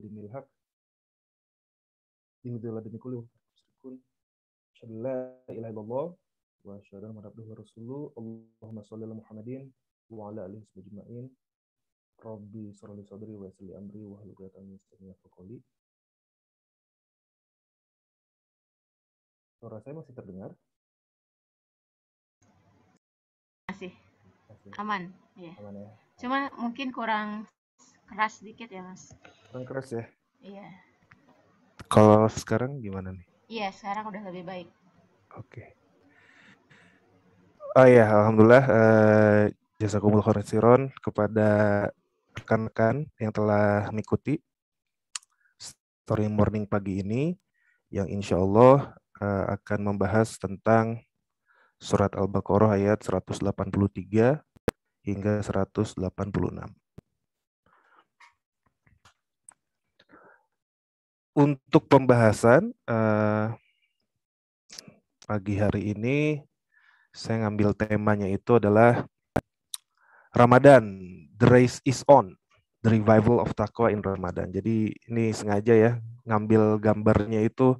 dinil hak ini adalah demi kuliah syukur shalallahu ilaihi wasallam wa shalallahu alaihi rasulu allahumma salli ala muhammadin wa ala alihi sallamain Rabbi surali sadri wa yasli amri wa hal ghayatan min sunnah faqali Suara saya masih terdengar? Masih. masih. Aman, iya. Aman ya. Cuma mungkin kurang keras dikit ya mas kurang keras ya iya kalau sekarang gimana nih iya sekarang udah lebih baik oke okay. oh iya alhamdulillah uh, jasa kumul khairan kepada rekan-rekan yang telah mengikuti story morning pagi ini yang insya Allah eh, akan membahas tentang surat Al-Baqarah ayat 183 hingga 186. untuk pembahasan eh, pagi hari ini saya ngambil temanya itu adalah Ramadan, the race is on, the revival of taqwa in Ramadan. Jadi ini sengaja ya ngambil gambarnya itu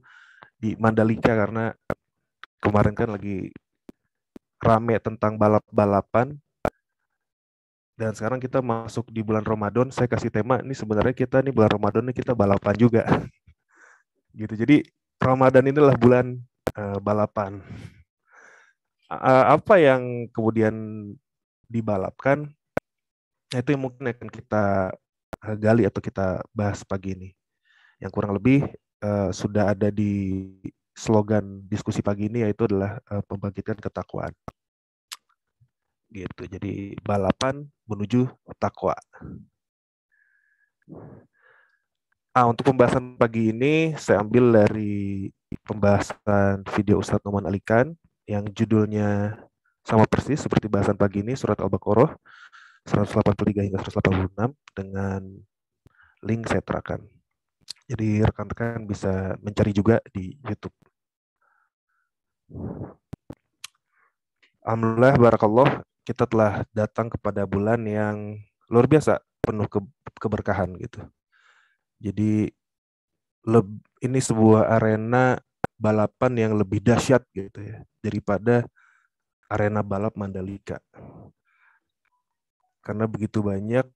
di Mandalika karena kemarin kan lagi rame tentang balap-balapan. Dan sekarang kita masuk di bulan Ramadan, saya kasih tema ini sebenarnya kita nih bulan Ramadan ini kita balapan juga gitu. Jadi Ramadan inilah bulan uh, balapan. Uh, apa yang kemudian dibalapkan itu yang mungkin akan kita eh, gali atau kita bahas pagi ini. Yang kurang lebih uh, sudah ada di slogan diskusi pagi ini yaitu adalah uh, pembangkitkan ketakwaan. Gitu. Jadi balapan menuju takwa. Ah, untuk pembahasan pagi ini saya ambil dari pembahasan video Ustadz Noman Alikan yang judulnya sama persis seperti bahasan pagi ini Surat Al-Baqarah 183 hingga 186 dengan link saya terakan. Jadi rekan-rekan bisa mencari juga di YouTube. Alhamdulillah barakallah kita telah datang kepada bulan yang luar biasa penuh ke keberkahan gitu jadi ini sebuah arena balapan yang lebih dahsyat gitu ya daripada arena balap Mandalika. Karena begitu banyak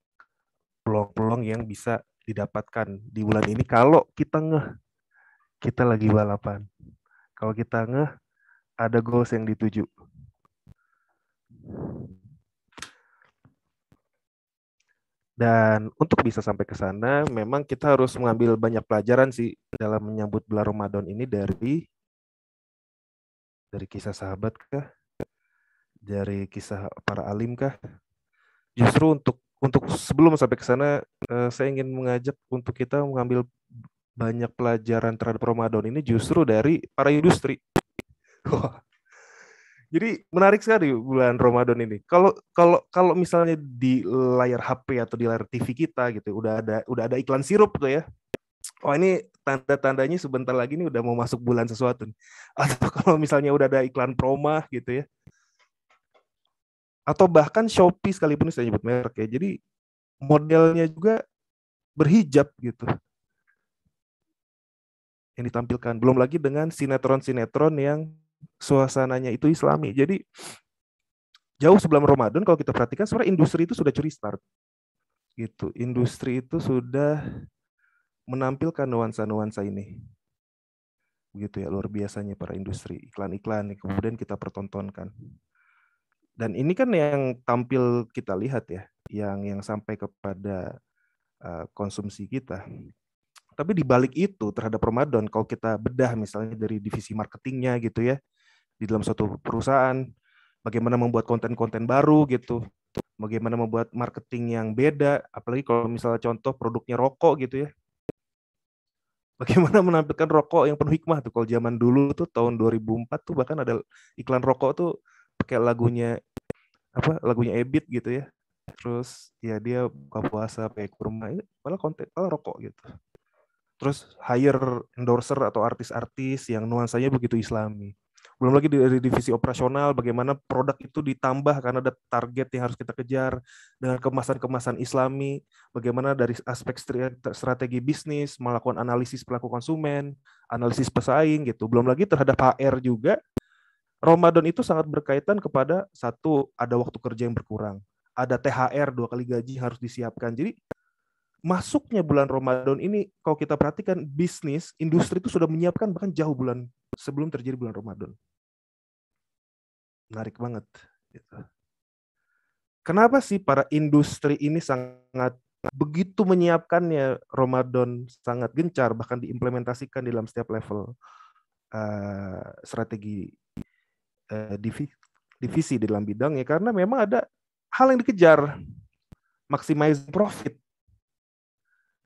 peluang-peluang yang bisa didapatkan di bulan ini kalau kita ngeh kita lagi balapan. Kalau kita ngeh ada goals yang dituju. Dan untuk bisa sampai ke sana, memang kita harus mengambil banyak pelajaran sih dalam menyambut bulan Ramadan ini dari dari kisah sahabat kah? Dari kisah para alim kah? Justru untuk untuk sebelum sampai ke sana, eh, saya ingin mengajak untuk kita mengambil banyak pelajaran terhadap Ramadan ini justru dari para industri. Jadi menarik sekali bulan Ramadan ini. Kalau kalau kalau misalnya di layar HP atau di layar TV kita gitu udah ada udah ada iklan sirup tuh ya. Oh ini tanda-tandanya sebentar lagi ini udah mau masuk bulan sesuatu. Nih. Atau kalau misalnya udah ada iklan promo gitu ya. Atau bahkan Shopee sekalipun saya nyebut merek ya. Jadi modelnya juga berhijab gitu yang ditampilkan. Belum lagi dengan sinetron-sinetron yang suasananya itu islami. Jadi jauh sebelum Ramadan kalau kita perhatikan sebenarnya industri itu sudah curi start. Gitu. Industri itu sudah menampilkan nuansa-nuansa ini. Begitu ya, luar biasanya para industri iklan-iklan yang kemudian kita pertontonkan. Dan ini kan yang tampil kita lihat ya, yang yang sampai kepada eh, konsumsi kita. Tapi di balik itu terhadap Ramadan, kalau kita bedah misalnya dari divisi marketingnya gitu ya, di dalam suatu perusahaan, bagaimana membuat konten-konten baru gitu, bagaimana membuat marketing yang beda, apalagi kalau misalnya contoh produknya rokok gitu ya. Bagaimana menampilkan rokok yang penuh hikmah tuh kalau zaman dulu tuh tahun 2004 tuh bahkan ada iklan rokok tuh pakai lagunya apa lagunya Ebit gitu ya. Terus ya dia buka puasa pakai kurma, ya, malah konten malah rokok gitu terus hire endorser atau artis-artis yang nuansanya begitu islami. Belum lagi dari divisi operasional, bagaimana produk itu ditambah karena ada target yang harus kita kejar dengan kemasan-kemasan islami, bagaimana dari aspek strategi bisnis, melakukan analisis pelaku konsumen, analisis pesaing gitu. Belum lagi terhadap HR juga, Ramadan itu sangat berkaitan kepada satu, ada waktu kerja yang berkurang, ada THR dua kali gaji harus disiapkan. Jadi masuknya bulan Ramadan ini kalau kita perhatikan bisnis industri itu sudah menyiapkan bahkan jauh bulan sebelum terjadi bulan Ramadan. Menarik banget. Gitu. Kenapa sih para industri ini sangat begitu menyiapkannya Ramadan sangat gencar bahkan diimplementasikan dalam setiap level uh, strategi uh, eh, divisi, divisi di dalam bidangnya karena memang ada hal yang dikejar maximize profit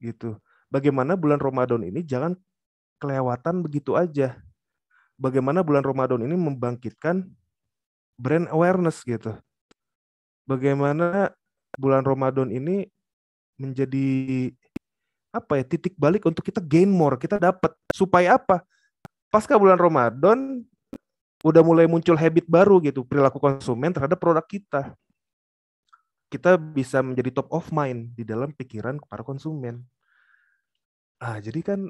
gitu. Bagaimana bulan Ramadan ini jangan kelewatan begitu aja. Bagaimana bulan Ramadan ini membangkitkan brand awareness gitu. Bagaimana bulan Ramadan ini menjadi apa ya titik balik untuk kita gain more, kita dapat supaya apa? Pasca bulan Ramadan udah mulai muncul habit baru gitu perilaku konsumen terhadap produk kita kita bisa menjadi top of mind di dalam pikiran para konsumen. Ah, jadi kan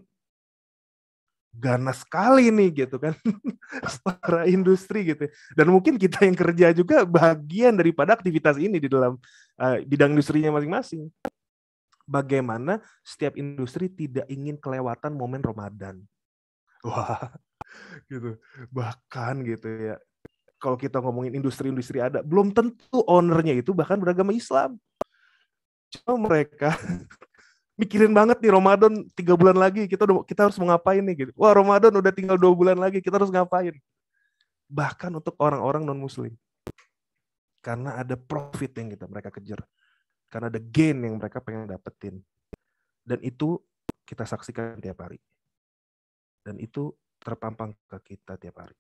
ganas sekali nih gitu kan para industri gitu ya. dan mungkin kita yang kerja juga bagian daripada aktivitas ini di dalam uh, bidang industrinya masing-masing bagaimana setiap industri tidak ingin kelewatan momen Ramadan wah gitu bahkan gitu ya kalau kita ngomongin industri-industri ada, belum tentu ownernya itu bahkan beragama Islam. Cuma mereka mikirin banget nih Ramadan tiga bulan lagi kita udah, kita harus ngapain nih gitu. Wah Ramadan udah tinggal dua bulan lagi kita harus ngapain? Bahkan untuk orang-orang non Muslim, karena ada profit yang kita mereka kejar, karena ada gain yang mereka pengen dapetin, dan itu kita saksikan tiap hari, dan itu terpampang ke kita tiap hari.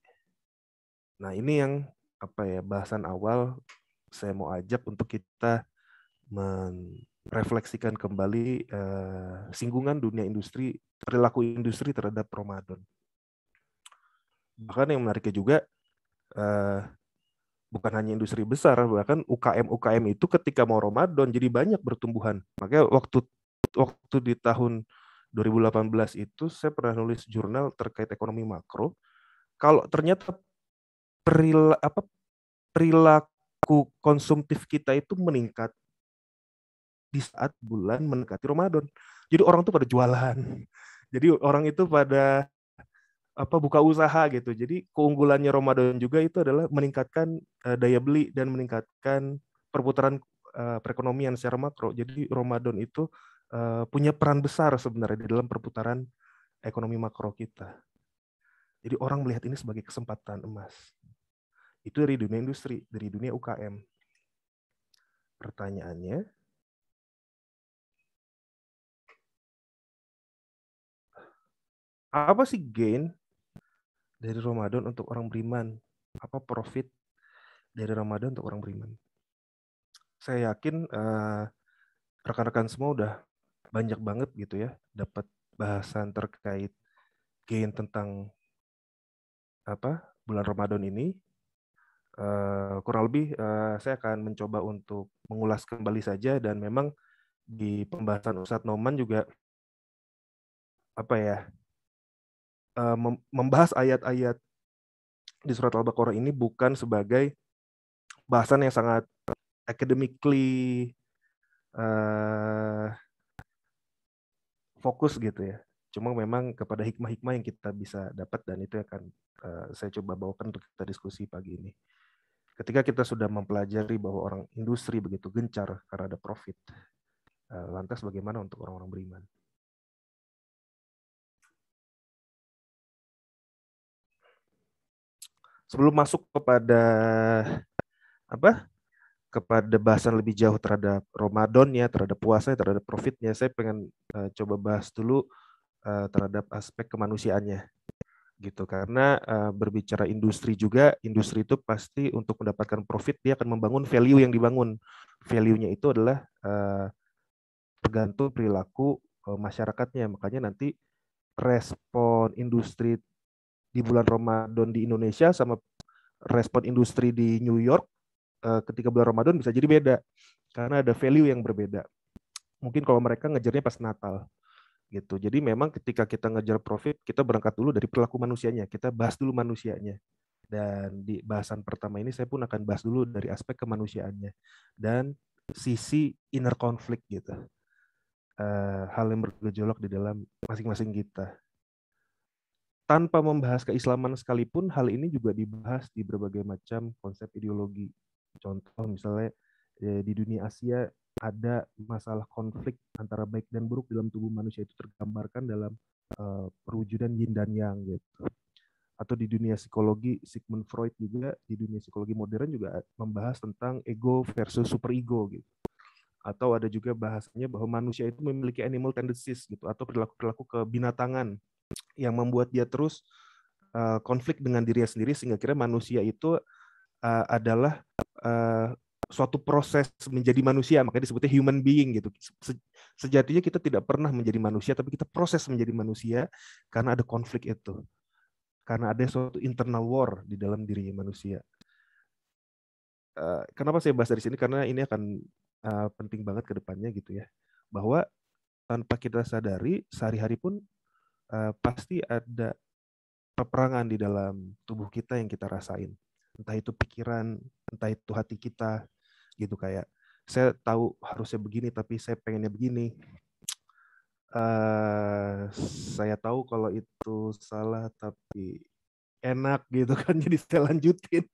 Nah, ini yang apa ya bahasan awal saya mau ajak untuk kita merefleksikan kembali eh, singgungan dunia industri perilaku industri terhadap Ramadan. Hmm. Bahkan yang menariknya juga eh, bukan hanya industri besar, bahkan UKM-UKM itu ketika mau Ramadan jadi banyak bertumbuhan. Makanya waktu waktu di tahun 2018 itu saya pernah nulis jurnal terkait ekonomi makro. Kalau ternyata perila, apa, perilaku konsumtif kita itu meningkat di saat bulan mendekati Ramadan. Jadi orang itu pada jualan. Jadi orang itu pada apa buka usaha gitu. Jadi keunggulannya Ramadan juga itu adalah meningkatkan uh, daya beli dan meningkatkan perputaran uh, perekonomian secara makro. Jadi Ramadan itu uh, punya peran besar sebenarnya di dalam perputaran ekonomi makro kita. Jadi orang melihat ini sebagai kesempatan emas. Itu dari dunia industri, dari dunia UKM. Pertanyaannya, apa sih gain dari Ramadan untuk orang beriman? Apa profit dari Ramadan untuk orang beriman? Saya yakin rekan eh, rekan-rekan semua udah banyak banget gitu ya dapat bahasan terkait gain tentang apa bulan Ramadan ini Eh, kurang lebih eh, saya akan mencoba untuk mengulas kembali saja dan memang di pembahasan Ustadz Noman juga apa ya eh, membahas ayat-ayat di surat Al-Baqarah ini bukan sebagai bahasan yang sangat academically fokus gitu ya. Cuma memang kepada hikmah-hikmah yang kita bisa dapat dan itu akan saya coba bawakan untuk kita diskusi pagi ini ketika kita sudah mempelajari bahwa orang industri begitu gencar karena ada profit, eh, lantas bagaimana untuk orang-orang beriman? Sebelum masuk kepada apa? kepada bahasan lebih jauh terhadap Ramadannya, terhadap puasanya, terhadap profitnya, saya pengen uh, coba bahas dulu uh, terhadap aspek kemanusiaannya gitu karena uh, berbicara industri juga industri itu pasti untuk mendapatkan profit dia akan membangun value yang dibangun value-nya itu adalah uh, tergantung perilaku uh, masyarakatnya makanya nanti respon industri di bulan Ramadan di Indonesia sama respon industri di New York uh, ketika bulan Ramadan bisa jadi beda karena ada value yang berbeda mungkin kalau mereka ngejarnya pas Natal gitu. Jadi memang ketika kita ngejar profit, kita berangkat dulu dari perilaku manusianya. Kita bahas dulu manusianya. Dan di bahasan pertama ini saya pun akan bahas dulu dari aspek kemanusiaannya dan sisi inner konflik gitu. Uh, hal yang bergejolak di dalam masing-masing kita. Tanpa membahas keislaman sekalipun, hal ini juga dibahas di berbagai macam konsep ideologi. Contoh misalnya eh, di dunia Asia ada masalah konflik antara baik dan buruk dalam tubuh manusia itu tergambarkan dalam uh, perwujudan yin dan yang gitu. Atau di dunia psikologi Sigmund Freud juga di dunia psikologi modern juga membahas tentang ego versus superego gitu. Atau ada juga bahasanya bahwa manusia itu memiliki animal tendencies gitu atau perilaku-perilaku kebinatangan yang membuat dia terus uh, konflik dengan dirinya sendiri sehingga kira manusia itu uh, adalah uh, suatu proses menjadi manusia, makanya disebutnya human being gitu. Sejatinya kita tidak pernah menjadi manusia, tapi kita proses menjadi manusia karena ada konflik itu. Karena ada suatu internal war di dalam diri manusia. Eh, kenapa saya bahas dari sini? Karena ini akan eh, penting banget ke depannya gitu ya. Bahwa tanpa kita sadari, sehari-hari pun eh, pasti ada peperangan di dalam tubuh kita yang kita rasain entah itu pikiran, entah itu hati kita, gitu kayak saya tahu harusnya begini tapi saya pengennya begini uh, saya tahu kalau itu salah tapi enak gitu kan jadi saya lanjutin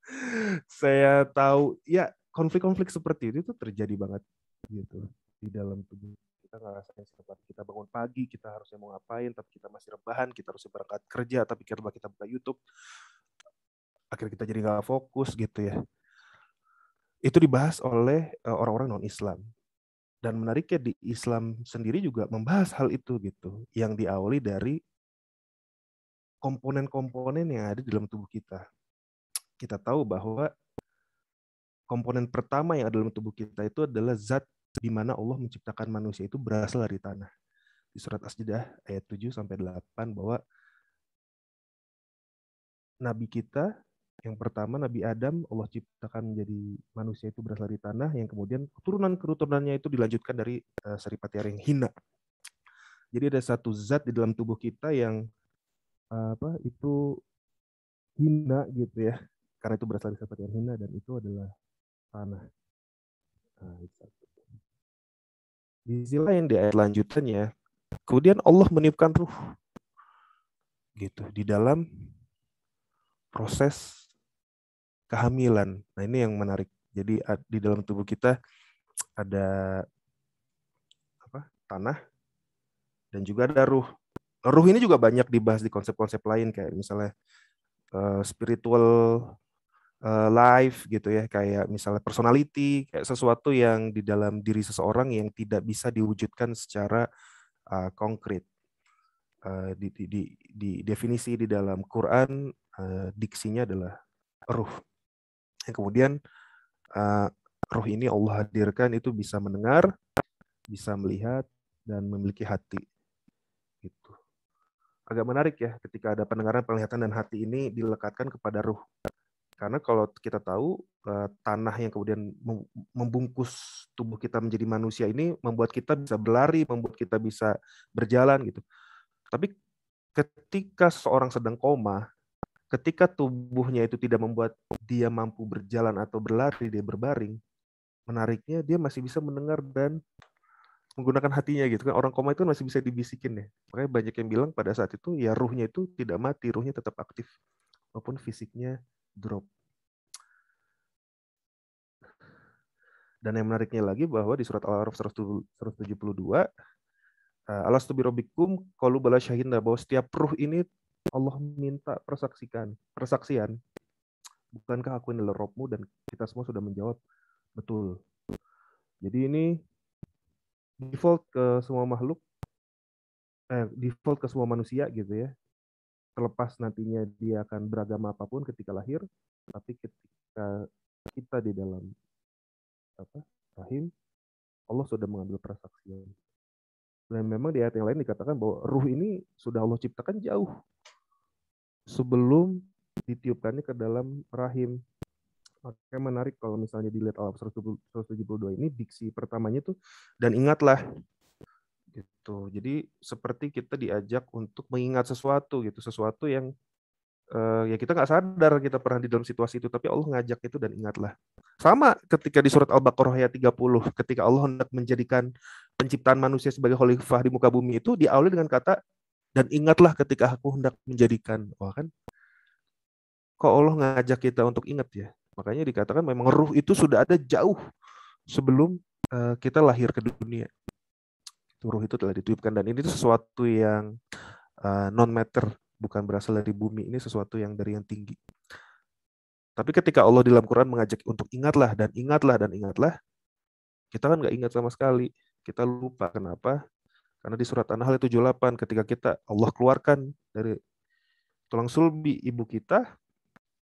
saya tahu ya konflik-konflik seperti itu tuh terjadi banget gitu di dalam tubuh kita ngerasain setiap kita bangun pagi kita harusnya mau ngapain tapi kita masih rebahan kita harusnya berangkat kerja tapi karena kita buka YouTube akhirnya kita jadi nggak fokus gitu ya itu dibahas oleh eh, orang-orang non-Islam. Dan menariknya di Islam sendiri juga membahas hal itu gitu, yang diawali dari komponen-komponen yang ada dalam tubuh kita. Kita tahu bahwa komponen pertama yang ada dalam tubuh kita itu adalah zat di mana Allah menciptakan manusia itu berasal dari tanah. Di surat Asyidah ayat 7 sampai 8 bahwa nabi kita yang pertama Nabi Adam Allah ciptakan menjadi manusia itu berasal dari tanah yang kemudian keturunan keturunannya itu dilanjutkan dari uh, eh, seripatiar yang hina. Jadi ada satu zat di dalam tubuh kita yang uh, apa itu hina gitu ya. Karena itu berasal dari yang hina dan itu adalah tanah. Nah, itu Di sisi lain di ayat lanjutannya, kemudian Allah meniupkan ruh gitu di dalam proses kehamilan. Nah, ini yang menarik. Jadi di dalam tubuh kita ada apa? tanah dan juga ada ruh. Ruh ini juga banyak dibahas di konsep-konsep lain kayak misalnya uh, spiritual uh, life gitu ya, kayak misalnya personality, kayak sesuatu yang di dalam diri seseorang yang tidak bisa diwujudkan secara uh, konkret. Uh, di, di, di, di definisi di dalam Quran uh, diksinya adalah ruh yang kemudian uh, roh ini Allah hadirkan itu bisa mendengar, bisa melihat dan memiliki hati. Gitu. Agak menarik ya ketika ada pendengaran, penglihatan dan hati ini dilekatkan kepada roh. Karena kalau kita tahu uh, tanah yang kemudian membungkus tubuh kita menjadi manusia ini membuat kita bisa berlari, membuat kita bisa berjalan gitu. Tapi ketika seorang sedang koma, ketika tubuhnya itu tidak membuat dia mampu berjalan atau berlari, dia berbaring, menariknya dia masih bisa mendengar dan menggunakan hatinya gitu kan. Orang koma itu kan masih bisa dibisikin ya. Makanya banyak yang bilang pada saat itu ya ruhnya itu tidak mati, ruhnya tetap aktif maupun fisiknya drop. Dan yang menariknya lagi bahwa di surat Al-Araf 172 Allah stubirobikum kalu bala syahinda bahwa setiap ruh ini Allah minta persaksikan, persaksian. Bukankah aku ini lerobmu? Dan kita semua sudah menjawab, betul. Jadi ini default ke semua makhluk, eh, default ke semua manusia gitu ya. Terlepas nantinya dia akan beragama apapun ketika lahir, tapi ketika kita di dalam apa rahim, Allah sudah mengambil persaksian. Dan memang di ayat yang lain dikatakan bahwa ruh ini sudah Allah ciptakan jauh sebelum ditiupkannya ke dalam rahim. Makanya menarik kalau misalnya dilihat al 172 ini diksi pertamanya tuh dan ingatlah gitu. Jadi seperti kita diajak untuk mengingat sesuatu gitu, sesuatu yang uh, ya kita nggak sadar kita pernah di dalam situasi itu tapi Allah ngajak itu dan ingatlah sama ketika di surat Al-Baqarah ayat 30 ketika Allah hendak menjadikan penciptaan manusia sebagai khalifah di muka bumi itu diawali dengan kata dan ingatlah ketika aku hendak menjadikan wah kan kok Allah ngajak kita untuk ingat ya makanya dikatakan memang ruh itu sudah ada jauh sebelum eh, kita lahir ke dunia ruh itu telah ditiupkan dan ini itu sesuatu yang eh, non matter bukan berasal dari bumi ini sesuatu yang dari yang tinggi tapi ketika Allah di dalam Quran mengajak untuk ingatlah dan ingatlah dan ingatlah kita kan nggak ingat sama sekali kita lupa kenapa karena di surat An-Nahl 78 ketika kita Allah keluarkan dari tulang sulbi ibu kita,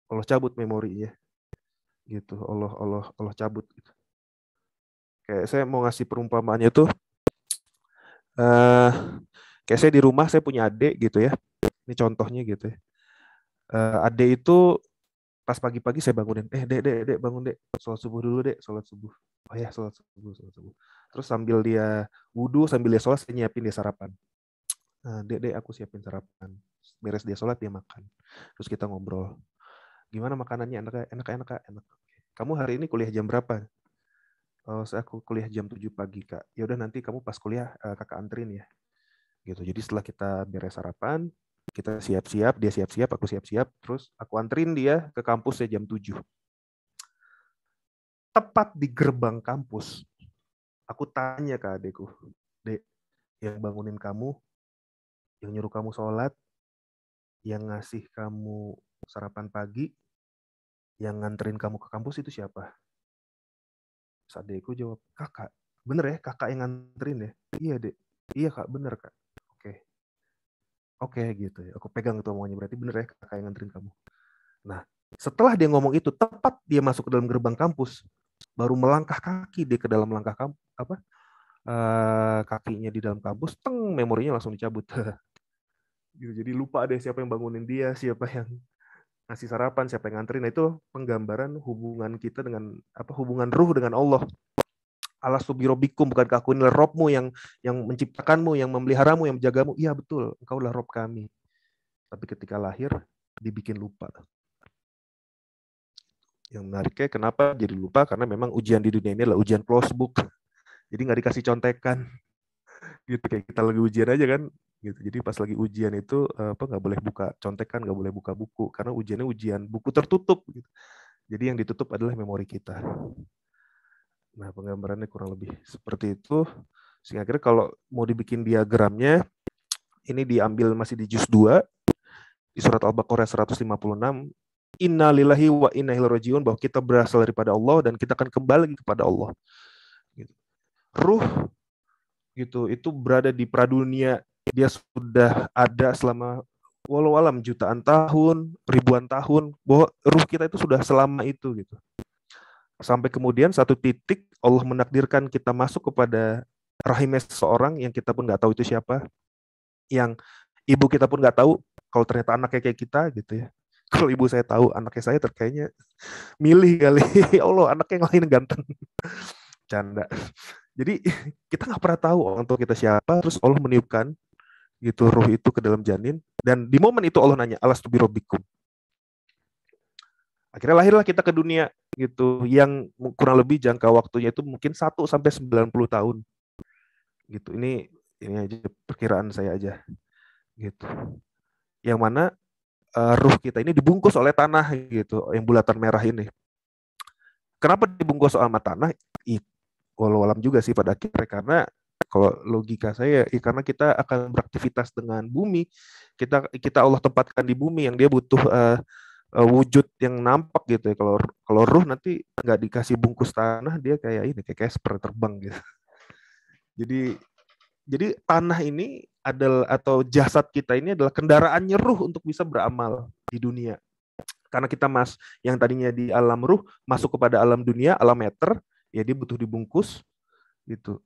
Allah cabut memorinya. Gitu, Allah Allah Allah cabut gitu. Kayak saya mau ngasih perumpamaannya tuh eh kayak saya di rumah saya punya adik gitu ya. Ini contohnya gitu ya. Uh, adik itu pas pagi-pagi saya bangunin, eh dek dek dek bangun dek, sholat subuh dulu dek, sholat subuh. Oh ya sholat subuh, sholat subuh terus sambil dia wudhu sambil dia sholat saya nyiapin dia sarapan nah, dek dek aku siapin sarapan beres dia sholat dia makan terus kita ngobrol gimana makanannya enak enak enak enak kamu hari ini kuliah jam berapa oh, saya kuliah jam 7 pagi kak ya udah nanti kamu pas kuliah eh, kakak antrin ya gitu jadi setelah kita beres sarapan kita siap-siap dia siap-siap aku siap-siap terus aku antrin dia ke kampus ya jam 7 tepat di gerbang kampus aku tanya ke adekku dek yang bangunin kamu yang nyuruh kamu sholat yang ngasih kamu sarapan pagi yang nganterin kamu ke kampus itu siapa Terus adekku jawab, kakak. Bener ya, kakak yang nganterin ya? Iya, dek. Iya, kak. Bener, kak. Oke. Oke, gitu ya. Aku pegang itu omongannya. Berarti bener ya, kakak yang nganterin kamu. Nah, setelah dia ngomong itu, tepat dia masuk ke dalam gerbang kampus, baru melangkah kaki dia ke dalam langkah kamu apa uh, kakinya di dalam kampus, teng memorinya langsung dicabut. gitu. Jadi lupa deh siapa yang bangunin dia, siapa yang ngasih sarapan, siapa yang nganterin. Nah, itu penggambaran hubungan kita dengan apa hubungan ruh dengan Allah. Allah subirobikum bukan aku ini Robmu yang yang menciptakanmu, yang memeliharamu, yang menjagamu. Iya betul, engkau lah Rob kami. Tapi ketika lahir dibikin lupa. Yang menariknya kenapa jadi lupa karena memang ujian di dunia ini adalah ujian close book. Jadi nggak dikasih contekan. Gitu kayak kita lagi ujian aja kan. Gitu. Jadi pas lagi ujian itu eh, apa nggak boleh buka contekan, nggak boleh buka buku karena ujiannya ujian buku tertutup. Gitu. Jadi yang ditutup adalah memori kita. Nah penggambarannya kurang lebih seperti itu. Sehingga akhirnya kalau mau dibikin diagramnya, ini diambil masih di jus 2, di surat Al-Baqarah 156 inna lillahi wa inna ilaihi rajiun bahwa kita berasal daripada Allah dan kita akan kembali kepada Allah. Gitu. Ruh gitu itu berada di pradunia dia sudah ada selama walau alam jutaan tahun, ribuan tahun bahwa ruh kita itu sudah selama itu gitu. Sampai kemudian satu titik Allah menakdirkan kita masuk kepada rahim seseorang yang kita pun nggak tahu itu siapa, yang ibu kita pun nggak tahu kalau ternyata anaknya kayak kita gitu ya kalau ibu saya tahu anaknya saya terkayaknya milih kali ya Allah anaknya yang lain ganteng canda jadi kita nggak pernah tahu orang tua kita siapa terus Allah meniupkan gitu ruh itu ke dalam janin dan di momen itu Allah nanya alas tubi robikum akhirnya lahirlah kita ke dunia gitu yang kurang lebih jangka waktunya itu mungkin 1 sampai 90 tahun gitu ini ini aja perkiraan saya aja gitu yang mana uh, ruh kita ini dibungkus oleh tanah gitu, yang bulatan merah ini. Kenapa dibungkus sama tanah? walau alam juga sih pada akhirnya karena kalau logika saya ya karena kita akan beraktivitas dengan bumi, kita kita Allah tempatkan di bumi yang dia butuh uh, wujud yang nampak gitu ya. Kalau kalau ruh nanti nggak dikasih bungkus tanah dia kayak ini kayak seperti terbang gitu. Jadi jadi tanah ini adalah atau jasad kita ini adalah kendaraan nyeruh untuk bisa beramal di dunia. Karena kita mas yang tadinya di alam ruh masuk kepada alam dunia, alam meter, ya dia butuh dibungkus gitu.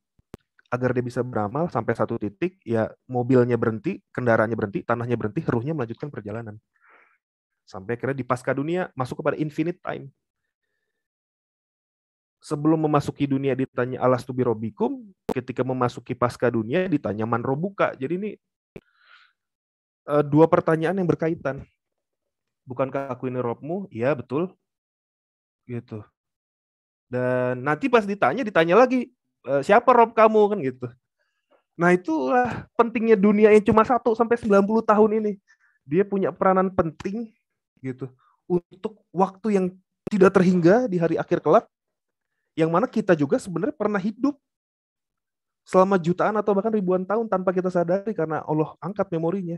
Agar dia bisa beramal sampai satu titik, ya mobilnya berhenti, kendaraannya berhenti, tanahnya berhenti, ruhnya melanjutkan perjalanan. Sampai akhirnya di pasca dunia masuk kepada infinite time sebelum memasuki dunia ditanya alas tubi robikum, ketika memasuki pasca dunia ditanya man robuka. Jadi ini eh, dua pertanyaan yang berkaitan. Bukankah aku ini robmu? Iya, betul. Gitu. Dan nanti pas ditanya, ditanya lagi, eh, siapa rob kamu? Kan gitu. Nah itulah pentingnya dunia yang cuma satu sampai 90 tahun ini. Dia punya peranan penting gitu untuk waktu yang tidak terhingga di hari akhir kelak yang mana kita juga sebenarnya pernah hidup selama jutaan atau bahkan ribuan tahun tanpa kita sadari karena Allah angkat memorinya.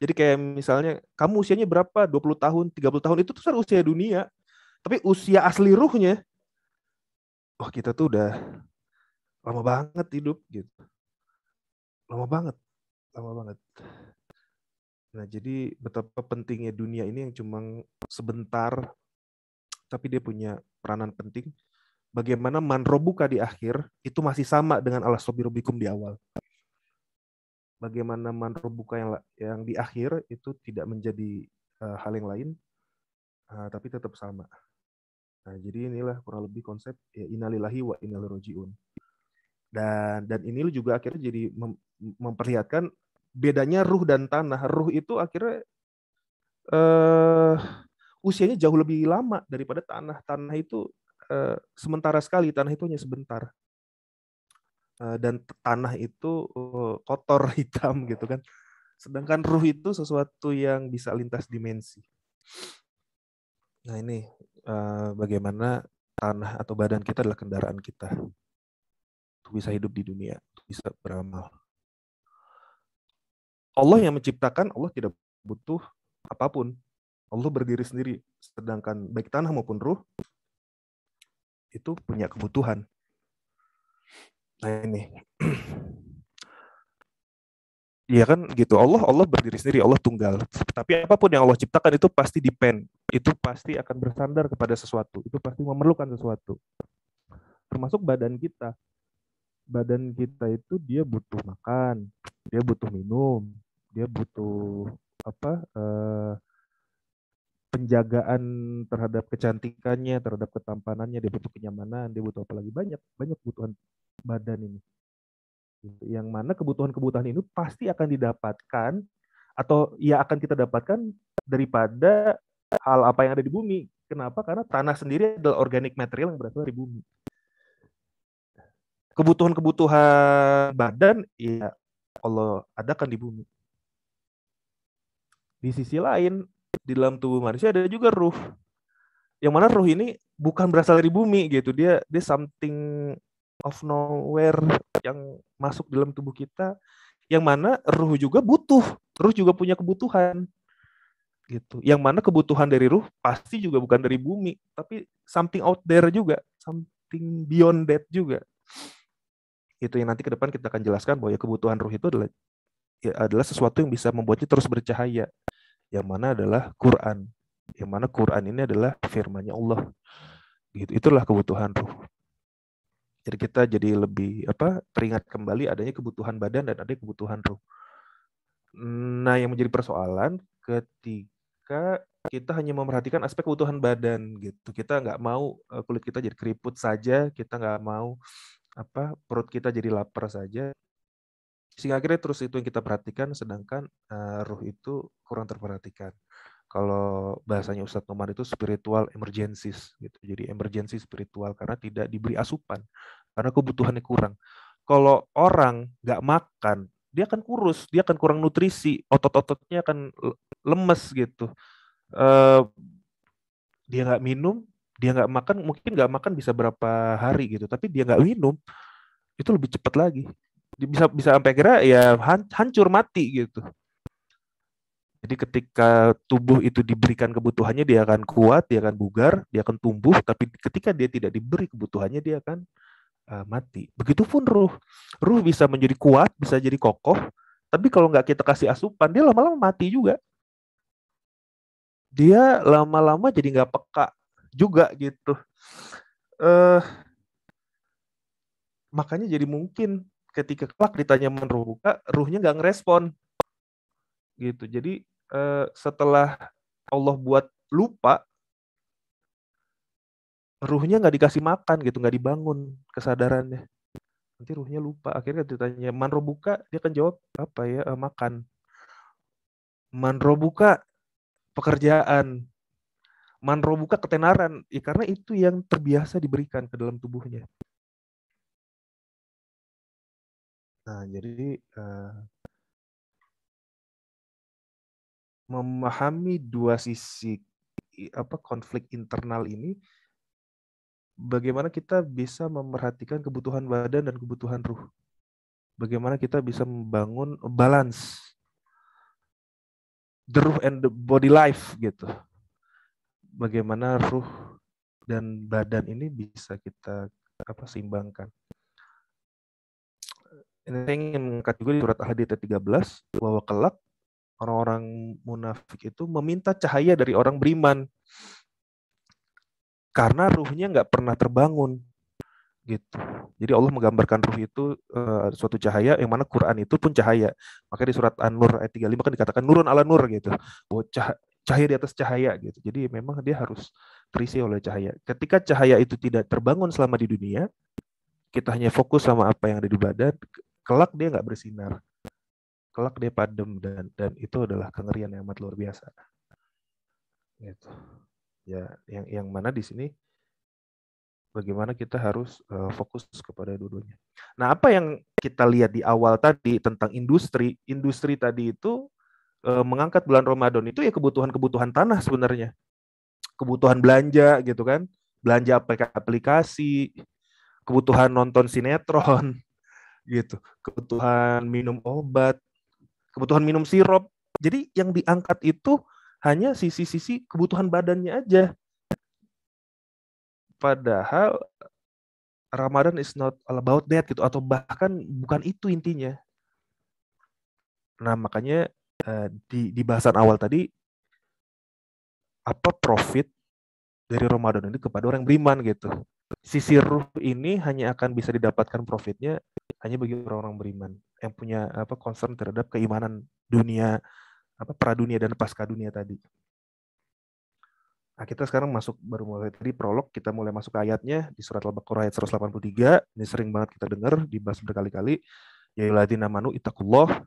Jadi kayak misalnya kamu usianya berapa? 20 tahun, 30 tahun itu tuh kan usia dunia. Tapi usia asli ruhnya wah oh, kita tuh udah lama banget hidup gitu. Lama banget. Lama banget. Nah, jadi betapa pentingnya dunia ini yang cuma sebentar tapi dia punya peranan penting bagaimana manrobuka di akhir itu masih sama dengan alas rubikum di awal. Bagaimana manrobuka yang yang di akhir itu tidak menjadi uh, hal yang lain, uh, tapi tetap sama. Nah, jadi inilah kurang lebih konsep ya, inalilahi wa inalirojiun. Dan dan ini juga akhirnya jadi mem, memperlihatkan bedanya ruh dan tanah. Ruh itu akhirnya eh, usianya jauh lebih lama daripada tanah. Tanah itu Eh, sementara sekali tanah itu hanya sebentar eh, dan tanah itu eh, kotor hitam gitu kan sedangkan ruh itu sesuatu yang bisa lintas dimensi nah ini bagaimana tanah atau badan kita adalah kendaraan kita untuk bisa hidup di dunia untuk bisa beramal Allah yang menciptakan Allah tidak butuh apapun Allah berdiri sendiri sedangkan baik tanah maupun ruh itu punya kebutuhan. Nah ini. Iya kan gitu. Allah Allah berdiri sendiri, Allah tunggal. Tapi apapun yang Allah ciptakan itu pasti depend, itu pasti akan bersandar kepada sesuatu, itu pasti memerlukan sesuatu. Termasuk badan kita. Badan kita itu dia butuh makan, dia butuh minum, dia butuh apa? eh penjagaan terhadap kecantikannya, terhadap ketampanannya, dia butuh kenyamanan, dia butuh apalagi banyak banyak kebutuhan badan ini. Yang mana kebutuhan-kebutuhan ini pasti akan didapatkan atau ya akan kita dapatkan daripada hal apa yang ada di bumi. Kenapa? Karena tanah sendiri adalah organik material yang berasal dari bumi. Kebutuhan-kebutuhan badan ya Allah adakan di bumi. Di sisi lain, di dalam tubuh manusia ada juga ruh. Yang mana ruh ini bukan berasal dari bumi gitu. Dia dia something of nowhere yang masuk dalam tubuh kita. Yang mana ruh juga butuh. Ruh juga punya kebutuhan. Gitu. Yang mana kebutuhan dari ruh pasti juga bukan dari bumi, tapi something out there juga, something beyond that juga. Itu yang nanti ke depan kita akan jelaskan bahwa ya kebutuhan ruh itu adalah ya adalah sesuatu yang bisa membuatnya terus bercahaya yang mana adalah Quran. Yang mana Quran ini adalah firman Allah. Gitu. Itulah kebutuhan ruh. Jadi kita jadi lebih apa teringat kembali adanya kebutuhan badan dan adanya kebutuhan ruh. Nah, yang menjadi persoalan ketika kita hanya memperhatikan aspek kebutuhan badan gitu. Kita nggak mau eh, kulit kita jadi keriput saja, kita nggak mau apa perut kita jadi lapar saja, sehingga akhirnya terus itu yang kita perhatikan sedangkan uh, ruh itu kurang terperhatikan kalau bahasanya Ustadz Noman itu spiritual emergencies gitu jadi emergency spiritual karena tidak diberi asupan karena kebutuhannya kurang kalau orang nggak makan dia akan kurus dia akan kurang nutrisi otot-ototnya akan lemes gitu uh, dia nggak minum dia nggak makan mungkin nggak makan bisa berapa hari gitu tapi dia nggak minum itu lebih cepat lagi bisa bisa sampai kira ya hancur mati gitu. Jadi ketika tubuh itu diberikan kebutuhannya dia akan kuat, dia akan bugar, dia akan tumbuh, tapi ketika dia tidak diberi kebutuhannya dia akan uh, mati. Begitupun ruh. Ruh bisa menjadi kuat, bisa jadi kokoh, tapi kalau nggak kita kasih asupan, dia lama-lama mati juga. Dia lama-lama jadi nggak peka juga gitu. Uh, makanya jadi mungkin ketika kelak ditanya menruh buka, ruhnya nggak ngerespon. Gitu. Jadi uh, setelah Allah buat lupa, ruhnya nggak dikasih makan gitu, nggak dibangun kesadarannya. Nanti ruhnya lupa. Akhirnya ditanya manro buka, dia akan jawab apa ya eh, makan. Manro buka pekerjaan. Manro buka ketenaran. Ya, karena itu yang terbiasa diberikan ke dalam tubuhnya. Nah, jadi uh, memahami dua sisi apa konflik internal ini bagaimana kita bisa memperhatikan kebutuhan badan dan kebutuhan ruh bagaimana kita bisa membangun balance the ruh and the body life gitu bagaimana ruh dan badan ini bisa kita apa seimbangkan ini saya ingin mengangkat juga di surat Al-Hadid 13 bahwa kelak orang-orang munafik itu meminta cahaya dari orang beriman karena ruhnya nggak pernah terbangun gitu. Jadi Allah menggambarkan ruh itu uh, suatu cahaya yang mana Quran itu pun cahaya. makanya di surat An-Nur ayat 35 kan dikatakan nurun ala nur gitu. Bahwa cah cahaya di atas cahaya gitu. Jadi memang dia harus terisi oleh cahaya. Ketika cahaya itu tidak terbangun selama di dunia, kita hanya fokus sama apa yang ada di badan, kelak dia nggak bersinar kelak dia padam dan dan itu adalah kengerian yang amat luar biasa gitu ya yang yang mana di sini bagaimana kita harus uh, fokus kepada dua-duanya. Nah, apa yang kita lihat di awal tadi tentang industri, industri tadi itu uh, mengangkat bulan Ramadan itu ya kebutuhan-kebutuhan tanah sebenarnya. Kebutuhan belanja gitu kan. Belanja aplikasi, kebutuhan nonton sinetron, gitu kebutuhan minum obat kebutuhan minum sirup jadi yang diangkat itu hanya sisi-sisi kebutuhan badannya aja padahal Ramadan is not all about that gitu atau bahkan bukan itu intinya nah makanya eh, di di bahasan awal tadi apa profit dari Ramadan ini kepada orang yang beriman gitu sisi ruh ini hanya akan bisa didapatkan profitnya hanya bagi orang-orang beriman yang punya apa concern terhadap keimanan dunia apa pradunia dan pasca dunia tadi. Nah, kita sekarang masuk baru mulai tadi prolog, kita mulai masuk ke ayatnya di surat Al-Baqarah ayat 183. Ini sering banget kita dengar dibahas berkali-kali. Ya yuladina manu itaqullah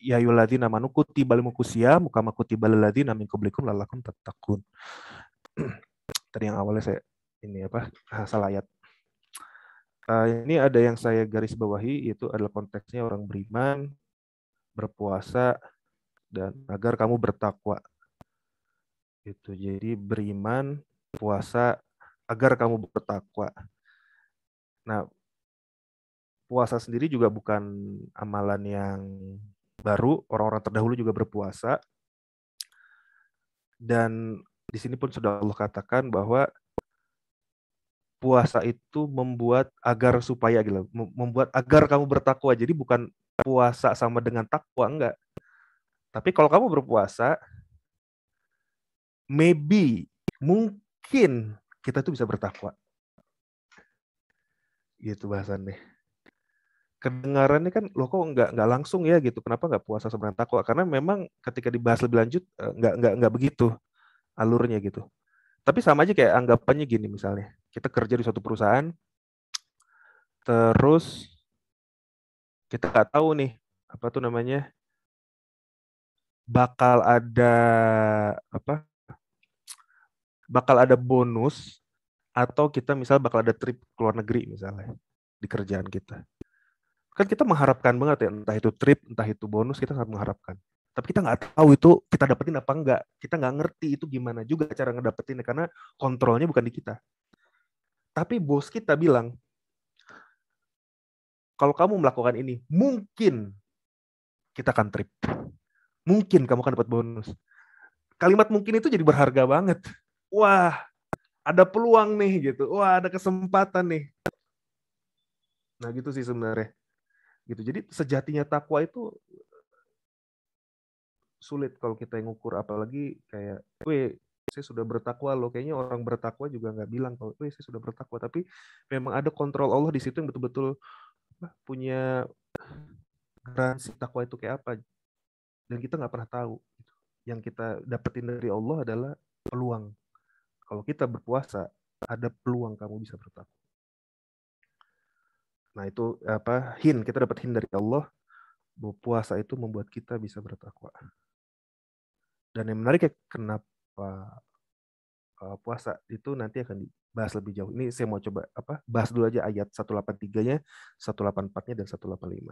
ya yuladina manu kutiba mukusia mukama kutiba ladina min qablikum lalakum tattaqun. Tadi yang awalnya saya ini apa bahasa layat. Uh, eh, ini ada yang saya garis bawahi yaitu adalah konteksnya orang beriman, berpuasa dan agar kamu bertakwa. Itu jadi beriman, puasa agar kamu bertakwa. Nah, puasa sendiri juga bukan amalan yang baru, orang-orang terdahulu juga berpuasa. Dan di sini pun sudah Allah katakan bahwa puasa itu membuat agar supaya gitu membuat agar kamu bertakwa jadi bukan puasa sama dengan takwa enggak tapi kalau kamu berpuasa maybe mungkin kita tuh bisa bertakwa gitu bahasannya kedengarannya kan lo kok nggak nggak langsung ya gitu kenapa nggak puasa sama dengan takwa karena memang ketika dibahas lebih lanjut eh, nggak nggak nggak begitu alurnya gitu tapi sama aja kayak anggapannya gini misalnya kita kerja di suatu perusahaan, terus kita nggak tahu nih apa tuh namanya bakal ada apa bakal ada bonus atau kita misal bakal ada trip ke luar negeri misalnya di kerjaan kita kan kita mengharapkan banget ya entah itu trip entah itu bonus kita sangat mengharapkan tapi kita nggak tahu itu kita dapetin apa enggak kita nggak ngerti itu gimana juga cara ngedapetin karena kontrolnya bukan di kita tapi bos kita bilang, kalau kamu melakukan ini, mungkin kita akan trip. Mungkin kamu akan dapat bonus. Kalimat mungkin itu jadi berharga banget. Wah, ada peluang nih gitu. Wah, ada kesempatan nih. Nah, gitu sih sebenarnya. Gitu. Jadi sejatinya takwa itu sulit kalau kita ngukur apalagi kayak, saya sudah bertakwa loh. Kayaknya orang bertakwa juga nggak bilang kalau, "Wih, saya sudah bertakwa." Tapi memang ada kontrol Allah di situ yang betul-betul punya garansi takwa itu kayak apa. Dan kita nggak pernah tahu. Gitu. Yang kita dapetin dari Allah adalah peluang. Kalau kita berpuasa, ada peluang kamu bisa bertakwa. Nah itu apa hin kita dapat hin dari Allah bahwa puasa itu membuat kita bisa bertakwa. Dan yang menarik ya kenapa apa uh, puasa itu nanti akan dibahas lebih jauh. Ini saya mau coba apa bahas dulu aja ayat 183-nya, 184-nya dan 185.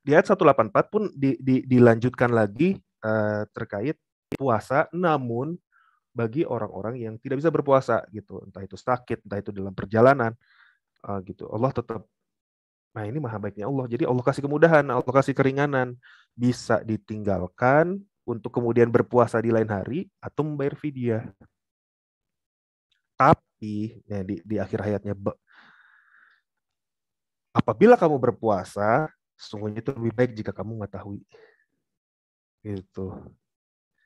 Di ayat 184 pun di, di, dilanjutkan lagi uh, terkait puasa namun bagi orang-orang yang tidak bisa berpuasa gitu, entah itu sakit, entah itu dalam perjalanan uh, gitu. Allah tetap Nah ini maha baiknya Allah. Jadi Allah kasih kemudahan, Allah kasih keringanan. Bisa ditinggalkan untuk kemudian berpuasa di lain hari atau membayar fidyah. Tapi ya di, di akhir hayatnya apabila kamu berpuasa, sesungguhnya itu lebih baik jika kamu mengetahui. Gitu.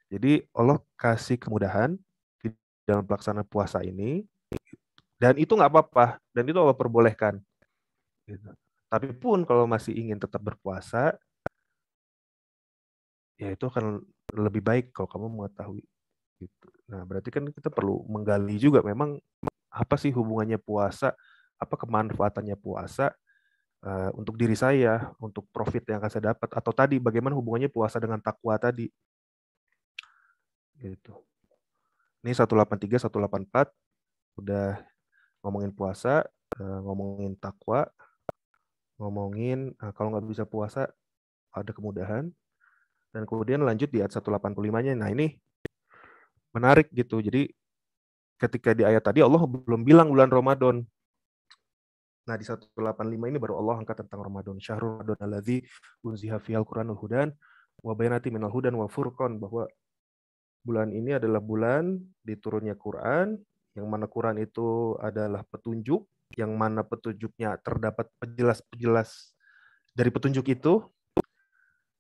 Jadi Allah kasih kemudahan di dalam pelaksanaan puasa ini dan itu nggak apa-apa dan itu Allah perbolehkan. Gitu. Tapi pun kalau masih ingin tetap berpuasa, ya itu akan lebih baik kalau kamu mengetahui gitu. Nah, berarti kan kita perlu menggali juga memang apa sih hubungannya puasa, apa kemanfaatannya puasa uh, untuk diri saya, untuk profit yang akan saya dapat atau tadi bagaimana hubungannya puasa dengan takwa tadi. Gitu. Ini 183 184 udah ngomongin puasa, uh, ngomongin takwa, ngomongin uh, kalau nggak bisa puasa ada kemudahan, dan kemudian lanjut di ayat 185-nya. Nah, ini menarik gitu. Jadi ketika di ayat tadi Allah belum bilang bulan Ramadan. Nah, di 185 ini baru Allah angkat tentang Ramadan. Syahrul Ramadan alladzi unziha fihal Qur'anul hudan wa bayanati minal hudan wa furqan bahwa bulan ini adalah bulan diturunnya Quran yang mana Quran itu adalah petunjuk yang mana petunjuknya terdapat penjelas-penjelas dari petunjuk itu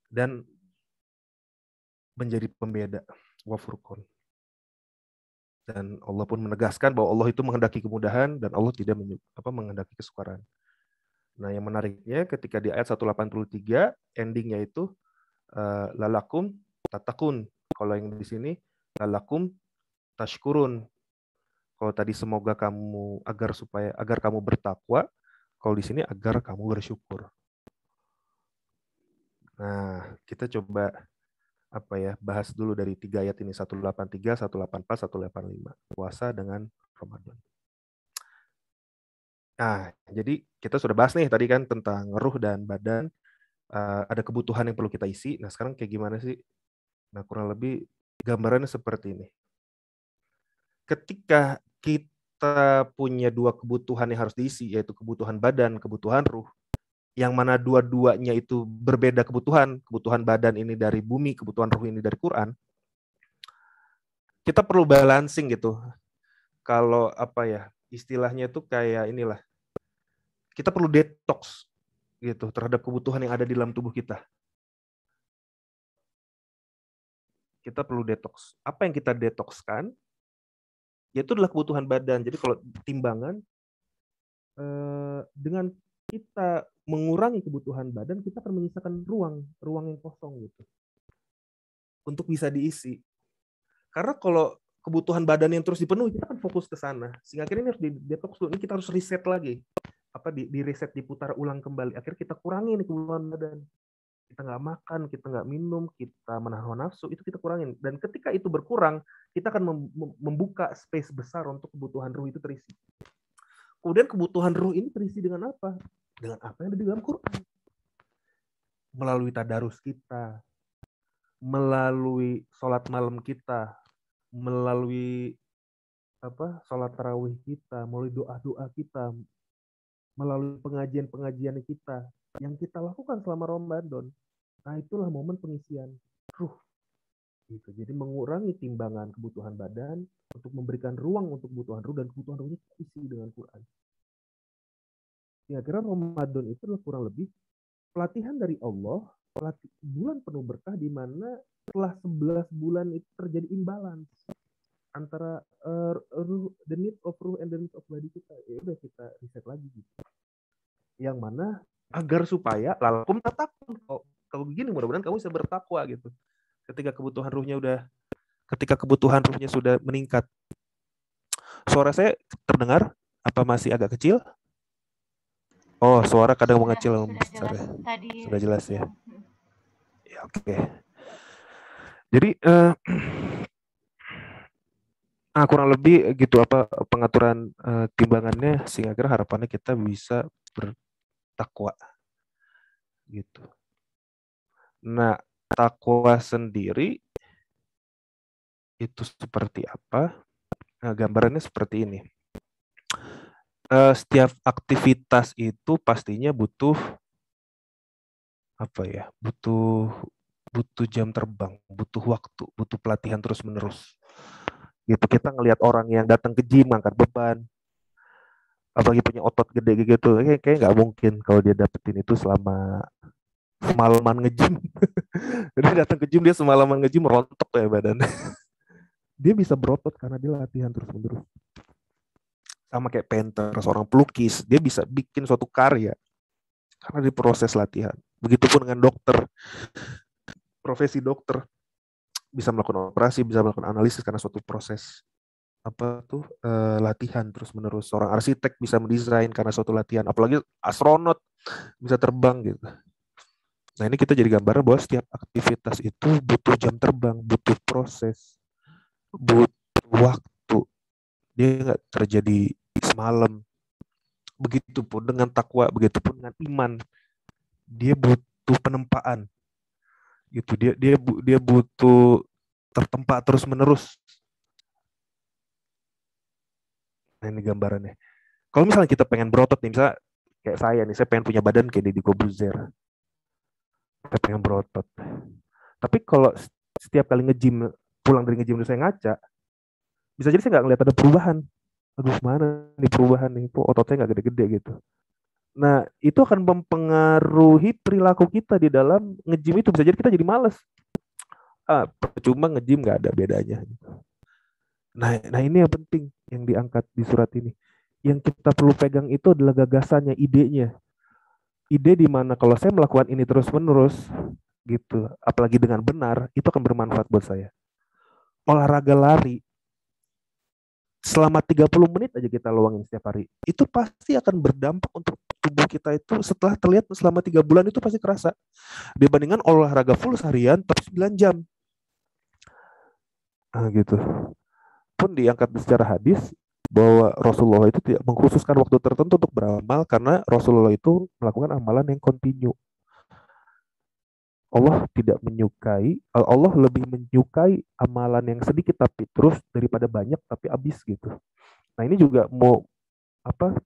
dan menjadi pembeda wa furqan. Dan Allah pun menegaskan bahwa Allah itu menghendaki kemudahan dan Allah tidak apa, menghendaki kesukaran. Nah, yang menariknya ketika di ayat 183 endingnya itu uh, lalakum tatakun. Kalau yang di sini lalakum tashkurun. Kalau tadi semoga kamu agar supaya agar kamu bertakwa, kalau di sini agar kamu bersyukur. Nah, kita coba apa ya bahas dulu dari tiga ayat ini 183, 184, 185 puasa dengan Ramadan. Nah, jadi kita sudah bahas nih tadi kan tentang ruh dan badan. Uh, ada kebutuhan yang perlu kita isi. Nah, sekarang kayak gimana sih? Nah, kurang lebih gambarannya seperti ini. Ketika kita punya dua kebutuhan yang harus diisi, yaitu kebutuhan badan, kebutuhan ruh, yang mana dua-duanya itu berbeda kebutuhan, kebutuhan badan ini dari bumi, kebutuhan ruh ini dari Quran, kita perlu balancing gitu. Kalau apa ya, istilahnya itu kayak inilah, kita perlu detox gitu terhadap kebutuhan yang ada di dalam tubuh kita. Kita perlu detox. Apa yang kita detoxkan, yaitu adalah kebutuhan badan. Jadi kalau timbangan, eh, dengan kita mengurangi kebutuhan badan, kita akan menyisakan ruang, ruang yang kosong gitu. Untuk bisa diisi. Karena kalau kebutuhan badan yang terus dipenuhi, kita akan fokus ke sana. Sehingga akhirnya ini harus di detox dulu, ini kita harus riset lagi. Apa di, di reset, diputar ulang kembali. Akhirnya kita kurangi nih kebutuhan badan. Kita nggak makan, kita nggak minum, kita menahan nafsu, itu kita kurangin. Dan ketika itu berkurang, kita akan mem membuka space besar untuk kebutuhan ruh itu terisi. Kemudian kebutuhan ruh ini terisi dengan apa? dengan apa yang ada di dalam Quran. Melalui tadarus kita, melalui sholat malam kita, melalui apa sholat tarawih kita, melalui doa-doa kita, melalui pengajian-pengajian kita yang kita lakukan selama Ramadan. Nah, itulah momen pengisian ruh. Gitu. Jadi mengurangi timbangan kebutuhan badan untuk memberikan ruang untuk kebutuhan ruh dan kebutuhan ruhnya terisi dengan Quran. Ya, kira Ramadan itu adalah kurang lebih pelatihan dari Allah, pelatih, bulan penuh berkah di mana setelah 11 bulan itu terjadi imbalan antara uh, ruh, the need of ruh and the need of body kita. Ya udah kita riset lagi gitu. Yang mana agar supaya lalakum tatakun. Oh, kalau begini mudah-mudahan kamu bisa bertakwa gitu. Ketika kebutuhan ruhnya udah ketika kebutuhan ruhnya sudah meningkat. Suara saya terdengar apa masih agak kecil? Oh, suara kadang iya, mengecil, sudah, Mas. Sudah jelas, ya. tadi. sudah jelas ya. Ya, oke. Okay. Jadi uh, kurang lebih gitu apa pengaturan uh, timbangannya sehingga kira harapannya kita bisa bertakwa gitu. Nah, takwa sendiri itu seperti apa? Nah, gambarannya seperti ini uh, setiap aktivitas itu pastinya butuh apa ya? Butuh butuh jam terbang, butuh waktu, butuh pelatihan terus-menerus. Gitu kita ngelihat orang yang datang ke gym angkat beban, apalagi punya otot gede gitu, kayak kayak nggak mungkin kalau dia dapetin itu selama semalaman ngejim. jadi datang ke gym dia semalaman ngejim rontok ya badannya. dia bisa berotot karena dia latihan terus-menerus sama kayak painter, seorang pelukis, dia bisa bikin suatu karya karena diproses latihan. Begitupun dengan dokter, profesi dokter bisa melakukan operasi, bisa melakukan analisis karena suatu proses apa tuh e, latihan terus menerus. Seorang arsitek bisa mendesain karena suatu latihan, apalagi astronot bisa terbang gitu. Nah ini kita jadi gambar bahwa setiap aktivitas itu butuh jam terbang, butuh proses, butuh waktu. Dia nggak terjadi semalam. Begitupun dengan takwa, begitupun dengan iman. Dia butuh penempaan. Gitu dia dia dia butuh tertempa terus-menerus. Nah, ini gambarannya. Kalau misalnya kita pengen berotot nih, misalnya kayak saya nih, saya pengen punya badan kayak Deddy Kobuzer. Saya pengen berotot. Tapi kalau setiap kali nge-gym, pulang dari nge-gym saya ngaca, bisa jadi saya nggak ngeliat ada perubahan aduh mana nih perubahan nih, kok ototnya nggak gede-gede gitu. Nah, itu akan mempengaruhi perilaku kita di dalam ngejim itu. Bisa jadi kita jadi males. Ah, percuma ngejim nggak ada bedanya. Nah, nah ini yang penting yang diangkat di surat ini. Yang kita perlu pegang itu adalah gagasannya, idenya. Ide di mana kalau saya melakukan ini terus-menerus, gitu, apalagi dengan benar, itu akan bermanfaat buat saya. Olahraga lari selama 30 menit aja kita luangin setiap hari, itu pasti akan berdampak untuk tubuh kita itu setelah terlihat selama tiga bulan itu pasti kerasa. Dibandingkan olahraga full seharian tapi 9 jam. Nah, gitu. Pun diangkat secara hadis bahwa Rasulullah itu tidak mengkhususkan waktu tertentu untuk beramal karena Rasulullah itu melakukan amalan yang kontinu. Allah tidak menyukai Allah lebih menyukai amalan yang sedikit tapi terus daripada banyak tapi habis gitu. Nah, ini juga mau apa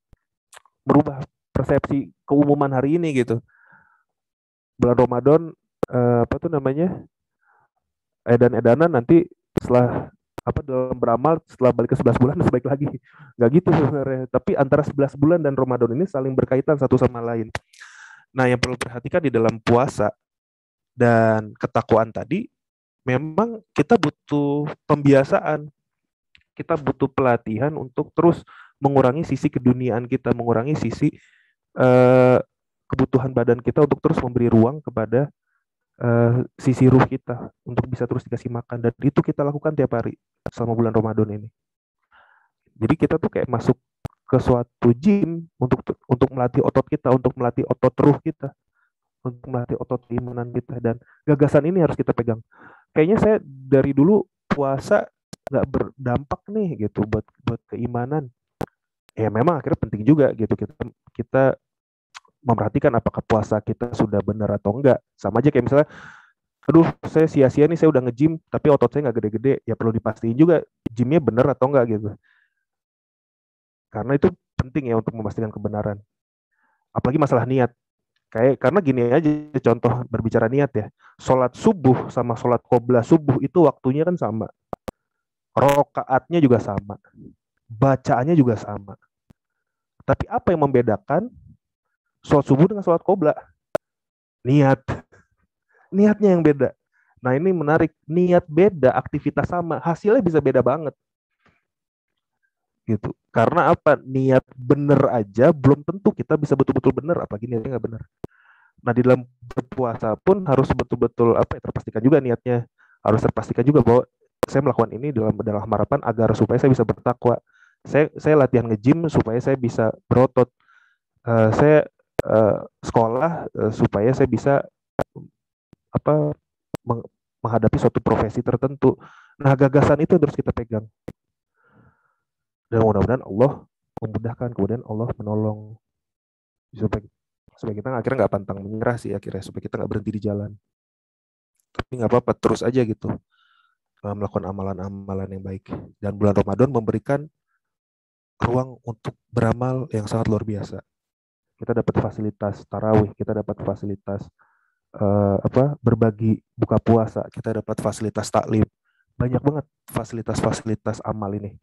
merubah persepsi keumuman hari ini gitu. Bulan Ramadan eh, apa tuh namanya? edan-edanan nanti setelah apa dalam beramal setelah balik ke 11 bulan sebaik lagi. Nggak gitu sebenarnya. Tapi antara 11 bulan dan Ramadan ini saling berkaitan satu sama lain. Nah, yang perlu perhatikan di dalam puasa dan ketakuan tadi memang kita butuh pembiasaan kita butuh pelatihan untuk terus mengurangi sisi keduniaan kita mengurangi sisi uh, kebutuhan badan kita untuk terus memberi ruang kepada uh, sisi ruh kita untuk bisa terus dikasih makan dan itu kita lakukan tiap hari selama bulan Ramadan ini jadi kita tuh kayak masuk ke suatu gym untuk untuk melatih otot kita untuk melatih otot ruh kita untuk melatih otot keimanan kita dan gagasan ini harus kita pegang. Kayaknya saya dari dulu puasa nggak berdampak nih gitu buat buat keimanan. Ya memang akhirnya penting juga gitu kita kita memperhatikan apakah puasa kita sudah benar atau enggak. Sama aja kayak misalnya aduh saya sia-sia nih saya udah nge tapi otot saya nggak gede-gede ya perlu dipastikan juga gymnya benar atau enggak gitu karena itu penting ya untuk memastikan kebenaran apalagi masalah niat Kayak karena gini aja contoh berbicara niat ya. Sholat subuh sama sholat qobla subuh itu waktunya kan sama. Rokaatnya juga sama. Bacaannya juga sama. Tapi apa yang membedakan sholat subuh dengan sholat qobla? Niat. Niatnya yang beda. Nah ini menarik. Niat beda, aktivitas sama. Hasilnya bisa beda banget gitu karena apa niat bener aja belum tentu kita bisa betul-betul bener apalagi niatnya nggak bener nah di dalam berpuasa pun harus betul-betul apa ya terpastikan juga niatnya harus terpastikan juga bahwa saya melakukan ini dalam dalam harapan agar supaya saya bisa bertakwa saya saya latihan nge-gym supaya saya bisa berotot uh, saya uh, sekolah uh, supaya saya bisa apa menghadapi suatu profesi tertentu nah gagasan itu harus kita pegang dan mudah-mudahan Allah memudahkan kemudian Allah menolong supaya supaya kita akhirnya nggak pantang menyerah sih akhirnya supaya kita nggak berhenti di jalan tapi nggak apa-apa terus aja gitu eh, melakukan amalan-amalan yang baik dan bulan Ramadan memberikan ruang untuk beramal yang sangat luar biasa kita dapat fasilitas tarawih kita dapat fasilitas uh, apa berbagi buka puasa kita dapat fasilitas taklim banyak banget fasilitas-fasilitas amal ini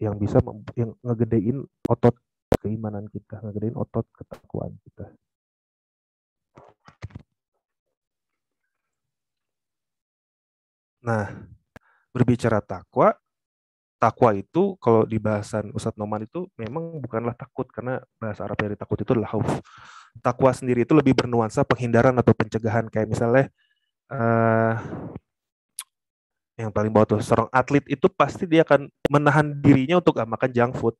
yang bisa yang ngegedein otot keimanan kita, ngegedein otot ketakuan kita. Nah, berbicara takwa, takwa itu kalau di bahasan Ustadz Noman itu memang bukanlah takut karena bahasa Arab dari takut itu adalah hauf. Takwa sendiri itu lebih bernuansa penghindaran atau pencegahan kayak misalnya uh, yang paling bawah tuh seorang atlet itu pasti dia akan menahan dirinya untuk gak makan junk food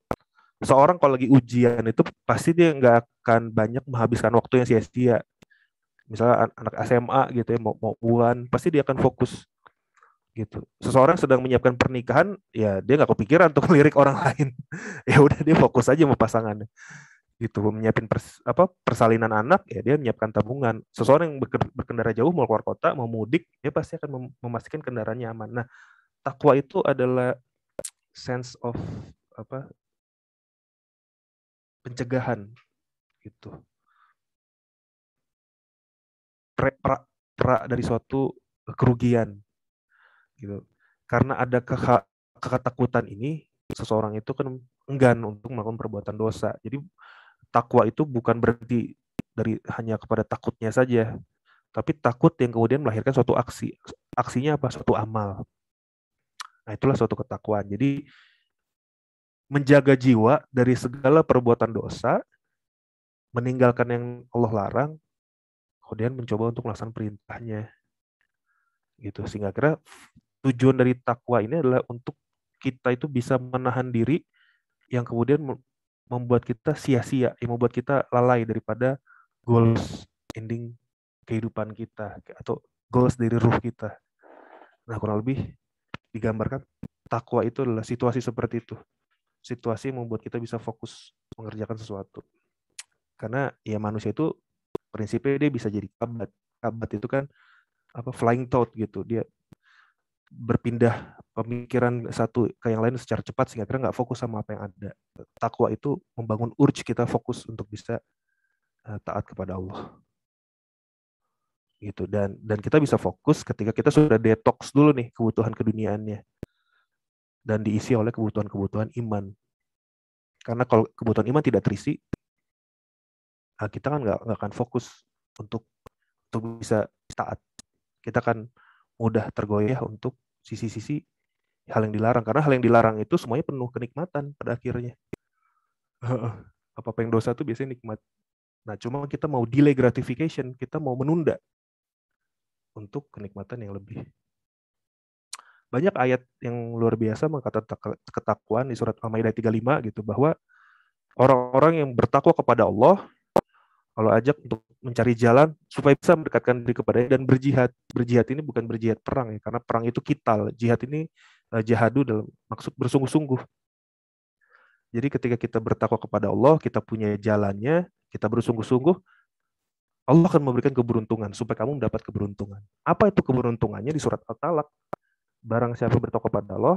seorang kalau lagi ujian itu pasti dia nggak akan banyak menghabiskan waktu yang sia-sia misalnya anak SMA gitu ya mau mau ulan pasti dia akan fokus gitu seseorang sedang menyiapkan pernikahan ya dia nggak kepikiran untuk lirik orang lain ya udah dia fokus aja sama pasangannya gitu menyiapin pers, apa persalinan anak ya dia menyiapkan tabungan seseorang yang berkendara jauh mau keluar kota mau mudik dia pasti akan memastikan kendaraannya aman nah takwa itu adalah sense of apa pencegahan gitu pra, pra, pra dari suatu kerugian gitu karena ada keha, keketakutan ini seseorang itu kan enggan untuk melakukan perbuatan dosa jadi takwa itu bukan berarti dari hanya kepada takutnya saja, tapi takut yang kemudian melahirkan suatu aksi. Aksinya apa? Suatu amal. Nah, itulah suatu ketakwaan. Jadi menjaga jiwa dari segala perbuatan dosa, meninggalkan yang Allah larang, kemudian mencoba untuk melaksanakan perintahnya. Gitu. Sehingga kira tujuan dari takwa ini adalah untuk kita itu bisa menahan diri yang kemudian membuat kita sia-sia, yang membuat kita lalai daripada goals ending kehidupan kita atau goals dari ruh kita. Nah, kurang lebih digambarkan takwa itu adalah situasi seperti itu. Situasi yang membuat kita bisa fokus mengerjakan sesuatu. Karena ya manusia itu prinsipnya dia bisa jadi kabat. Kabat itu kan apa flying thought gitu. Dia berpindah pemikiran satu ke yang lain secara cepat sehingga kita nggak fokus sama apa yang ada. Takwa itu membangun urge kita fokus untuk bisa eh, taat kepada Allah. Gitu dan dan kita bisa fokus ketika kita sudah detox dulu nih kebutuhan keduniaannya dan diisi oleh kebutuhan-kebutuhan iman. Karena kalau kebutuhan iman tidak terisi, ah, kita kan nggak akan fokus untuk untuk bisa taat. Kita kan mudah tergoyah untuk sisi-sisi hal yang dilarang karena hal yang dilarang itu semuanya penuh kenikmatan pada akhirnya apa yang dosa itu biasanya nikmat nah cuma kita mau delay gratification kita mau menunda untuk kenikmatan yang lebih banyak ayat yang luar biasa mengatakan ketakuan di surat Al-Maidah 35 gitu bahwa orang-orang yang bertakwa kepada Allah Allah ajak untuk mencari jalan supaya bisa mendekatkan diri kepadanya dan berjihad. Berjihad ini bukan berjihad perang ya, karena perang itu kital. Jihad ini uh, jihadu dalam maksud bersungguh-sungguh. Jadi ketika kita bertakwa kepada Allah, kita punya jalannya, kita bersungguh-sungguh, Allah akan memberikan keberuntungan supaya kamu mendapat keberuntungan. Apa itu keberuntungannya di surat al talak Barang siapa bertakwa kepada Allah,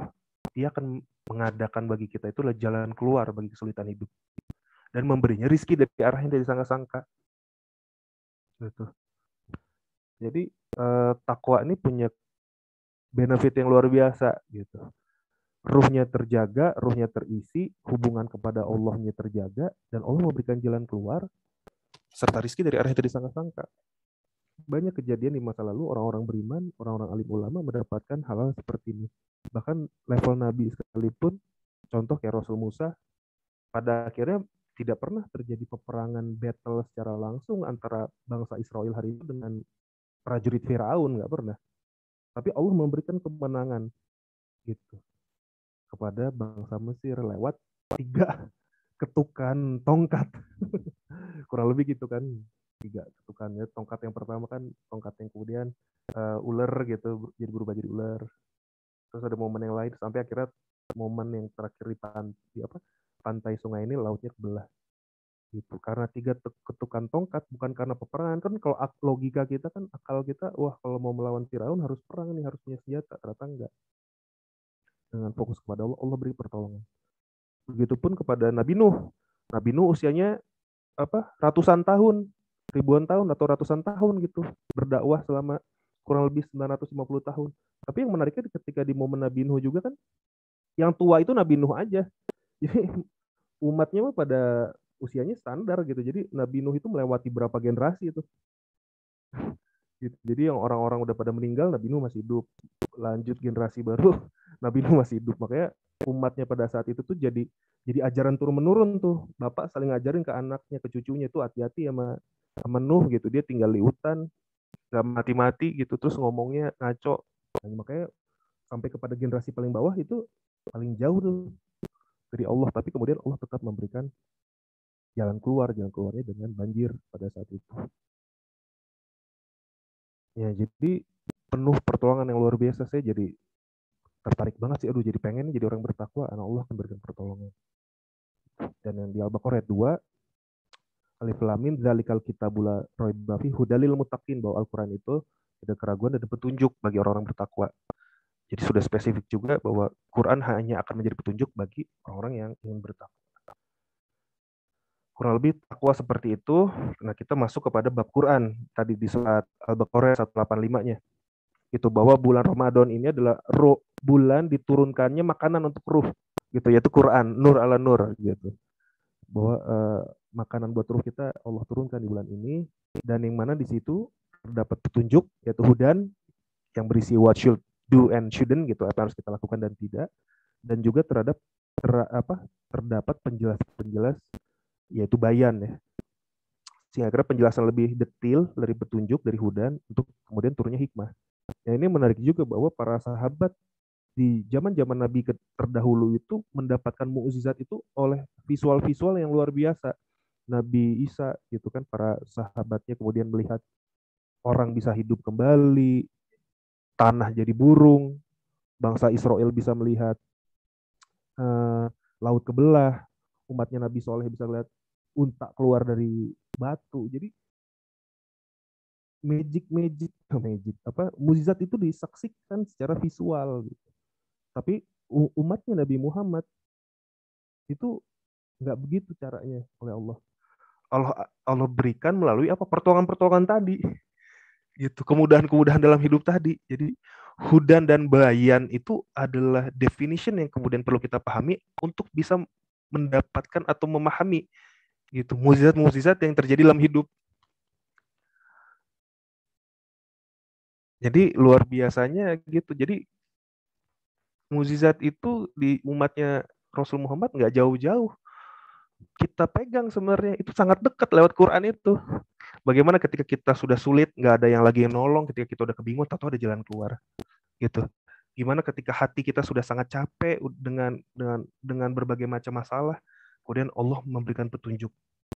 dia akan mengadakan bagi kita itulah jalan keluar bagi kesulitan hidup dan memberinya rizki dari arah yang tidak disangka-sangka. Gitu. Jadi eh, takwa ini punya benefit yang luar biasa gitu. Ruhnya terjaga, ruhnya terisi, hubungan kepada Allahnya terjaga, dan Allah memberikan jalan keluar serta rizki dari arah yang tidak disangka-sangka. Banyak kejadian di masa lalu orang-orang beriman, orang-orang alim ulama mendapatkan hal-hal seperti ini. Bahkan level Nabi sekalipun, contoh kayak Rasul Musa, pada akhirnya tidak pernah terjadi peperangan battle secara langsung antara bangsa Israel hari itu dengan prajurit Firaun nggak pernah. Tapi Allah memberikan kemenangan gitu kepada bangsa Mesir lewat tiga ketukan tongkat. Kurang lebih gitu kan. Tiga ketukannya tongkat yang pertama kan tongkat yang kemudian uh, ular gitu jadi berubah jadi ular. Terus ada momen yang lain sampai akhirnya momen yang terakhir di, pantai apa pantai sungai ini lautnya kebelah gitu karena tiga ketukan tongkat bukan karena peperangan kan kalau logika kita kan akal kita wah kalau mau melawan Firaun harus perang nih harus punya senjata ternyata enggak dengan fokus kepada Allah Allah beri pertolongan begitupun kepada Nabi Nuh Nabi Nuh usianya apa ratusan tahun ribuan tahun atau ratusan tahun gitu berdakwah selama kurang lebih 950 tahun tapi yang menariknya ketika di momen Nabi Nuh juga kan yang tua itu Nabi Nuh aja jadi umatnya mah pada usianya standar gitu. Jadi Nabi Nuh itu melewati berapa generasi itu. Gitu. Jadi yang orang-orang udah pada meninggal, Nabi Nuh masih hidup. Lanjut generasi baru, Nabi Nuh masih hidup. Makanya umatnya pada saat itu tuh jadi jadi ajaran turun menurun tuh. Bapak saling ngajarin ke anaknya, ke cucunya tuh hati-hati sama sama Nuh gitu. Dia tinggal di hutan, gak mati-mati gitu. Terus ngomongnya ngaco. makanya sampai kepada generasi paling bawah itu paling jauh tuh dari Allah tapi kemudian Allah tetap memberikan jalan keluar jalan keluarnya dengan banjir pada saat itu ya jadi penuh pertolongan yang luar biasa saya jadi tertarik banget sih aduh jadi pengen jadi orang bertakwa anak Allah akan berikan pertolongan dan yang di Al-Baqarah 2 Alif Lamin zalikal kitabula bafi hudalil mutakin bahwa Al-Quran itu ada keraguan dan ada petunjuk bagi orang-orang bertakwa jadi sudah spesifik juga bahwa Quran hanya akan menjadi petunjuk bagi orang-orang yang ingin bertakwa. Kurang lebih takwa seperti itu. Nah, kita masuk kepada bab Quran tadi di saat Al-Baqarah eh, 185-nya. Itu bahwa bulan Ramadan ini adalah ruh, bulan diturunkannya makanan untuk ruh gitu yaitu Quran, nur ala nur gitu. Bahwa eh, makanan buat ruh kita Allah turunkan di bulan ini dan yang mana di situ terdapat petunjuk yaitu hudan yang berisi watchul do and shouldn't gitu apa harus kita lakukan dan tidak dan juga terhadap ter, apa terdapat penjelas-penjelas yaitu bayan ya sehingga akhirnya penjelasan lebih detail dari petunjuk dari Hudan untuk kemudian turunnya hikmah. Ya ini menarik juga bahwa para sahabat di zaman-zaman Nabi terdahulu itu mendapatkan mukjizat itu oleh visual-visual yang luar biasa. Nabi Isa gitu kan para sahabatnya kemudian melihat orang bisa hidup kembali, tanah jadi burung, bangsa Israel bisa melihat uh, laut kebelah, umatnya Nabi Soleh bisa melihat unta keluar dari batu. Jadi magic magic magic apa mukjizat itu disaksikan secara visual gitu. Tapi umatnya Nabi Muhammad itu nggak begitu caranya oleh Allah. Allah Allah berikan melalui apa pertolongan-pertolongan tadi gitu kemudahan-kemudahan dalam hidup tadi jadi hudan dan bayan itu adalah definition yang kemudian perlu kita pahami untuk bisa mendapatkan atau memahami gitu mukjizat-mukjizat yang terjadi dalam hidup jadi luar biasanya gitu jadi mukjizat itu di umatnya Rasul Muhammad nggak jauh-jauh kita pegang sebenarnya itu sangat dekat lewat Quran itu. Bagaimana ketika kita sudah sulit, nggak ada yang lagi yang nolong, ketika kita udah kebingungan, tahu ada jalan keluar, gitu. Gimana ketika hati kita sudah sangat capek dengan dengan dengan berbagai macam masalah, kemudian Allah memberikan petunjuk.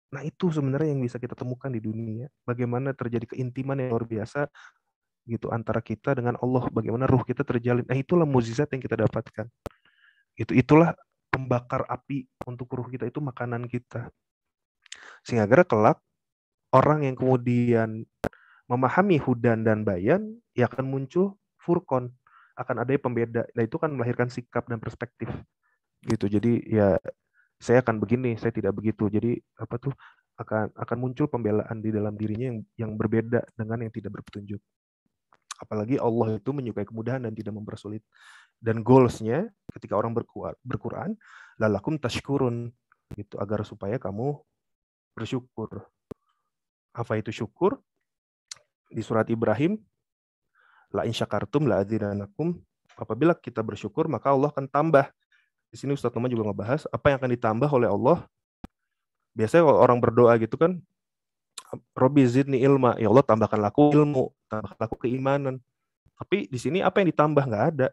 Nah itu sebenarnya yang bisa kita temukan di dunia. Bagaimana terjadi keintiman yang luar biasa gitu antara kita dengan Allah. Bagaimana ruh kita terjalin. Nah itulah mukjizat yang kita dapatkan. Itu itulah pembakar api untuk ruh kita itu makanan kita. Sehingga kelak orang yang kemudian memahami hudan dan bayan ya akan muncul furkon akan ada pembeda. Nah itu kan melahirkan sikap dan perspektif gitu. Jadi ya saya akan begini, saya tidak begitu. Jadi apa tuh akan akan muncul pembelaan di dalam dirinya yang yang berbeda dengan yang tidak berpetunjuk. Apalagi Allah itu menyukai kemudahan dan tidak mempersulit dan goalsnya ketika orang berquran lalakum tashkurun gitu agar supaya kamu bersyukur. Apa itu syukur? Di surat Ibrahim la in syakartum la adzinanakum Apabila kita bersyukur maka Allah akan tambah. Di sini Ustaz Numan juga ngebahas apa yang akan ditambah oleh Allah. Biasanya kalau orang berdoa gitu kan Robi zidni ilma, ya Allah tambahkan laku ilmu, tambahkan laku keimanan. Tapi di sini apa yang ditambah nggak ada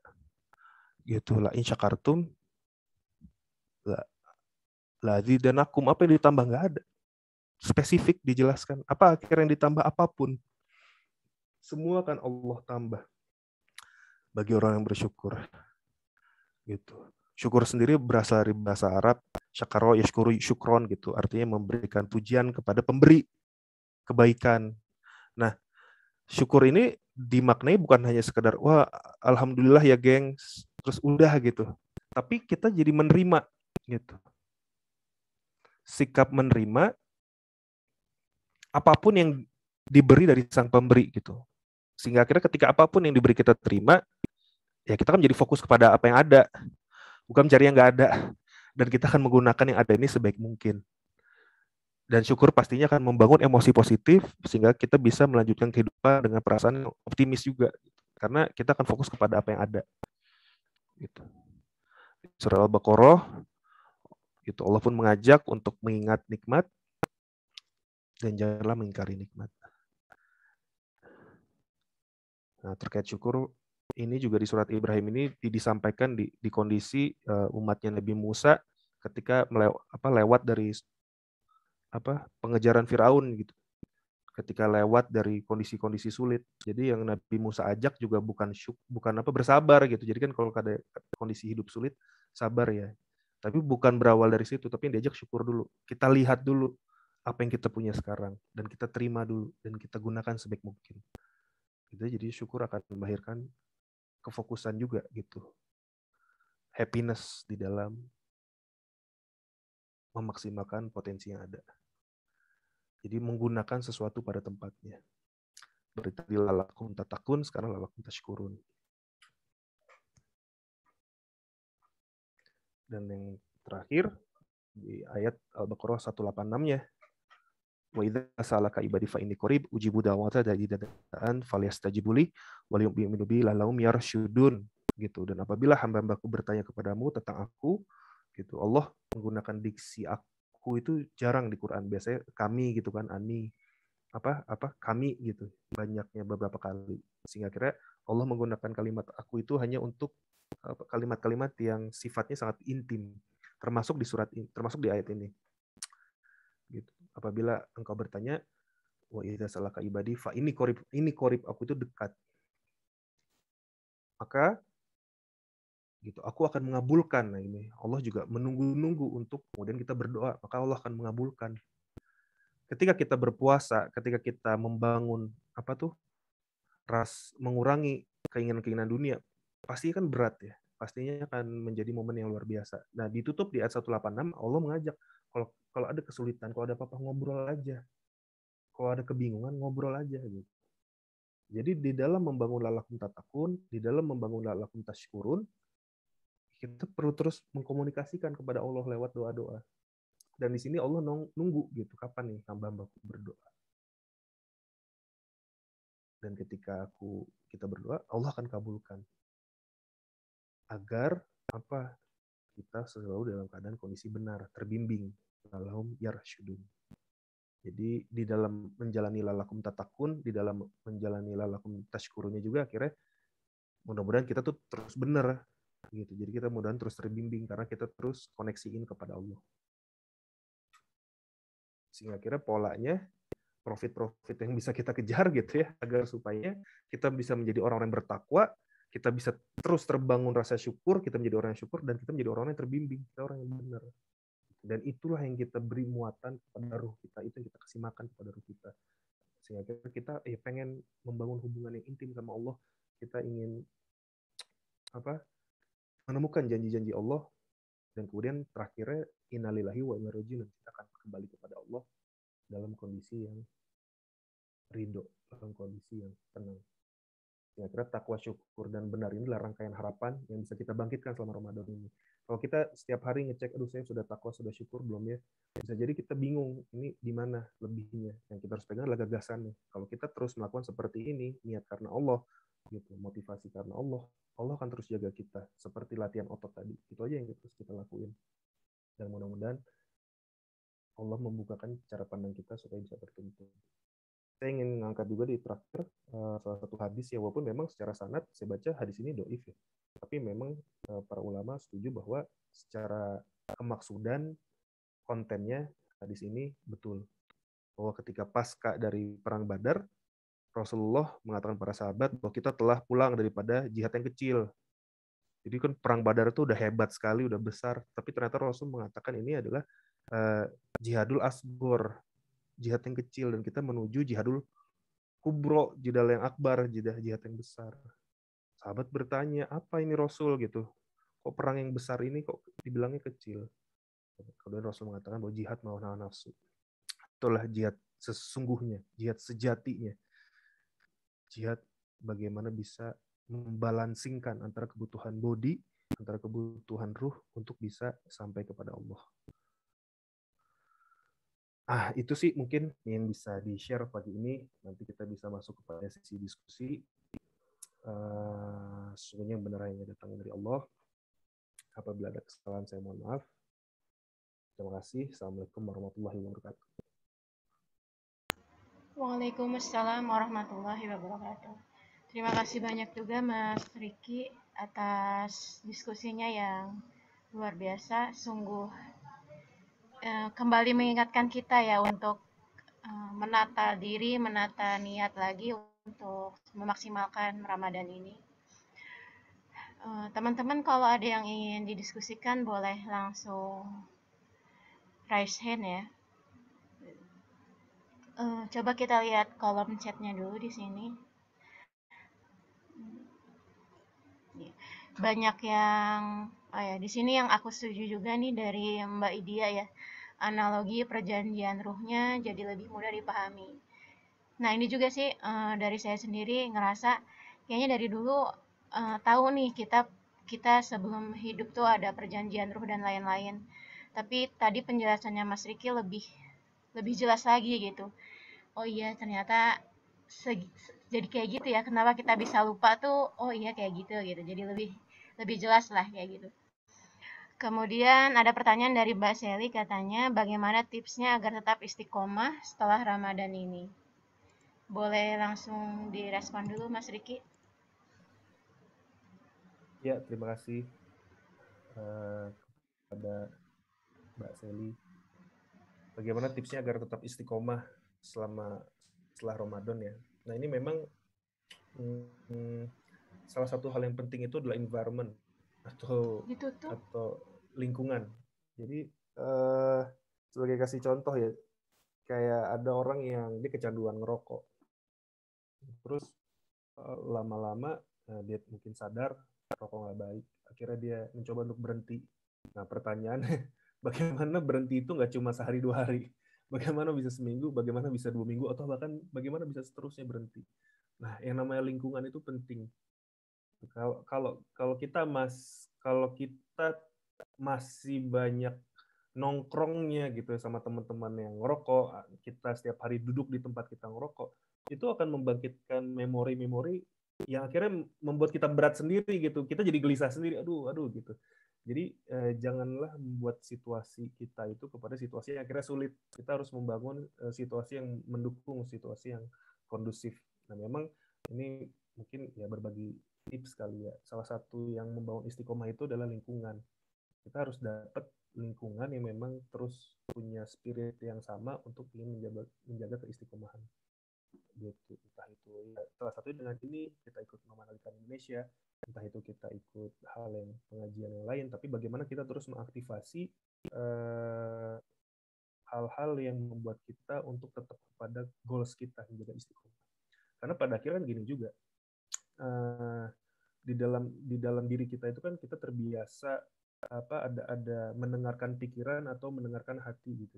gitu la in syakartum la lazi dan akum apa yang ditambah nggak ada spesifik dijelaskan apa akhirnya yang ditambah apapun semua kan Allah tambah bagi orang yang bersyukur gitu syukur sendiri berasal dari bahasa Arab syakaro yashkuru syukron gitu artinya memberikan pujian kepada pemberi kebaikan nah syukur ini dimaknai bukan hanya sekedar wah alhamdulillah ya gengs terus udah gitu. Tapi kita jadi menerima gitu. Sikap menerima apapun yang diberi dari sang pemberi gitu. Sehingga akhirnya ketika apapun yang diberi kita terima, ya kita kan jadi fokus kepada apa yang ada. Bukan mencari yang nggak ada. Dan kita akan menggunakan yang ada ini sebaik mungkin. Dan syukur pastinya akan membangun emosi positif sehingga kita bisa melanjutkan kehidupan dengan perasaan optimis juga. Karena kita akan fokus kepada apa yang ada. Itu. Surah Al-Baqarah itu Allah pun mengajak untuk mengingat nikmat dan janganlah mengingkari nikmat. Nah, terkait syukur ini juga di surat Ibrahim ini disampaikan di, di kondisi uh, umatnya Nabi Musa ketika melew, apa, lewat dari apa pengejaran Firaun gitu ketika lewat dari kondisi-kondisi sulit. Jadi yang Nabi Musa ajak juga bukan syuk, bukan apa bersabar gitu. Jadi kan kalau ada kondisi hidup sulit, sabar ya. Tapi bukan berawal dari situ, tapi yang diajak syukur dulu. Kita lihat dulu apa yang kita punya sekarang dan kita terima dulu dan kita gunakan sebaik mungkin. Gitu, ya, jadi syukur akan melahirkan kefokusan juga gitu. Happiness di dalam memaksimalkan potensi yang ada. Jadi menggunakan sesuatu pada tempatnya. Berita tadi lalakum tatakun, sekarang lalakum tashkurun. Dan yang terakhir, di ayat Al-Baqarah 186-nya, wa idza salaka ibadi fa inni qarib ujibu da'wata dari dadaan falyastajibuli wal yu'minu bi lahum yarsyudun gitu dan apabila hamba-hambaku bertanya kepadamu tentang aku gitu Allah menggunakan diksi aku aku itu jarang di Quran. Biasanya kami gitu kan, ani apa apa kami gitu banyaknya beberapa kali sehingga akhirnya Allah menggunakan kalimat aku itu hanya untuk kalimat-kalimat yang sifatnya sangat intim termasuk di surat ini, termasuk di ayat ini gitu apabila engkau bertanya wa idza salaka ibadi fa ini korib ini korib aku itu dekat maka gitu aku akan mengabulkan nah ini Allah juga menunggu-nunggu untuk kemudian kita berdoa maka Allah akan mengabulkan ketika kita berpuasa ketika kita membangun apa tuh ras mengurangi keinginan-keinginan dunia pasti kan berat ya pastinya akan menjadi momen yang luar biasa nah ditutup di ayat 186 Allah mengajak kalau kalau ada kesulitan kalau ada apa-apa ngobrol aja kalau ada kebingungan ngobrol aja gitu jadi di dalam membangun lalakum tatakun, di dalam membangun lalakum tashkurun, kita perlu terus mengkomunikasikan kepada Allah lewat doa-doa. Dan di sini Allah nunggu gitu, kapan nih hamba hambaku berdoa. Dan ketika aku kita berdoa, Allah akan kabulkan. Agar apa kita selalu dalam keadaan kondisi benar, terbimbing. ya yarsyudun. Jadi di dalam menjalani lalakum tatakun, di dalam menjalani lalakum tashkurunya juga akhirnya mudah-mudahan kita tuh terus benar gitu. Jadi kita mudah-mudahan terus terbimbing karena kita terus koneksiin kepada Allah. Sehingga kira polanya profit-profit yang bisa kita kejar gitu ya agar supaya kita bisa menjadi orang-orang yang bertakwa, kita bisa terus terbangun rasa syukur, kita menjadi orang yang syukur dan kita menjadi orang yang terbimbing, kita orang yang benar. Dan itulah yang kita beri muatan kepada ruh kita, itu yang kita kasih makan kepada ruh kita. Sehingga kita kita ya, eh, pengen membangun hubungan yang intim sama Allah, kita ingin apa menemukan janji-janji Allah dan kemudian terakhirnya innalillahi wa inna kita akan kembali kepada Allah dalam kondisi yang ridho, dalam kondisi yang tenang. Ya, kira takwa syukur dan benar inilah rangkaian harapan yang bisa kita bangkitkan selama Ramadan ini. Kalau kita setiap hari ngecek, aduh saya sudah takwa, sudah syukur belum ya, bisa jadi kita bingung ini di mana lebihnya. Yang kita harus pegang adalah gagasannya. Kalau kita terus melakukan seperti ini, niat karena Allah, gitu motivasi karena Allah Allah akan terus jaga kita seperti latihan otot tadi itu aja yang terus kita lakuin dan mudah-mudahan Allah membukakan cara pandang kita supaya bisa bertumbuh saya ingin mengangkat juga di terakhir eh, salah satu hadis ya walaupun memang secara sanad saya baca hadis ini doif ya tapi memang eh, para ulama setuju bahwa secara kemaksudan kontennya hadis ini betul bahwa ketika pasca dari perang Badar Rasulullah mengatakan para sahabat bahwa kita telah pulang daripada jihad yang kecil. Jadi kan perang Badar itu udah hebat sekali, udah besar, tapi ternyata Rasul mengatakan ini adalah uh, jihadul asgor, jihad yang kecil dan kita menuju jihadul kubro, jidal yang akbar, jihad yang besar. Sahabat bertanya, apa ini Rasul gitu? Kok perang yang besar ini kok dibilangnya kecil? Kemudian Rasul mengatakan bahwa jihad melawan nafsu. Itulah jihad sesungguhnya, jihad sejatinya, jihad bagaimana bisa membalansingkan antara kebutuhan body, antara kebutuhan ruh untuk bisa sampai kepada Allah. Ah, itu sih mungkin yang bisa di-share pagi ini. Nanti kita bisa masuk kepada sesi diskusi. Uh, ah, sesungguhnya yang benar hanya datang dari Allah. Apabila ada kesalahan, saya mohon maaf. Terima kasih. Assalamualaikum warahmatullahi wabarakatuh. Waalaikumsalam warahmatullahi wabarakatuh. Terima kasih banyak juga Mas Riki atas diskusinya yang luar biasa, sungguh eh, kembali mengingatkan kita ya untuk eh, menata diri, menata niat lagi untuk memaksimalkan Ramadan ini. Eh, teman-teman kalau ada yang ingin didiskusikan boleh langsung raise hand ya uh, coba kita lihat kolom chatnya dulu di sini. Iya. Banyak yang, oh ya, di sini yang aku setuju juga nih dari Mbak Idia ya. Analogi perjanjian ruhnya jadi lebih mudah dipahami. Nah ini juga sih uh, dari saya sendiri ngerasa kayaknya dari dulu uh, tahu nih kita kita sebelum hidup tuh ada perjanjian ruh dan lain-lain. Tapi tadi penjelasannya Mas Riki lebih lebih jelas lagi gitu oh iya ternyata segi, jadi kayak gitu ya kenapa kita bisa lupa tuh oh iya kayak gitu gitu jadi lebih lebih jelas lah kayak gitu Kemudian ada pertanyaan dari Mbak Seli katanya bagaimana tipsnya agar tetap istiqomah setelah Ramadan ini? Boleh langsung direspon dulu Mas Riki? Ya, terima kasih uh, kepada Mbak Seli bagaimana tipsnya agar tetap istiqomah selama setelah Ramadan ya. Nah ini memang hmm, salah satu hal yang penting itu adalah environment atau gitu atau lingkungan. Jadi uh, sebagai kasih contoh ya, kayak ada orang yang dia kecanduan ngerokok, terus eh, lama-lama uh, dia mungkin sadar rokok nggak baik, akhirnya dia mencoba untuk berhenti. Nah pertanyaan bagaimana berhenti itu nggak cuma sehari dua hari bagaimana bisa seminggu bagaimana bisa dua minggu atau bahkan bagaimana bisa seterusnya berhenti nah yang namanya lingkungan itu penting kalau kalau kalau kita mas kalau kita masih banyak nongkrongnya gitu ya sama teman-teman yang ngerokok kita setiap hari duduk di tempat kita ngerokok itu akan membangkitkan memori-memori yang akhirnya membuat kita berat sendiri gitu kita jadi gelisah sendiri aduh aduh gitu jadi eh, janganlah membuat situasi kita itu kepada situasi yang akhirnya sulit. Kita harus membangun eh, situasi yang mendukung, situasi yang kondusif. Nah memang ini mungkin ya berbagi tips kali ya. Salah satu yang membangun istiqomah itu adalah lingkungan. Kita harus dapat lingkungan yang memang terus punya spirit yang sama untuk ingin menjaga, menjaga keistiqomahan gitu entah itu ya, salah satu dengan ini kita ikut memanalikan Indonesia entah itu kita ikut hal yang pengajian yang lain tapi bagaimana kita terus mengaktifasi hal eh, hal-hal yang membuat kita untuk tetap pada goals kita menjaga istiqomah karena pada akhirnya gini juga uh, di dalam di dalam diri kita itu kan kita terbiasa apa ada ada mendengarkan pikiran atau mendengarkan hati gitu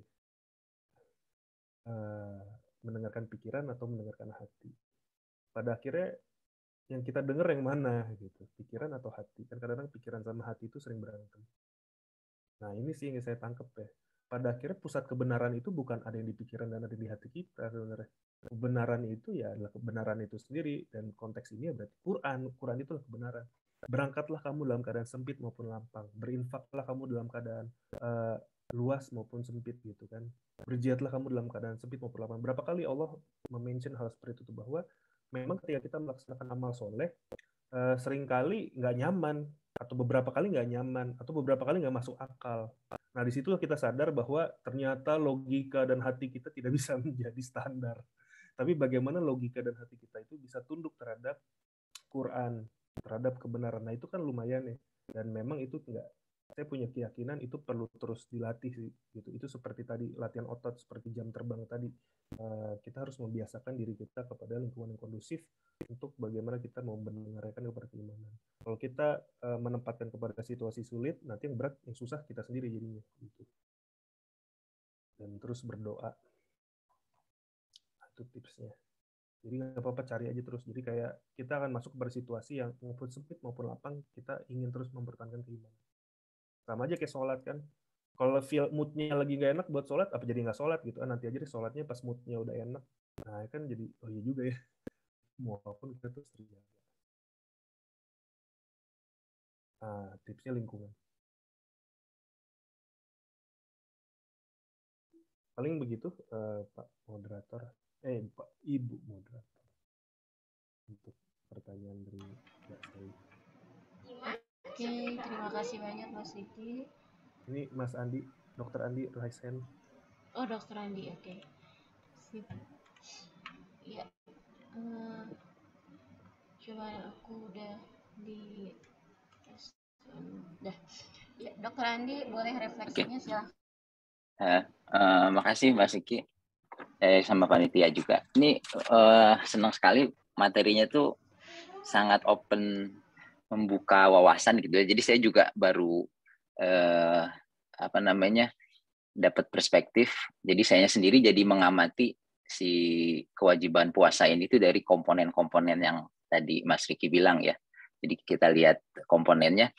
uh, mendengarkan pikiran atau mendengarkan hati. Pada akhirnya yang kita dengar yang mana gitu, pikiran atau hati. Kan kadang-kadang pikiran sama hati itu sering berantem. Nah ini sih yang saya tangkep ya. Pada akhirnya pusat kebenaran itu bukan ada yang di pikiran dan ada yang di hati kita sebenarnya. Kebenaran itu ya adalah kebenaran itu sendiri dan konteks ini ya berarti Quran. Quran itulah kebenaran. Berangkatlah kamu dalam keadaan sempit maupun lapang. Berinfaklah kamu dalam keadaan uh, luas maupun sempit gitu kan. Berjihadlah kamu dalam keadaan sempit maupun lapang. Berapa kali Allah memention hal seperti itu bahwa memang ketika kita melaksanakan amal soleh, uh, seringkali nggak nyaman atau beberapa kali nggak nyaman atau beberapa kali nggak masuk akal. Nah disitulah kita sadar bahwa ternyata logika dan hati kita tidak bisa menjadi standar. Tapi bagaimana logika dan hati kita itu bisa tunduk terhadap Quran, terhadap kebenaran. Nah itu kan lumayan ya. Dan memang itu nggak saya punya keyakinan itu perlu terus dilatih sih gitu itu seperti tadi latihan otot seperti jam terbang tadi eh, kita harus membiasakan diri kita kepada lingkungan yang kondusif untuk bagaimana kita mau mendengarkan kepada keimanan kalau kita eh, menempatkan kepada situasi sulit nanti yang berat yang susah kita sendiri jadinya gitu dan terus berdoa itu tipsnya jadi nggak apa-apa cari aja terus jadi kayak kita akan masuk bersituasi situasi yang maupun sempit maupun lapang kita ingin terus mempertahankan keimanan sama aja kayak sholat kan kalau feel moodnya lagi nggak enak buat sholat apa jadi nggak sholat gitu ah, nanti aja deh sholatnya pas moodnya udah enak nah kan jadi oh iya juga ya maupun kita tuh terjaga Nah, tipsnya lingkungan paling begitu eh, pak moderator eh pak ibu moderator untuk pertanyaan dari Mbak Sally. Oke, terima kasih banyak Mas Riki. Ini Mas Andi, Dokter Andi Raisen. Oh, Dokter Andi, oke. Okay. Sip. Ya, uh, coba aku udah di udah. Ya, Dokter Andi boleh refleksinya okay. silahkan. Uh, eh, uh, eh, makasih Mbak Siki eh, sama panitia juga. Ini uh, senang sekali materinya tuh sangat open membuka wawasan gitu ya. jadi saya juga baru eh, apa namanya dapat perspektif jadi saya sendiri jadi mengamati si kewajiban puasa ini itu dari komponen-komponen yang tadi Mas Riki bilang ya jadi kita lihat komponennya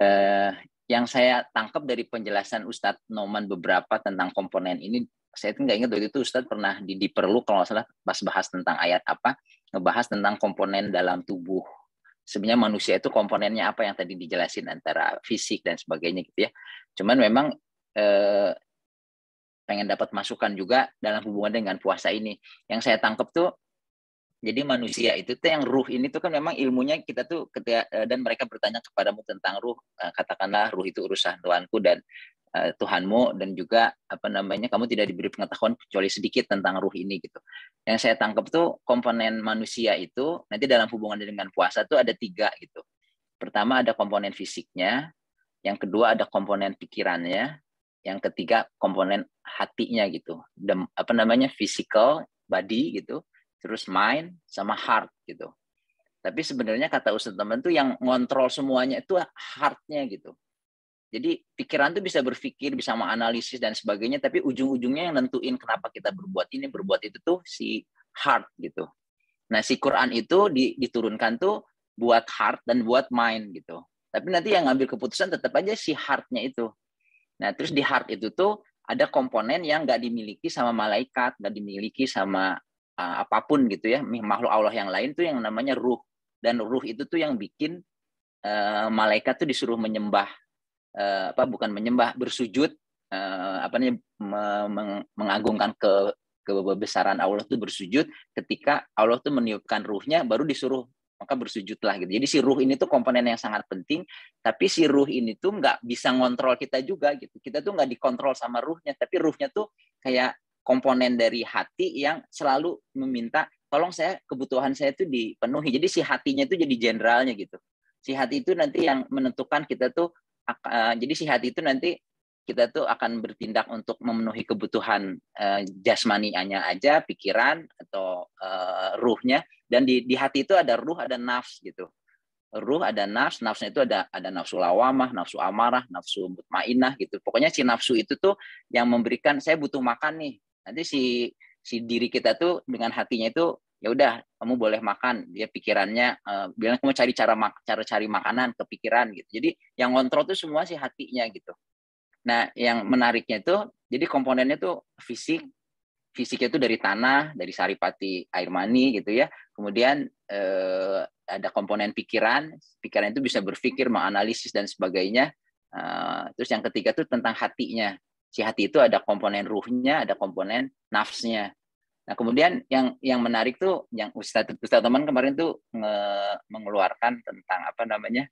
eh, yang saya tangkap dari penjelasan Ustadz Noman beberapa tentang komponen ini saya tuh nggak ingat waktu itu Ustadz pernah di diperlu kalau salah pas bahas tentang ayat apa ngebahas tentang komponen dalam tubuh sebenarnya manusia itu komponennya apa yang tadi dijelasin antara fisik dan sebagainya gitu ya. Cuman memang eh, pengen dapat masukan juga dalam hubungan dengan puasa ini. Yang saya tangkap tuh jadi manusia itu tuh yang ruh ini tuh kan memang ilmunya kita tuh ketika eh, dan mereka bertanya kepadamu tentang ruh eh, katakanlah ruh itu urusan Tuhanku dan Eh, Tuhanmu dan juga apa namanya kamu tidak diberi pengetahuan kecuali sedikit tentang ruh ini gitu. Yang saya tangkap tuh komponen manusia itu nanti dalam hubungan dengan puasa tuh ada tiga gitu. Pertama ada komponen fisiknya, yang kedua ada komponen pikirannya, yang ketiga komponen hatinya gitu. Dem, apa namanya physical body gitu, terus mind sama heart gitu. Tapi sebenarnya kata Ustaz teman tuh yang ngontrol semuanya itu heartnya gitu. Jadi pikiran tuh bisa berpikir, bisa menganalisis dan sebagainya, tapi ujung-ujungnya yang nentuin kenapa kita berbuat ini, berbuat itu tuh si heart gitu. Nah, si Quran itu diturunkan tuh buat heart dan buat mind gitu. Tapi nanti yang ngambil keputusan tetap aja si heartnya itu. Nah, terus di heart itu tuh ada komponen yang nggak dimiliki sama malaikat, nggak dimiliki sama uh, apapun gitu ya, makhluk Allah yang lain tuh yang namanya ruh. Dan ruh itu tuh yang bikin uh, malaikat tuh disuruh menyembah uh, apa bukan menyembah bersujud uh, apa namanya meng mengagungkan ke kebesaran Allah itu bersujud ketika Allah tuh meniupkan ruhnya baru disuruh maka bersujudlah gitu. Jadi si ruh ini tuh komponen yang sangat penting, tapi si ruh ini tuh nggak bisa ngontrol kita juga gitu. Kita tuh nggak dikontrol sama ruhnya, tapi ruhnya tuh kayak komponen dari hati yang selalu meminta tolong saya kebutuhan saya tuh dipenuhi. Jadi si hatinya tuh jadi generalnya gitu. Si hati itu nanti yang menentukan kita tuh Eh, jadi si hati itu nanti kita tuh akan bertindak untuk memenuhi kebutuhan uh, aja, pikiran atau uh, ruhnya. Dan di, di hati itu ada ruh, ada nafs gitu. Ruh ada nafs, nafsnya itu ada ada nafsu lawamah, nafsu amarah, nafsu mutmainah gitu. Pokoknya si nafsu itu tuh yang memberikan saya butuh makan nih. Nanti si si diri kita tuh dengan hatinya itu ya udah kamu boleh makan dia pikirannya uh, bilang kamu cari cara mak cara cari makanan kepikiran gitu jadi yang kontrol tuh semua sih hatinya gitu nah yang menariknya itu jadi komponennya tuh fisik fisiknya itu dari tanah dari saripati air mani gitu ya kemudian uh, ada komponen pikiran pikiran itu bisa berpikir menganalisis dan sebagainya uh, terus yang ketiga tuh tentang hatinya si hati itu ada komponen ruhnya ada komponen nafsnya Nah, kemudian yang yang menarik tuh yang Ustadz Ustadz teman kemarin tuh nge, mengeluarkan tentang apa namanya?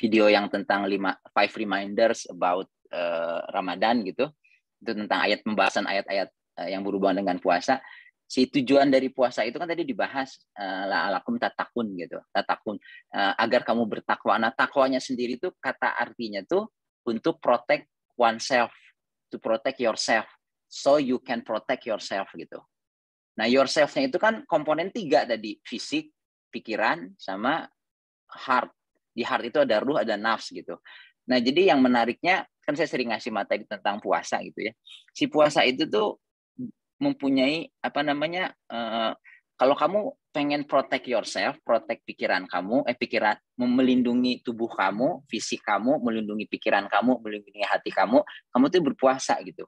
video yang tentang lima five reminders about uh, Ramadan gitu. Itu tentang ayat pembahasan ayat-ayat eh, yang berhubungan dengan puasa. Si tujuan dari puasa itu kan tadi dibahas uh, alakum tatakun gitu. Tatakun uh, agar kamu bertakwa. Nah, takwanya sendiri tuh kata artinya tuh untuk protect oneself, to protect yourself so you can protect yourself gitu. Nah, yourself-nya itu kan komponen tiga tadi, fisik, pikiran, sama heart. Di heart itu ada ruh, ada nafs gitu. Nah, jadi yang menariknya, kan saya sering ngasih materi gitu tentang puasa gitu ya. Si puasa itu tuh mempunyai, apa namanya, uh, kalau kamu pengen protect yourself, protect pikiran kamu, eh pikiran melindungi tubuh kamu, fisik kamu, melindungi pikiran kamu, melindungi hati kamu, kamu tuh berpuasa gitu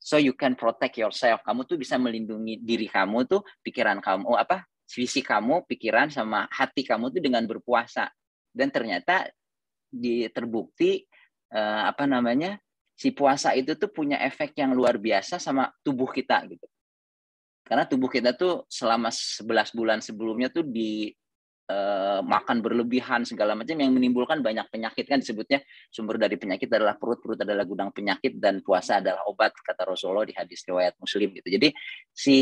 so you can protect yourself kamu tuh bisa melindungi diri kamu tuh pikiran kamu oh, apa visi kamu pikiran sama hati kamu tuh dengan berpuasa dan ternyata di terbukti eh, apa namanya si puasa itu tuh punya efek yang luar biasa sama tubuh kita gitu karena tubuh kita tuh selama 11 bulan sebelumnya tuh di Eh, makan berlebihan segala macam yang menimbulkan banyak penyakit kan disebutnya sumber dari penyakit adalah perut perut adalah gudang penyakit dan puasa adalah obat kata Rasulullah di hadis riwayat Muslim gitu jadi si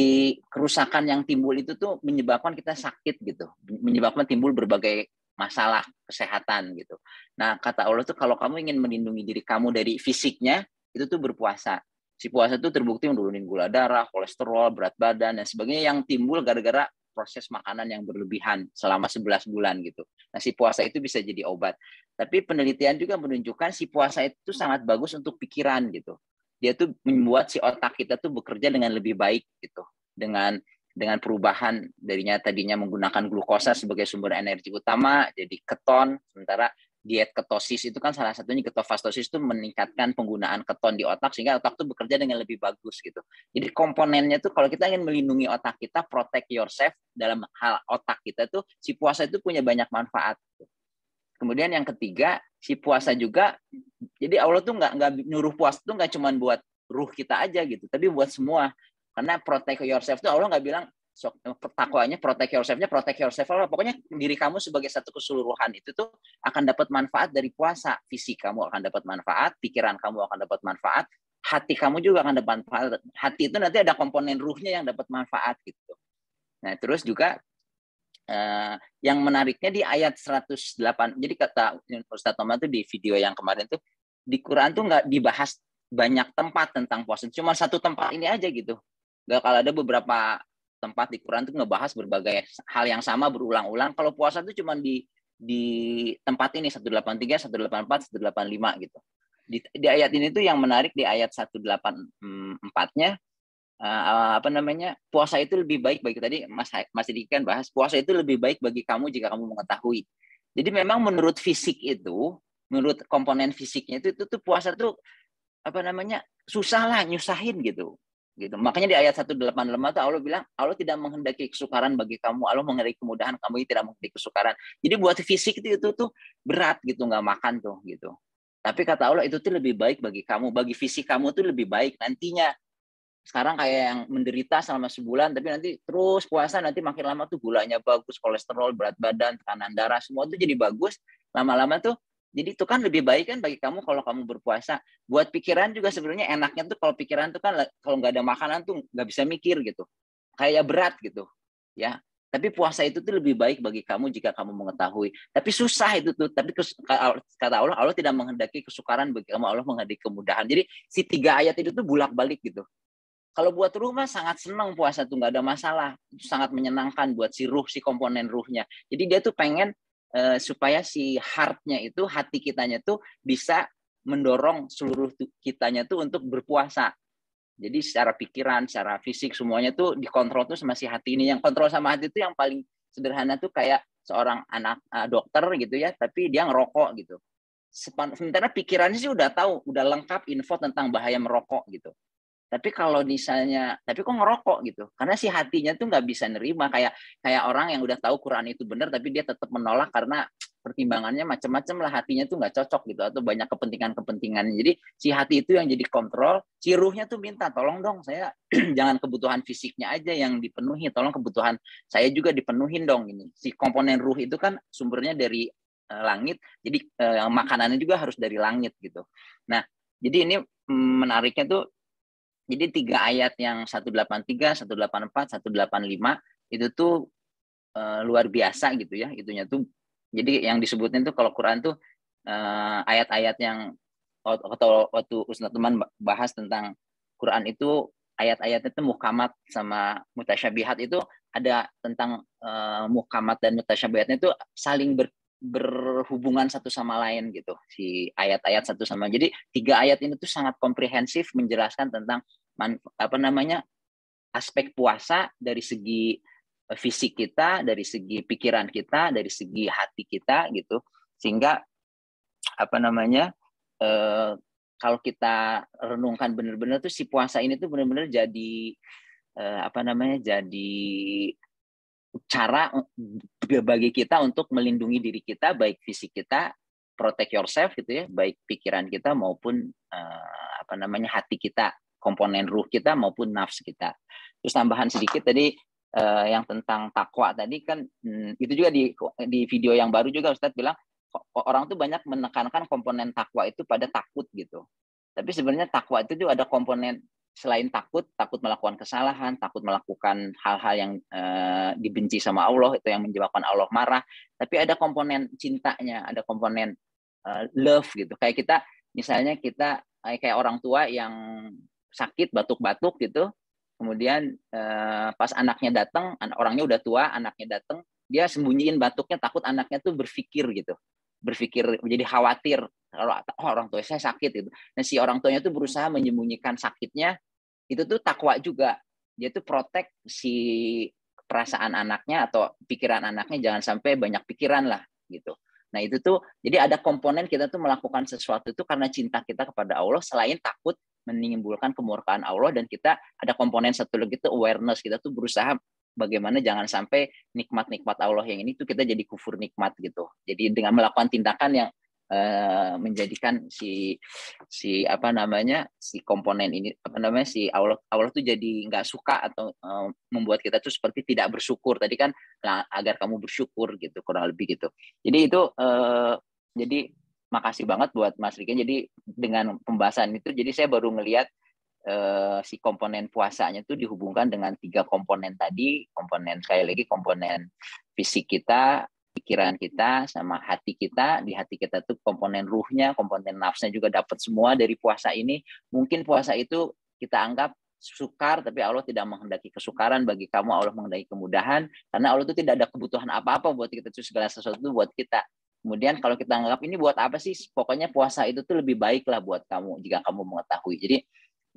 kerusakan yang timbul itu tuh menyebabkan kita sakit gitu menyebabkan timbul berbagai masalah kesehatan gitu nah kata Allah tuh kalau kamu ingin melindungi diri kamu dari fisiknya itu tuh berpuasa si puasa itu terbukti menurunin gula darah, kolesterol, berat badan dan sebagainya yang timbul gara-gara proses makanan yang berlebihan selama 11 bulan gitu. Nah, si puasa itu bisa jadi obat. Tapi penelitian juga menunjukkan si puasa itu sangat bagus untuk pikiran gitu. Dia tuh membuat si otak kita tuh bekerja dengan lebih baik gitu. Dengan dengan perubahan darinya tadinya menggunakan glukosa sebagai sumber energi utama jadi keton sementara diet ketosis itu kan salah satunya ketofastosis itu meningkatkan penggunaan keton di otak sehingga otak tuh bekerja dengan lebih bagus gitu. Jadi komponennya tuh kalau kita ingin melindungi otak kita, protect yourself dalam hal otak kita tuh si puasa itu punya banyak manfaat. Kemudian yang ketiga si puasa juga, jadi Allah tuh nggak nggak nyuruh puasa tuh nggak cuma buat ruh kita aja gitu, tapi buat semua. Karena protect yourself tuh Allah nggak bilang so, takwanya protect yourself-nya protect yourself lah pokoknya diri kamu sebagai satu keseluruhan itu tuh akan dapat manfaat dari puasa fisik kamu akan dapat manfaat pikiran kamu akan dapat manfaat hati kamu juga akan dapat manfaat hati itu nanti ada komponen ruhnya yang dapat manfaat gitu nah terus juga Uh, yang menariknya di ayat 108 jadi kata Ustaz Toma tuh di video yang kemarin tuh di Quran tuh nggak dibahas banyak tempat tentang puasa cuma satu tempat ini aja gitu gak kalau ada beberapa tempat di Quran itu ngebahas berbagai hal yang sama berulang-ulang. Kalau puasa itu cuma di di tempat ini 183, 184, 185 gitu. Di, di ayat ini tuh yang menarik di ayat 184-nya uh, eh, apa namanya? Puasa itu lebih baik bagi tadi Mas Mas Dikan bahas puasa itu lebih baik bagi kamu jika kamu mengetahui. Jadi memang menurut fisik itu, menurut komponen fisiknya itu itu tuh puasa tuh apa namanya? susah lah nyusahin gitu gitu. Makanya di ayat 185 itu Allah bilang Allah tidak menghendaki kesukaran bagi kamu, Allah menghendaki kemudahan, kamu tidak menghendaki kesukaran. Jadi buat fisik itu, itu tuh berat gitu, nggak makan tuh gitu. Tapi kata Allah itu tuh lebih baik bagi kamu, bagi fisik kamu tuh lebih baik nantinya. Sekarang kayak yang menderita selama sebulan, tapi nanti terus puasa, nanti makin lama tuh gulanya bagus, kolesterol, berat badan, tekanan darah, semua tuh jadi bagus. Lama-lama tuh jadi itu kan lebih baik kan bagi kamu kalau kamu berpuasa. Buat pikiran juga sebenarnya enaknya tuh kalau pikiran tuh kan kalau nggak ada makanan tuh nggak bisa mikir gitu. Kayak berat gitu. Ya. Tapi puasa itu tuh lebih baik bagi kamu jika kamu mengetahui. Tapi susah itu tuh. Tapi kata Allah, Allah tidak menghendaki kesukaran bagi kamu. Allah menghendaki kemudahan. Jadi si tiga ayat itu tuh bulak balik gitu. Kalau buat rumah sangat senang puasa tuh nggak ada masalah, sangat menyenangkan buat si ruh si komponen ruhnya. Jadi dia tuh pengen Eh, supaya si heartnya itu hati kitanya tuh bisa mendorong seluruh kitanya tuh untuk berpuasa. Jadi secara pikiran, secara fisik semuanya tuh dikontrol tuh sama si hati ini. Yang kontrol sama hati itu yang paling sederhana tuh kayak seorang anak uh, dokter gitu ya, tapi dia ngerokok gitu. Sementara pikirannya sih udah tahu, udah lengkap info tentang bahaya merokok gitu tapi kalau misalnya tapi kok ngerokok gitu karena si hatinya tuh nggak bisa nerima kayak kayak orang yang udah tahu Quran itu benar tapi dia tetap menolak karena pertimbangannya macam-macam lah hatinya tuh nggak cocok gitu atau banyak kepentingan-kepentingan jadi si hati itu yang jadi kontrol si ruhnya tuh minta tolong dong saya jangan kebutuhan fisiknya aja yang dipenuhi tolong kebutuhan saya juga dipenuhin dong ini si komponen ruh itu kan sumbernya dari uh, langit jadi uh, makanannya juga harus dari langit gitu nah jadi ini mm, menariknya tuh jadi tiga ayat yang 183, 184, 185 itu tuh e, luar biasa gitu ya itunya tuh. Jadi yang disebutnya tuh kalau Quran tuh eh, ayat-ayat yang atau waktu Ustaz teman bahas tentang Quran itu ayat-ayatnya itu muhkamat sama mutasyabihat itu ada tentang e, muhkamat dan mutasyabihatnya itu saling ber, berhubungan satu sama lain gitu si ayat-ayat satu sama jadi tiga ayat ini tuh sangat komprehensif menjelaskan tentang man, apa namanya aspek puasa dari segi eh, fisik kita, dari segi pikiran kita, dari segi hati kita gitu, sehingga apa namanya e, kalau kita renungkan benar-benar tuh si puasa ini tuh benar-benar jadi e, apa namanya jadi cara bagi kita untuk melindungi diri kita baik fisik kita protect yourself gitu ya baik pikiran kita maupun uh, apa namanya hati kita komponen ruh kita maupun nafs kita. Terus tambahan sedikit tadi uh, yang tentang takwa tadi kan hmm, itu juga di di video yang baru juga Ustadz bilang orang tuh banyak menekankan komponen takwa itu pada takut gitu. Tapi sebenarnya takwa itu juga ada komponen selain takut, takut melakukan kesalahan, takut melakukan hal-hal yang e, dibenci sama Allah itu yang menyebabkan Allah marah. Tapi ada komponen cintanya, ada komponen e, love gitu. Kayak kita misalnya kita kayak orang tua yang sakit batuk-batuk gitu kemudian eh, pas anaknya datang orangnya udah tua anaknya datang dia sembunyiin batuknya takut anaknya tuh berpikir gitu berpikir jadi khawatir kalau oh, orang tua saya sakit gitu dan nah, si orang tuanya tuh berusaha menyembunyikan sakitnya itu tuh takwa juga dia tuh protek si perasaan anaknya atau pikiran anaknya jangan sampai banyak pikiran lah gitu nah itu tuh jadi ada komponen kita tuh melakukan sesuatu itu karena cinta kita kepada Allah selain takut menimbulkan kemurkaan Allah dan kita ada komponen satu lagi itu awareness kita tuh berusaha bagaimana jangan sampai nikmat-nikmat Allah yang ini tuh kita jadi kufur nikmat gitu. Jadi dengan melakukan tindakan yang uh, menjadikan si si apa namanya si komponen ini apa namanya si Allah Allah tuh jadi nggak suka atau uh, membuat kita tuh seperti tidak bersyukur. Tadi kan nah, agar kamu bersyukur gitu kurang lebih gitu. Jadi itu uh, jadi makasih banget buat Mas Rike. Jadi dengan pembahasan itu, jadi saya baru ngelihat uh, eh, si komponen puasanya itu dihubungkan dengan tiga komponen tadi, komponen sekali lagi komponen fisik kita, pikiran kita, sama hati kita. Di hati kita tuh komponen ruhnya, komponen nafsnya juga dapat semua dari puasa ini. Mungkin puasa itu kita anggap sukar tapi Allah tidak menghendaki kesukaran bagi kamu Allah menghendaki kemudahan karena Allah itu tidak ada kebutuhan apa-apa buat kita itu segala sesuatu buat kita Kemudian kalau kita anggap ini buat apa sih? Pokoknya puasa itu tuh lebih baik lah buat kamu jika kamu mengetahui. Jadi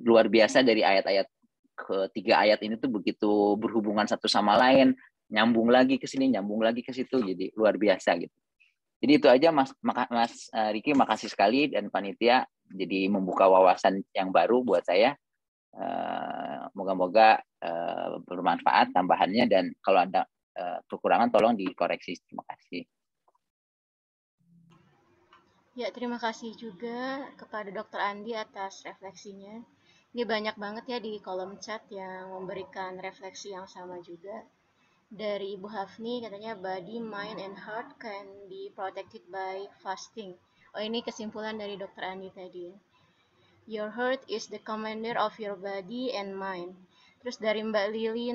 luar biasa dari ayat-ayat ketiga ayat ini tuh begitu berhubungan satu sama lain, nyambung lagi ke sini, nyambung lagi ke situ. Jadi luar biasa gitu. Jadi itu aja Mas maka, Mas eh, Riki makasih sekali dan panitia jadi membuka wawasan yang baru buat saya. Uh, moga-moga uh, bermanfaat tambahannya dan kalau ada uh, kekurangan tolong dikoreksi. Terima kasih. Ya, terima kasih juga kepada Dr. Andi atas refleksinya. Ini banyak banget ya di kolom chat yang memberikan refleksi yang sama juga. Dari Ibu Hafni katanya body, mind, and heart can be protected by fasting. Oh, ini kesimpulan dari Dr. Andi tadi ya. Your heart is the commander of your body and mind. Terus dari Mbak Lili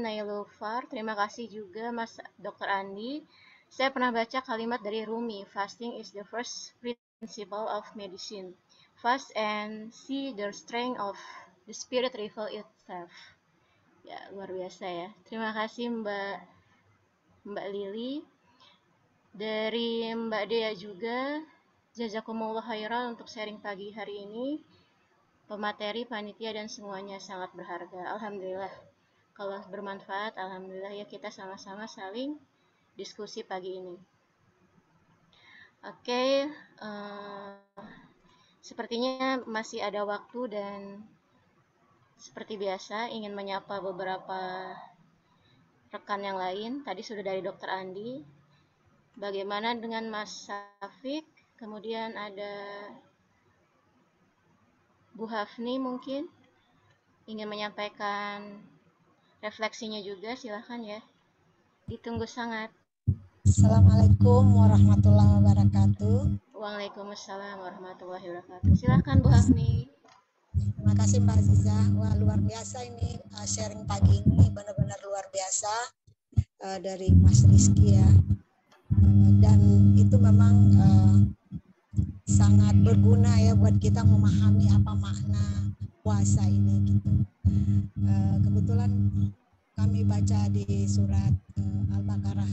Far. terima kasih juga Mas Dr. Andi. Saya pernah baca kalimat dari Rumi, fasting is the first principle of medicine. First, and see the strength of the spirit reveal itself. Ya, luar biasa ya. Terima kasih Mbak Mbak Lili. Dari Mbak Dea juga, jazakumullah khairan untuk sharing pagi hari ini. Pemateri, panitia, dan semuanya sangat berharga. Alhamdulillah. Kalau bermanfaat, Alhamdulillah ya kita sama-sama saling diskusi pagi ini. Oke, okay, uh, eh, sepertinya masih ada waktu dan seperti biasa ingin menyapa beberapa rekan yang lain. Tadi sudah dari Dokter Andi. Bagaimana dengan Mas Safik? Kemudian ada Bu Hafni mungkin ingin menyampaikan refleksinya juga silahkan ya ditunggu sangat Assalamualaikum warahmatullahi wabarakatuh. Waalaikumsalam warahmatullahi wabarakatuh. Silahkan Bu Hafni. Terima kasih Mbak Aziza. Wah luar biasa ini uh, sharing pagi ini benar-benar luar biasa uh, dari Mas Rizky ya. Uh, dan itu memang sangat berguna ya buat kita memahami apa makna puasa ini gitu. kebetulan kami baca di surat Al-Baqarah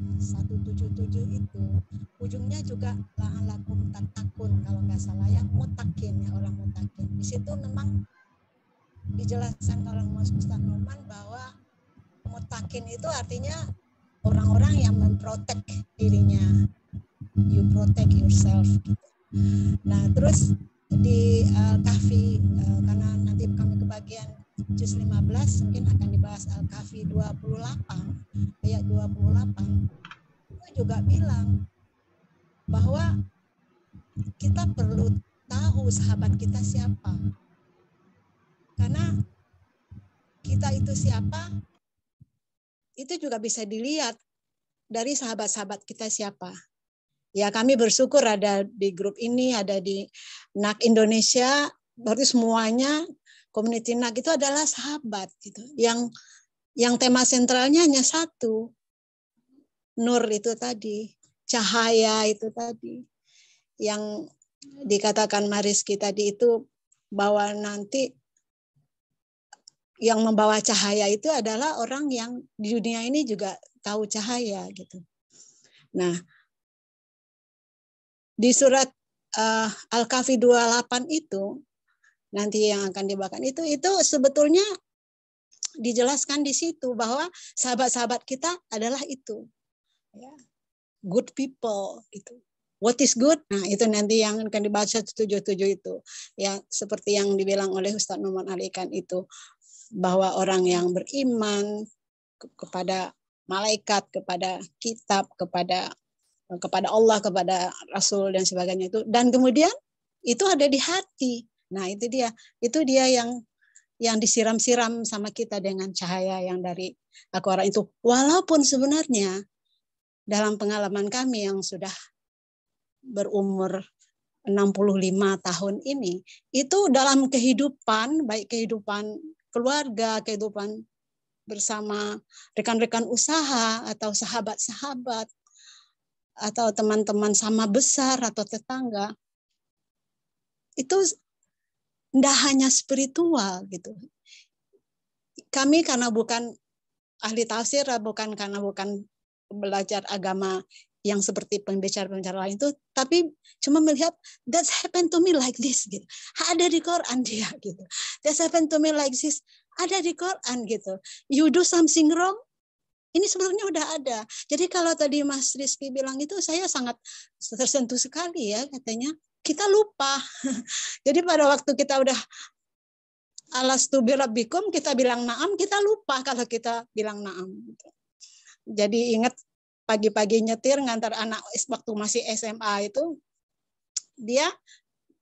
177 itu ujungnya juga lahan lakum takun kalau nggak salah ya mutakin ya orang mutakin di situ memang dijelaskan oleh Ustaz Norman bahwa mutakin itu artinya orang-orang yang memprotek dirinya you protect yourself gitu nah terus di uh, kahfi eh, karena nanti kami kebagian juz 15 mungkin akan dibahas Al-Kahfi 28 ayat 28 itu juga bilang bahwa kita perlu tahu sahabat kita siapa. Karena kita itu siapa itu juga bisa dilihat dari sahabat-sahabat kita siapa. Ya kami bersyukur ada di grup ini, ada di NAK Indonesia, berarti semuanya community NAK itu adalah sahabat gitu. Yang yang tema sentralnya hanya satu. Nur itu tadi, cahaya itu tadi. Yang dikatakan Mariski tadi itu bahwa nanti yang membawa cahaya itu adalah orang yang di dunia ini juga tahu cahaya gitu. Nah, di surat uh, Al-Kahfi 28 itu nanti yang akan dibakar itu itu sebetulnya dijelaskan di situ bahwa sahabat-sahabat kita adalah itu ya good people itu what is good nah itu nanti yang akan dibaca 77 itu ya seperti yang dibilang oleh Ustadz Numan Alikan itu bahwa orang yang beriman kepada malaikat kepada kitab kepada kepada Allah kepada Rasul dan sebagainya itu dan kemudian itu ada di hati Nah, itu dia. Itu dia yang yang disiram-siram sama kita dengan cahaya yang dari akuara itu. Walaupun sebenarnya dalam pengalaman kami yang sudah berumur 65 tahun ini, itu dalam kehidupan, baik kehidupan keluarga, kehidupan bersama rekan-rekan usaha atau sahabat-sahabat atau teman-teman sama besar atau tetangga, itu tidak hanya spiritual gitu. Kami karena bukan ahli tafsir, bukan karena bukan belajar agama yang seperti pembicara-pembicara lain itu, tapi cuma melihat that's happened to me like this gitu. Ada di Quran dia gitu. That's happened to me like this. Ada di Quran gitu. You do something wrong, ini sebenarnya udah ada. Jadi kalau tadi Mas Rizky bilang itu, saya sangat tersentuh sekali ya katanya kita lupa. Jadi pada waktu kita udah alas tubir kita bilang naam, kita lupa kalau kita bilang naam. Jadi ingat pagi-pagi nyetir ngantar anak waktu masih SMA itu, dia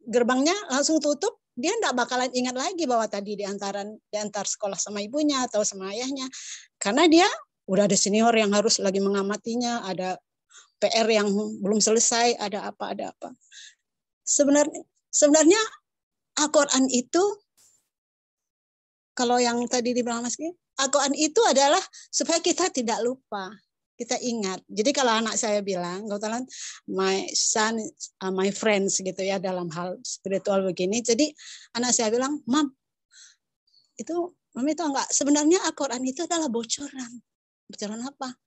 gerbangnya langsung tutup, dia tidak bakalan ingat lagi bahwa tadi diantaran diantar sekolah sama ibunya atau sama ayahnya, karena dia udah ada senior yang harus lagi mengamatinya, ada PR yang belum selesai, ada apa, ada apa sebenarnya sebenarnya Al-Quran itu kalau yang tadi dibilang Mas Al-Quran itu adalah supaya kita tidak lupa kita ingat. Jadi kalau anak saya bilang, kebetulan my son, uh, my friends gitu ya dalam hal spiritual begini. Jadi anak saya bilang, mam, itu mami tahu nggak? Sebenarnya Al-Quran itu adalah bocoran. Bocoran apa?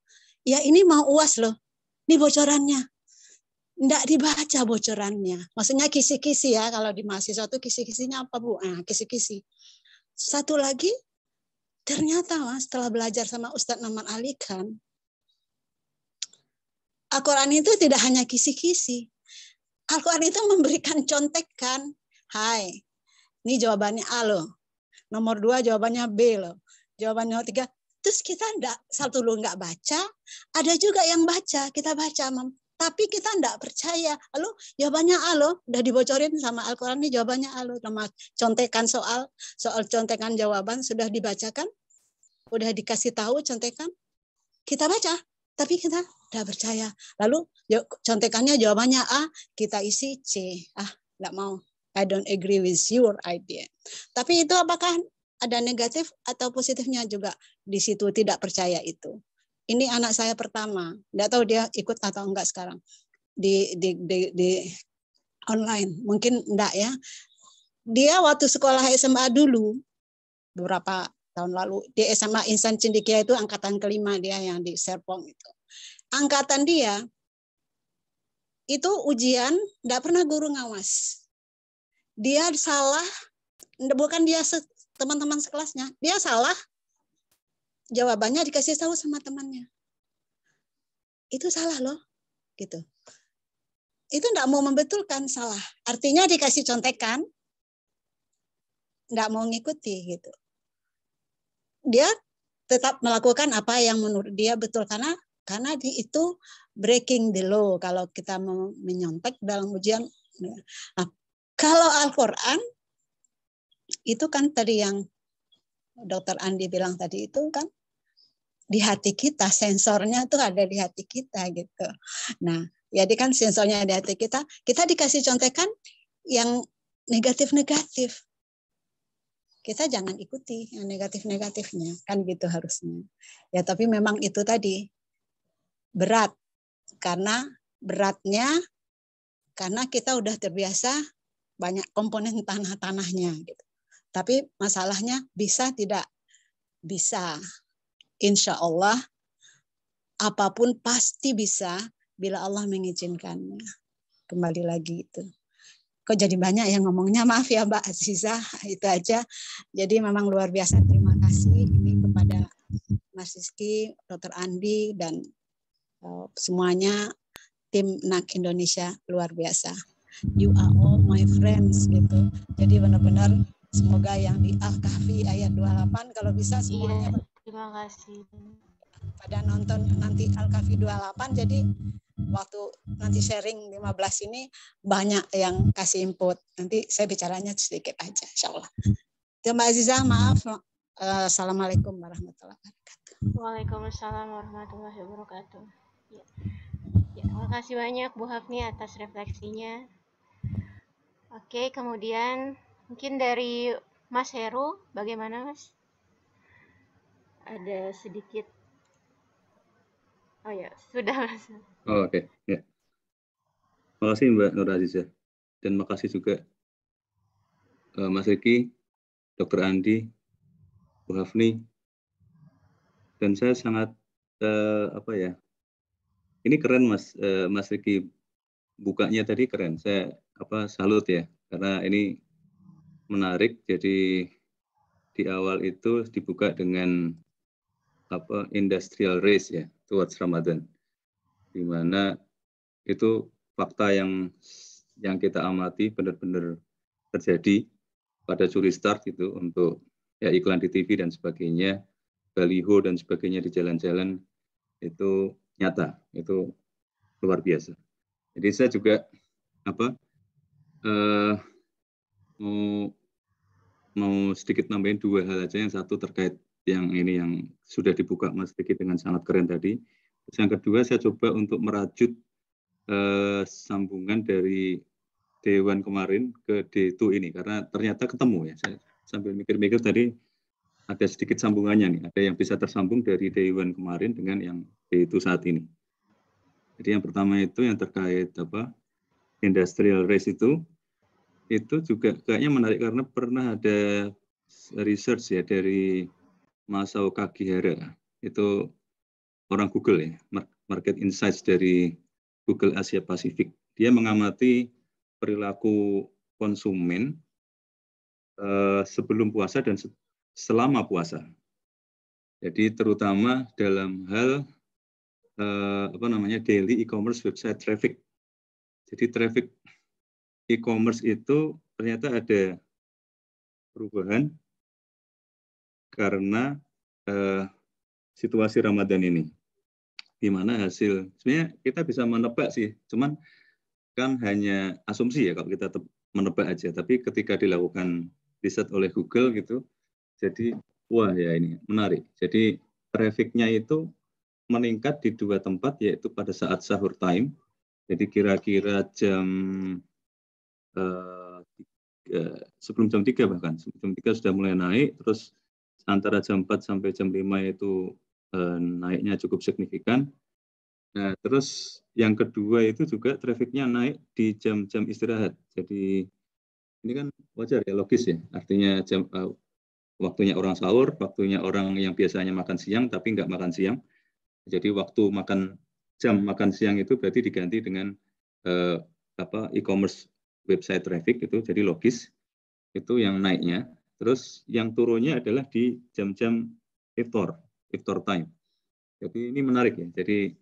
Ya ini mau uas loh. Ini bocorannya tidak dibaca bocorannya. Maksudnya kisi-kisi ya, kalau di mahasiswa itu kisi-kisinya apa Bu? Ah, kisi-kisi. Satu lagi, ternyata Mas, setelah belajar sama Ustadz Naman Ali kan, Al-Quran itu tidak hanya kisi-kisi. Al-Quran itu memberikan contekan. Hai, ini jawabannya A loh. Nomor dua jawabannya B loh. Jawabannya tiga. Terus kita enggak, satu lu nggak baca, ada juga yang baca, kita baca tapi kita tidak percaya. Lalu jawabannya A loh, udah dibocorin sama Al-Quran ini jawabannya A loh. Nama contekan soal, soal contekan jawaban sudah dibacakan, udah dikasih tahu contekan, kita baca, tapi kita tidak percaya. Lalu ya, contekannya jawabannya A, kita isi C. Ah, tidak mau. I don't agree with your idea. Tapi itu apakah ada negatif atau positifnya juga di situ tidak percaya itu ini anak saya pertama nggak tahu dia ikut atau enggak sekarang di di di, di online mungkin enggak ya dia waktu sekolah SMA dulu beberapa tahun lalu di SMA Insan Cendikia itu angkatan kelima dia yang di Serpong itu angkatan dia itu ujian enggak pernah guru ngawas dia salah bukan dia teman-teman sekelasnya dia salah jawabannya dikasih tahu sama temannya. Itu salah loh, gitu. Itu enggak mau membetulkan salah. Artinya dikasih contekan, enggak mau ngikuti gitu. Dia tetap melakukan apa yang menurut dia betul karena karena di itu breaking the law kalau kita menyontek dalam ujian. Ya. Nah, kalau Al-Qur'an itu kan tadi yang Dokter Andi bilang tadi itu kan di hati kita, sensornya tuh ada di hati kita gitu. Nah, jadi kan sensornya ada di hati kita, kita dikasih contekan yang negatif-negatif. Kita jangan ikuti yang negatif-negatifnya, kan gitu harusnya. Ya, tapi memang itu tadi berat karena beratnya karena kita udah terbiasa banyak komponen tanah-tanahnya gitu. Tapi masalahnya bisa tidak bisa insya Allah apapun pasti bisa bila Allah mengizinkannya. Kembali lagi itu. Kok jadi banyak yang ngomongnya? Maaf ya Mbak Aziza, itu aja. Jadi memang luar biasa. Terima kasih ini kepada Mas Rizky, Dr. Andi, dan eh, semuanya tim NAK Indonesia luar biasa. You are all my friends gitu. Jadi benar-benar semoga yang di Al-Kahfi ayat 28 kalau bisa semuanya yeah. Terima kasih. Pada nonton nanti Alkafi 28, jadi waktu nanti sharing 15 ini banyak yang kasih input. Nanti saya bicaranya sedikit aja, insya Allah. Terima kasih, maaf. Eh, assalamualaikum warahmatullahi wabarakatuh. Waalaikumsalam warahmatullahi wabarakatuh. Ya. Ya, terima kasih banyak Bu Hafni atas refleksinya. Oke, kemudian mungkin dari Mas Heru, bagaimana Mas? ada sedikit oh ya sudah mas oh, oke okay. ya terima makasih mbak Nur Aziza dan makasih juga uh, Mas Riki, Dokter Andi, Bu Hafni, dan saya sangat uh, apa ya ini keren mas uh, mas Riki bukanya tadi keren saya apa salut ya karena ini menarik jadi di awal itu dibuka dengan apa industrial race ya towards Ramadan di mana itu fakta yang yang kita amati benar-benar terjadi pada curi start itu untuk ya iklan di TV dan sebagainya baliho dan sebagainya di jalan-jalan itu nyata itu luar biasa jadi saya juga apa eh, mau mau sedikit nambahin dua hal aja yang satu terkait yang ini yang sudah dibuka Mas Diki dengan sangat keren tadi. Terus yang kedua saya coba untuk merajut eh, sambungan dari D1 kemarin ke D2 ini karena ternyata ketemu ya. Saya sambil mikir-mikir tadi ada sedikit sambungannya nih, ada yang bisa tersambung dari D1 kemarin dengan yang D2 saat ini. Jadi yang pertama itu yang terkait apa industrial race itu itu juga kayaknya menarik karena pernah ada research ya dari Masao Kagihara. Itu orang Google ya, market insights dari Google Asia Pasifik. Dia mengamati perilaku konsumen eh, sebelum puasa dan selama puasa. Jadi terutama dalam hal eh, apa namanya daily e-commerce website traffic. Jadi traffic e-commerce itu ternyata ada perubahan karena uh, situasi Ramadan ini. Di mana hasil sebenarnya kita bisa menebak sih, cuman kan hanya asumsi ya kalau kita menebak aja. Tapi ketika dilakukan riset oleh Google gitu, jadi wah ya ini menarik. Jadi trafficnya itu meningkat di dua tempat yaitu pada saat sahur time. Jadi kira-kira jam eh, sebelum jam tiga bahkan sebelum jam 3 sudah mulai naik terus antara jam 4 sampai jam 5 itu eh, naiknya cukup signifikan. Nah, terus yang kedua itu juga trafiknya naik di jam-jam istirahat. Jadi ini kan wajar ya, logis ya. Artinya jam eh, waktunya orang sahur, waktunya orang yang biasanya makan siang tapi nggak makan siang. Jadi waktu makan jam makan siang itu berarti diganti dengan uh, apa e-commerce website traffic itu jadi logis itu yang naiknya. Terus yang turunnya adalah di jam-jam iftar, iftar time. Jadi ini menarik ya. Jadi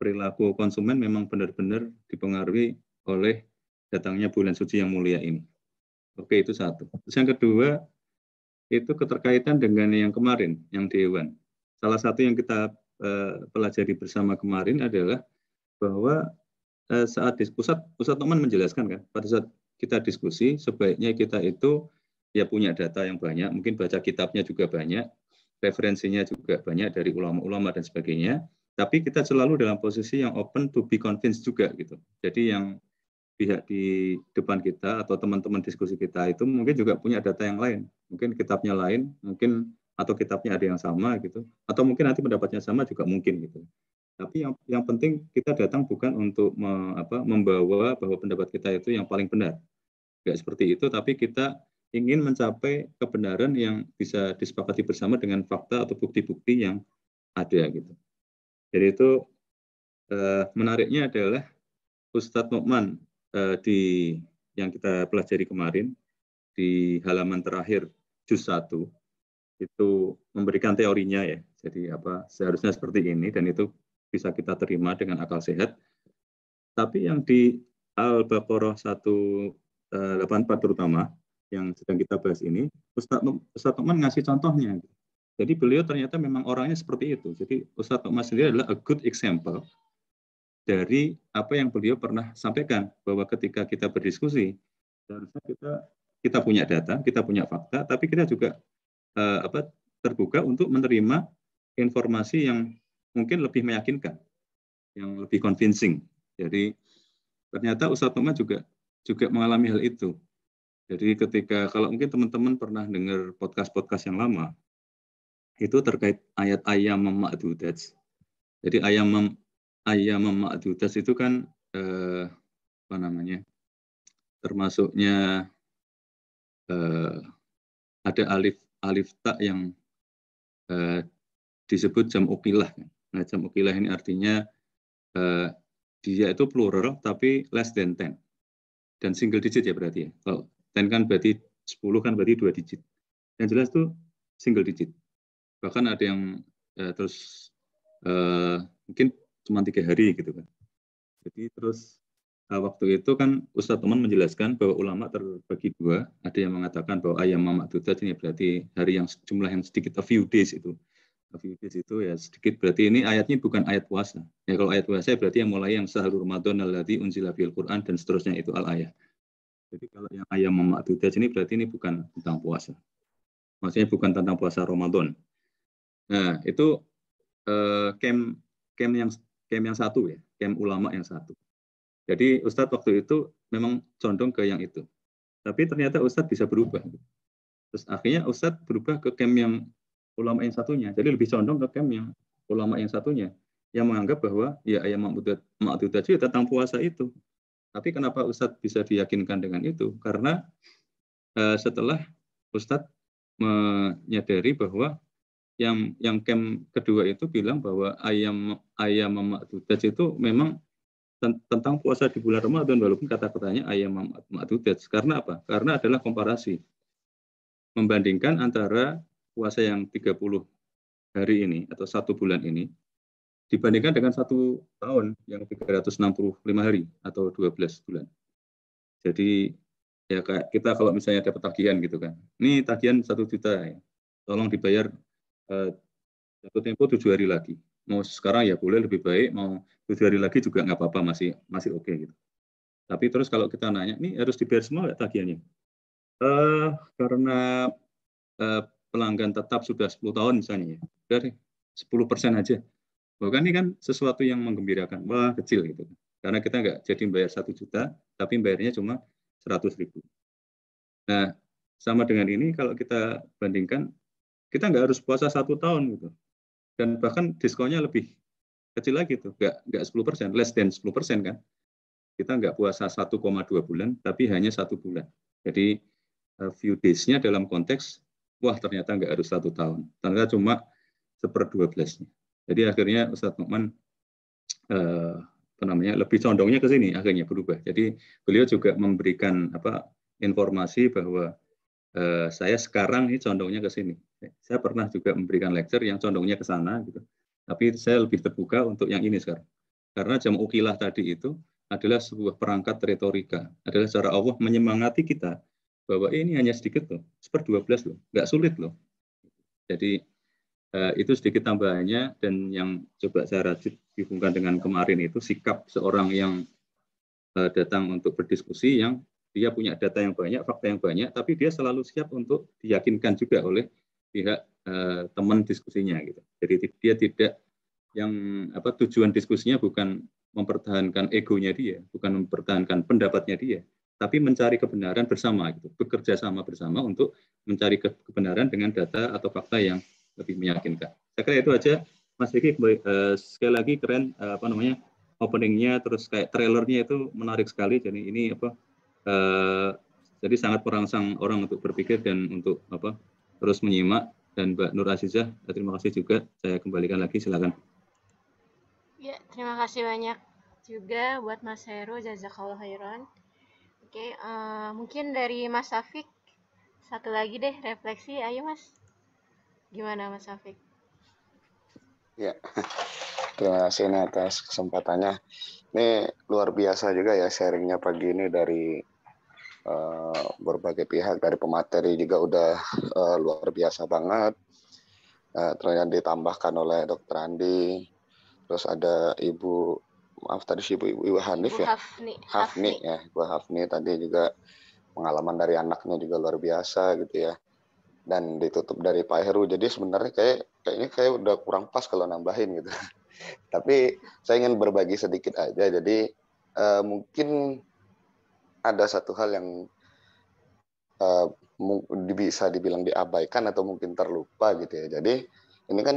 perilaku konsumen memang benar-benar dipengaruhi oleh datangnya bulan suci yang mulia ini. Oke, itu satu. Terus yang kedua, itu keterkaitan dengan yang kemarin, yang dewan. Salah satu yang kita eh, pelajari bersama kemarin adalah bahwa eh, saat di pusat pusat teman menjelaskan kan, pada saat kita diskusi sebaiknya kita itu dia punya data yang banyak, mungkin baca kitabnya juga banyak, referensinya juga banyak dari ulama-ulama dan sebagainya. Tapi kita selalu dalam posisi yang open to be convinced juga gitu. Jadi yang pihak di depan kita atau teman-teman diskusi kita itu mungkin juga punya data yang lain, mungkin kitabnya lain, mungkin atau kitabnya ada yang sama gitu, atau mungkin nanti pendapatnya sama juga mungkin gitu. Tapi yang yang penting kita datang bukan untuk me, apa, membawa bahwa pendapat kita itu yang paling benar, nggak seperti itu. Tapi kita ingin mencapai kebenaran yang bisa disepakati bersama dengan fakta atau bukti-bukti yang ada gitu. Jadi itu eh, menariknya adalah Ustadz Nokman eh, di yang kita pelajari kemarin di halaman terakhir juz 1 itu memberikan teorinya ya. Jadi apa seharusnya seperti ini dan itu bisa kita terima dengan akal sehat. Tapi yang di Al-Baqarah 184 eh, terutama yang sedang kita bahas ini, Ustadz, Ustadz Tokman ngasih contohnya. Jadi beliau ternyata memang orangnya seperti itu. Jadi Ustadz Tokman sendiri adalah a good example dari apa yang beliau pernah sampaikan bahwa ketika kita berdiskusi seharusnya kita kita punya data, kita punya fakta, tapi kita juga eh, apa terbuka untuk menerima informasi yang mungkin lebih meyakinkan, yang lebih convincing. Jadi ternyata Ustadz Toma juga juga mengalami hal itu. Jadi ketika kalau mungkin teman-teman pernah dengar podcast-podcast yang lama, itu terkait ayat ayam memakdudat. Jadi ayam mem, ayam memakdudat itu kan eh, apa namanya? Termasuknya eh, ada alif alif tak yang eh, disebut jam ukilah. Nah jam ukilah ini artinya eh, dia itu plural tapi less than ten dan single digit ya berarti ya. Kalau 10 kan berarti 10 kan berarti dua digit. Yang jelas itu single digit. Bahkan ada yang eh, terus eh, mungkin cuma tiga hari gitu kan. Jadi terus eh, waktu itu kan Ustadz Teman menjelaskan bahwa ulama terbagi dua. Ada yang mengatakan bahwa ayam mamak duta ini berarti hari yang jumlah yang sedikit a few days itu. A few days itu ya sedikit berarti ini ayatnya bukan ayat puasa. Ya kalau ayat puasa berarti yang mulai yang sahur Ramadan alladzi unzila fil Quran dan seterusnya itu al ayah jadi kalau yang ayam mamak duda ini berarti ini bukan tentang puasa. Maksudnya bukan tentang puasa Ramadan. Nah, itu eh, kem yang kem yang satu ya, kem ulama yang satu. Jadi Ustadz waktu itu memang condong ke yang itu. Tapi ternyata Ustadz bisa berubah. Terus akhirnya Ustadz berubah ke kem yang ulama yang satunya. Jadi lebih condong ke kem yang ulama yang satunya yang menganggap bahwa ya ayam makdudat makdudat tentang puasa itu tapi kenapa Ustadz bisa diyakinkan dengan itu? Karena uh, setelah Ustadz menyadari bahwa yang yang kem kedua itu bilang bahwa ayam ayam mamakdudaj itu memang tentang puasa di bulan Ramadan walaupun kata-katanya ayam mamakdudaj karena apa? Karena adalah komparasi membandingkan antara puasa yang 30 hari ini atau satu bulan ini dibandingkan dengan satu tahun yang 365 hari atau 12 bulan. Jadi ya kayak kita kalau misalnya dapat tagihan gitu kan, ini tagihan satu juta, ya. tolong dibayar eh, tempo tujuh hari lagi. Mau sekarang ya boleh lebih baik, mau tujuh hari lagi juga nggak apa-apa masih masih oke okay, gitu. Tapi terus kalau kita nanya, ini harus dibayar semua nggak tagihannya? Eh, karena eh, pelanggan tetap sudah 10 tahun misalnya ya, dari 10 persen aja Bahkan ini kan sesuatu yang menggembirakan. Wah, kecil gitu. Karena kita nggak jadi bayar satu juta, tapi bayarnya cuma seratus ribu. Nah, sama dengan ini kalau kita bandingkan, kita nggak harus puasa satu tahun gitu. Dan bahkan diskonnya lebih kecil lagi tuh, nggak nggak 10 persen, less than 10 persen kan. Kita nggak puasa 1,2 bulan, tapi hanya satu bulan. Jadi few eh, days-nya dalam konteks, wah ternyata nggak harus satu tahun, ternyata cuma 12-nya. Jadi akhirnya Ustadz Nukman eh, apa namanya lebih condongnya ke sini akhirnya berubah. Jadi beliau juga memberikan apa informasi bahwa eh, saya sekarang ini condongnya ke sini. Saya pernah juga memberikan lecture yang condongnya ke sana gitu. Tapi saya lebih terbuka untuk yang ini sekarang. Karena jam ukilah tadi itu adalah sebuah perangkat retorika, adalah cara Allah menyemangati kita bahwa ini hanya sedikit loh, seper belas loh, nggak sulit loh. Jadi Eh, itu sedikit tambahannya dan yang coba saya rajut dihubungkan dengan kemarin itu sikap seorang yang eh, datang untuk berdiskusi yang dia punya data yang banyak, fakta yang banyak, tapi dia selalu siap untuk diyakinkan juga oleh pihak eh, teman diskusinya gitu. Jadi dia tidak yang apa tujuan diskusinya bukan mempertahankan egonya dia, bukan mempertahankan pendapatnya dia, tapi mencari kebenaran bersama gitu, bekerja sama bersama untuk mencari kebenaran dengan data atau fakta yang lebih meyakinkan. Saya kira itu aja, Mas Kembali, Uh, sekali lagi keren uh, apa namanya openingnya, terus kayak trailernya itu menarik sekali. Jadi ini apa? Uh, jadi sangat merangsang orang untuk berpikir dan untuk apa terus menyimak. Dan Mbak Nur Azizah, terima kasih juga. Saya kembalikan lagi, silakan. Ya, terima kasih banyak juga buat Mas Heru, jazakallah khairan. Oke, uh, mungkin dari Mas Safik, satu lagi deh refleksi, ayo Mas. Gimana Mas Afik? Ya, terima kasih nih atas kesempatannya. Ini luar biasa juga ya sharingnya pagi ini dari uh, berbagai pihak, dari pemateri juga udah uh, luar biasa banget. Uh, ternyata ditambahkan oleh Dokter Andi, terus ada Ibu maaf tadi si Ibu Ibu, Hanif ya. Hafni. Hafni. Hafni ya, Ibu Hafni tadi juga pengalaman dari anaknya juga luar biasa gitu ya dan ditutup dari Pak Heru. Jadi sebenarnya kayak kayaknya kayak udah kurang pas kalau nambahin gitu. Tapi saya ingin berbagi sedikit aja. Jadi uh, mungkin ada satu hal yang uh, bisa dibilang diabaikan atau mungkin terlupa gitu ya. Jadi ini kan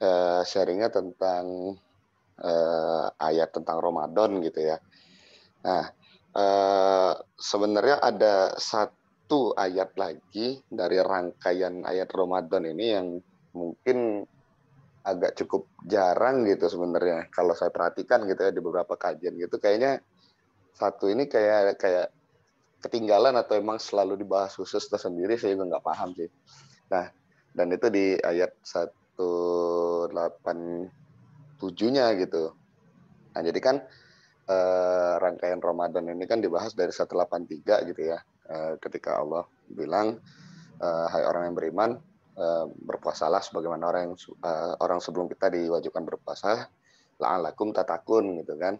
uh, sharingnya tentang uh, ayat tentang Ramadan gitu ya. Nah, uh, sebenarnya ada satu satu ayat lagi dari rangkaian ayat Ramadan ini yang mungkin agak cukup jarang gitu sebenarnya kalau saya perhatikan gitu ya di beberapa kajian gitu kayaknya satu ini kayak kayak ketinggalan atau emang selalu dibahas khusus tersendiri saya juga nggak paham sih nah dan itu di ayat 187 nya gitu nah jadi kan eh, rangkaian Ramadan ini kan dibahas dari 183 gitu ya Eh, ketika Allah bilang eh, hai orang yang beriman eh, berpuasalah sebagaimana orang yang, orang sebelum kita diwajibkan berpuasa la'alakum tatakun gitu kan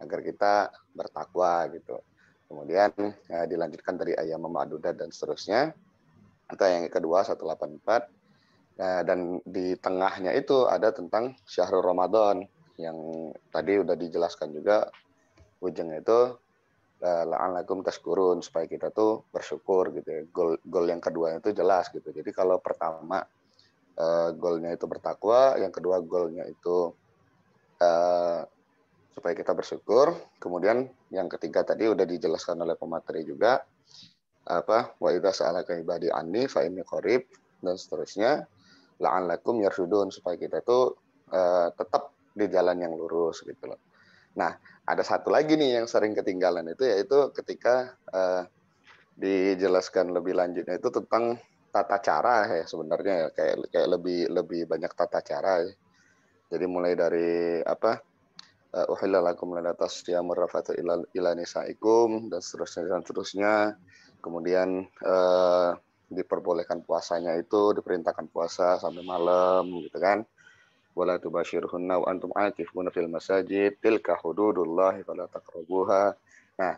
agar kita bertakwa gitu kemudian dilanjutkan dari ayat memaduda dan seterusnya atau yang kedua 184 dan di tengahnya itu ada tentang syahrul Ramadan yang tadi udah dijelaskan juga ujungnya itu Eh, la'alakum tashkurun supaya kita tuh bersyukur gitu ya. Goal goal yang kedua itu jelas gitu. Jadi kalau pertama uh, goalnya itu bertakwa, yang kedua goalnya itu uh, supaya kita bersyukur. Kemudian yang ketiga tadi udah dijelaskan oleh pemateri juga apa wa idza sa'alaka ibadi anni fa inni qarib dan seterusnya la'allakum yarsudun supaya kita tuh uh, tetap di jalan yang lurus gitu loh. Nah, ada satu lagi nih yang sering ketinggalan itu yaitu ketika uh, dijelaskan lebih lanjutnya itu tentang tata cara ya sebenarnya ya kayak kayak lebih lebih banyak tata cara ya. Jadi mulai dari apa eh, uhilla lakum ladatas siyamur rafatu ila nisaikum dan seterusnya dan seterusnya. Kemudian uh, diperbolehkan puasanya itu diperintahkan puasa sampai malam gitu kan wala tubashirhunna wa antum akifuna fil masajid tilka hududullah fala taqrabuha. Nah,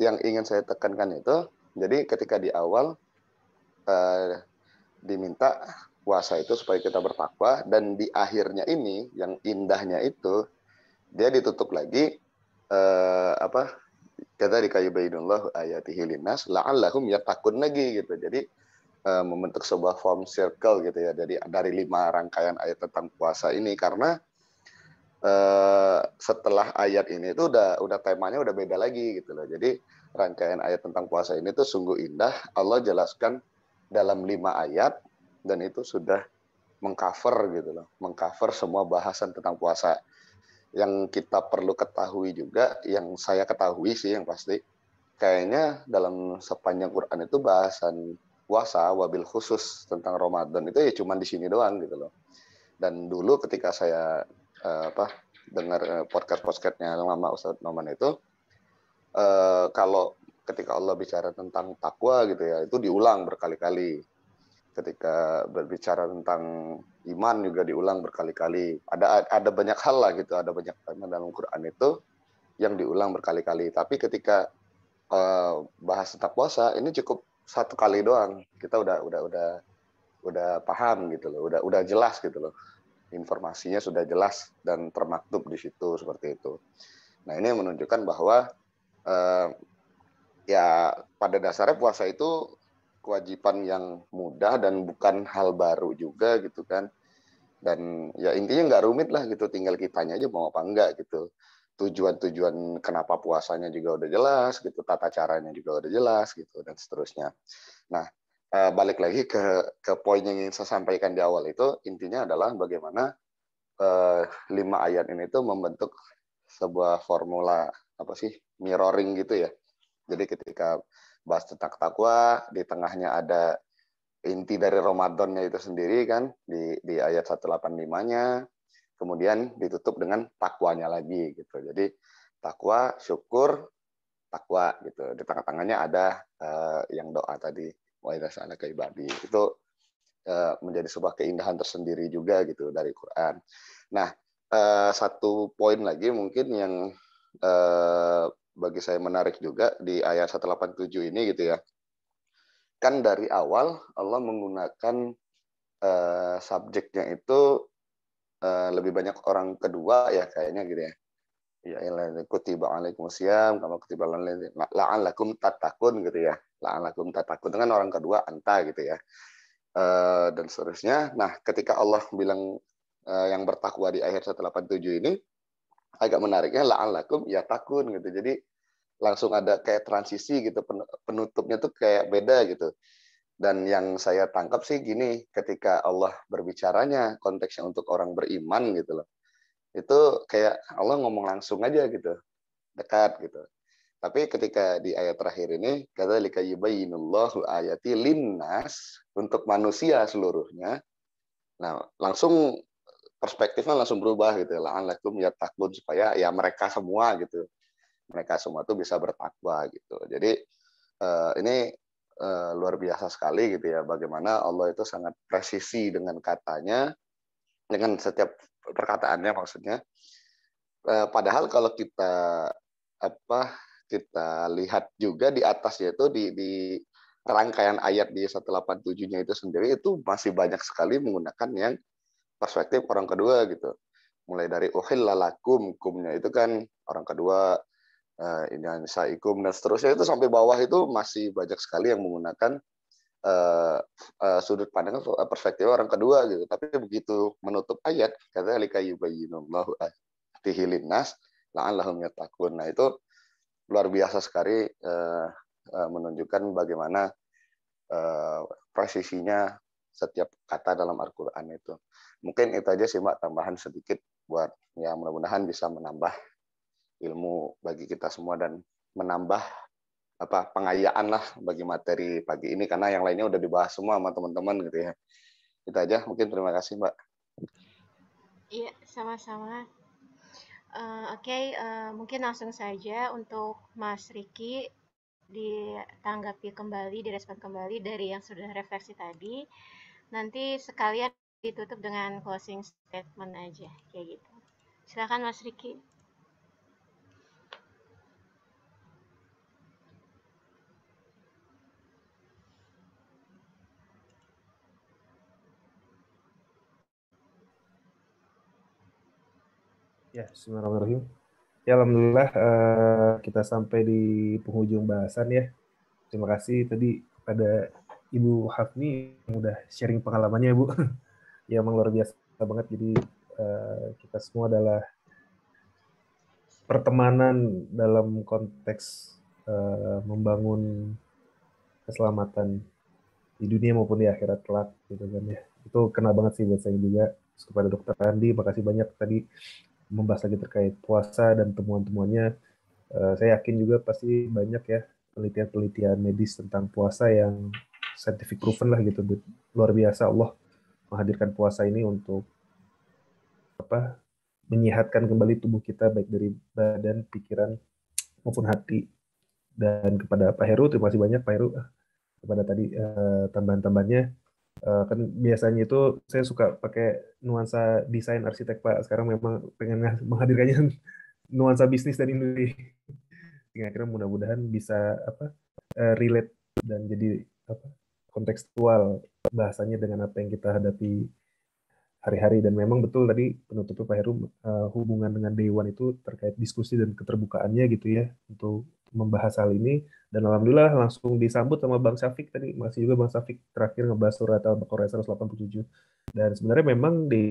yang ingin saya tekankan itu jadi ketika di awal eh, diminta puasa itu supaya kita bertakwa dan di akhirnya ini yang indahnya itu dia ditutup lagi eh, apa kata di kayu hilinas ayatihi linas la'allahum takut lagi gitu. Jadi Eh, membentuk sebuah form circle gitu ya dari dari lima rangkaian ayat tentang puasa ini karena eh, setelah ayat ini itu udah udah temanya udah beda lagi gitu loh. Jadi rangkaian ayat tentang puasa ini tuh sungguh indah. Allah jelaskan dalam lima ayat dan itu sudah mengcover gitu loh, mengcover semua bahasan tentang puasa. Yang kita perlu ketahui juga, yang saya ketahui sih yang pasti, kayaknya dalam sepanjang Quran itu bahasan puasa wabil khusus tentang Ramadan itu ya cuman di sini doang gitu loh. Dan dulu ketika saya uh, apa dengar eh, podcast podcastnya lama Ustadz Noman itu uh, kalau ketika Allah bicara tentang takwa gitu ya itu diulang berkali-kali. Ketika berbicara tentang iman juga diulang berkali-kali. Ada ada banyak hal lah gitu, ada banyak tema dalam Quran itu yang diulang berkali-kali. Tapi ketika uh, bahas tentang puasa ini cukup satu kali doang kita udah udah udah udah paham gitu loh udah udah jelas gitu loh informasinya sudah jelas dan termaktub di situ seperti itu nah ini menunjukkan bahwa eh, ya pada dasarnya puasa itu kewajiban yang mudah dan bukan hal baru juga gitu kan dan ya intinya nggak rumit lah gitu tinggal kitanya aja mau apa enggak gitu tujuan-tujuan kenapa puasanya juga udah jelas gitu, tata caranya juga udah jelas gitu dan seterusnya. Nah, eh, balik lagi ke ke poin yang ingin saya sampaikan di awal itu intinya adalah bagaimana eh, lima ayat ini tuh membentuk sebuah formula apa sih mirroring gitu ya. Jadi ketika bahas tentang takwa, di tengahnya ada inti dari Ramadannya itu sendiri kan di di ayat 185-nya kemudian ditutup dengan takwanya lagi gitu. Jadi takwa, syukur, takwa gitu. Di tengah-tengahnya ada uh, yang doa tadi wa sana keibadi Itu uh, menjadi sebuah keindahan tersendiri juga gitu dari Quran. Nah, uh, satu poin lagi mungkin yang uh, bagi saya menarik juga di ayat 187 ini gitu ya. Kan dari awal Allah menggunakan uh, subjeknya itu Eh, lebih banyak orang kedua ya kayaknya gitu ya. Iya. Ya ila kutiba alaikum siam kama kutiba la'alakum tatakun gitu ya. La'alakum tatakun dengan orang kedua anta gitu ya. Eh, dan seterusnya. Nah, ketika Allah bilang eh, yang bertakwa di akhir 187 ini agak menariknya lakum ya takun gitu. Jadi langsung ada kayak transisi gitu penutupnya tuh kayak beda gitu dan yang saya tangkap sih gini, ketika Allah berbicaranya konteksnya untuk orang beriman gitu loh. Itu kayak Allah ngomong langsung aja gitu. Dekat gitu. Tapi ketika di ayat terakhir ini kata lika ayati linnas untuk manusia seluruhnya. Nah, langsung perspektifnya langsung berubah gitu. ya takbun supaya ya mereka semua gitu. Mereka semua tuh bisa bertakwa gitu. Jadi eh, ini Eh, luar biasa sekali gitu ya bagaimana Allah itu sangat presisi dengan katanya dengan setiap perkataannya maksudnya uh, padahal kalau kita apa kita lihat juga di atas yaitu di, di rangkaian ayat di 187-nya itu sendiri itu masih banyak sekali menggunakan yang perspektif orang kedua gitu mulai dari uhillalakum kumnya itu kan orang kedua uh, eh, Indonesia Ikum dan nah, seterusnya itu sampai bawah itu masih banyak sekali yang menggunakan uh, uh, sudut pandang perspektif orang kedua gitu. Tapi begitu menutup ayat kata Alika yubayyinullahu tihilin nas Nah, itu luar biasa sekali uh, menunjukkan bagaimana uh, presisinya setiap kata dalam Al-Quran itu. Mungkin itu aja sih Mbak tambahan sedikit buat ya mudah-mudahan bisa menambah ilmu bagi kita semua dan menambah apa pengayaan lah bagi materi pagi ini karena yang lainnya udah dibahas semua sama teman-teman gitu ya. kita aja mungkin terima kasih Mbak. Iya, sama-sama. Uh, Oke, okay, uh, eh, mungkin langsung saja untuk Mas Riki ditanggapi kembali, direspon kembali dari yang sudah refleksi tadi. Nanti sekalian ditutup dengan closing statement aja, kayak gitu. Silakan Mas Riki. Ya, bismillahirrahmanirrahim. Ya, alhamdulillah uh, kita sampai di penghujung bahasan ya. Terima kasih tadi pada Ibu Hafni yang udah sharing pengalamannya, Bu. ya, emang luar biasa banget. Jadi uh, kita semua adalah pertemanan dalam konteks uh, membangun keselamatan di dunia maupun di akhirat kelak gitu kan ya. Itu kena banget sih buat saya juga. Terus kepada Dokter Andi, makasih banyak tadi membahas lagi terkait puasa dan temuan-temuannya. Uh, saya yakin juga pasti banyak ya penelitian-penelitian medis tentang puasa yang scientific proven lah gitu. Luar biasa Allah menghadirkan puasa ini untuk apa menyehatkan kembali tubuh kita baik dari badan, pikiran maupun hati. Dan kepada Pak Heru terima kasih banyak Pak Heru kepada tadi uh, tambahan-tambahannya uh, kan biasanya itu saya suka pakai nuansa desain arsitek pak sekarang memang pengen menghadirkannya nuansa bisnis dan industri sehingga akhirnya mudah-mudahan bisa apa uh, relate dan jadi apa kontekstual bahasanya dengan apa yang kita hadapi hari-hari dan memang betul tadi penutupnya Pak Heru eh, hubungan dengan Dewan itu terkait diskusi dan keterbukaannya gitu ya untuk membahas hal ini dan alhamdulillah langsung disambut sama Bang Safik tadi masih juga Bang Safik terakhir ngebahas surat Al-Baqarah 187 dan sebenarnya memang di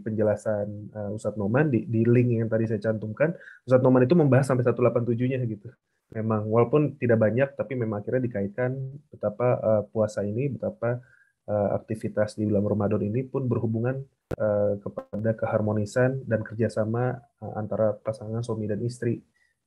penjelasan uh, Ustadz Noman di, di link yang tadi saya cantumkan Ustadz Noman itu membahas sampai 187-nya gitu memang walaupun tidak banyak tapi memang akhirnya dikaitkan betapa uh, puasa ini betapa uh, aktivitas di bulan Ramadan ini pun berhubungan uh, kepada keharmonisan dan kerjasama uh, antara pasangan suami dan istri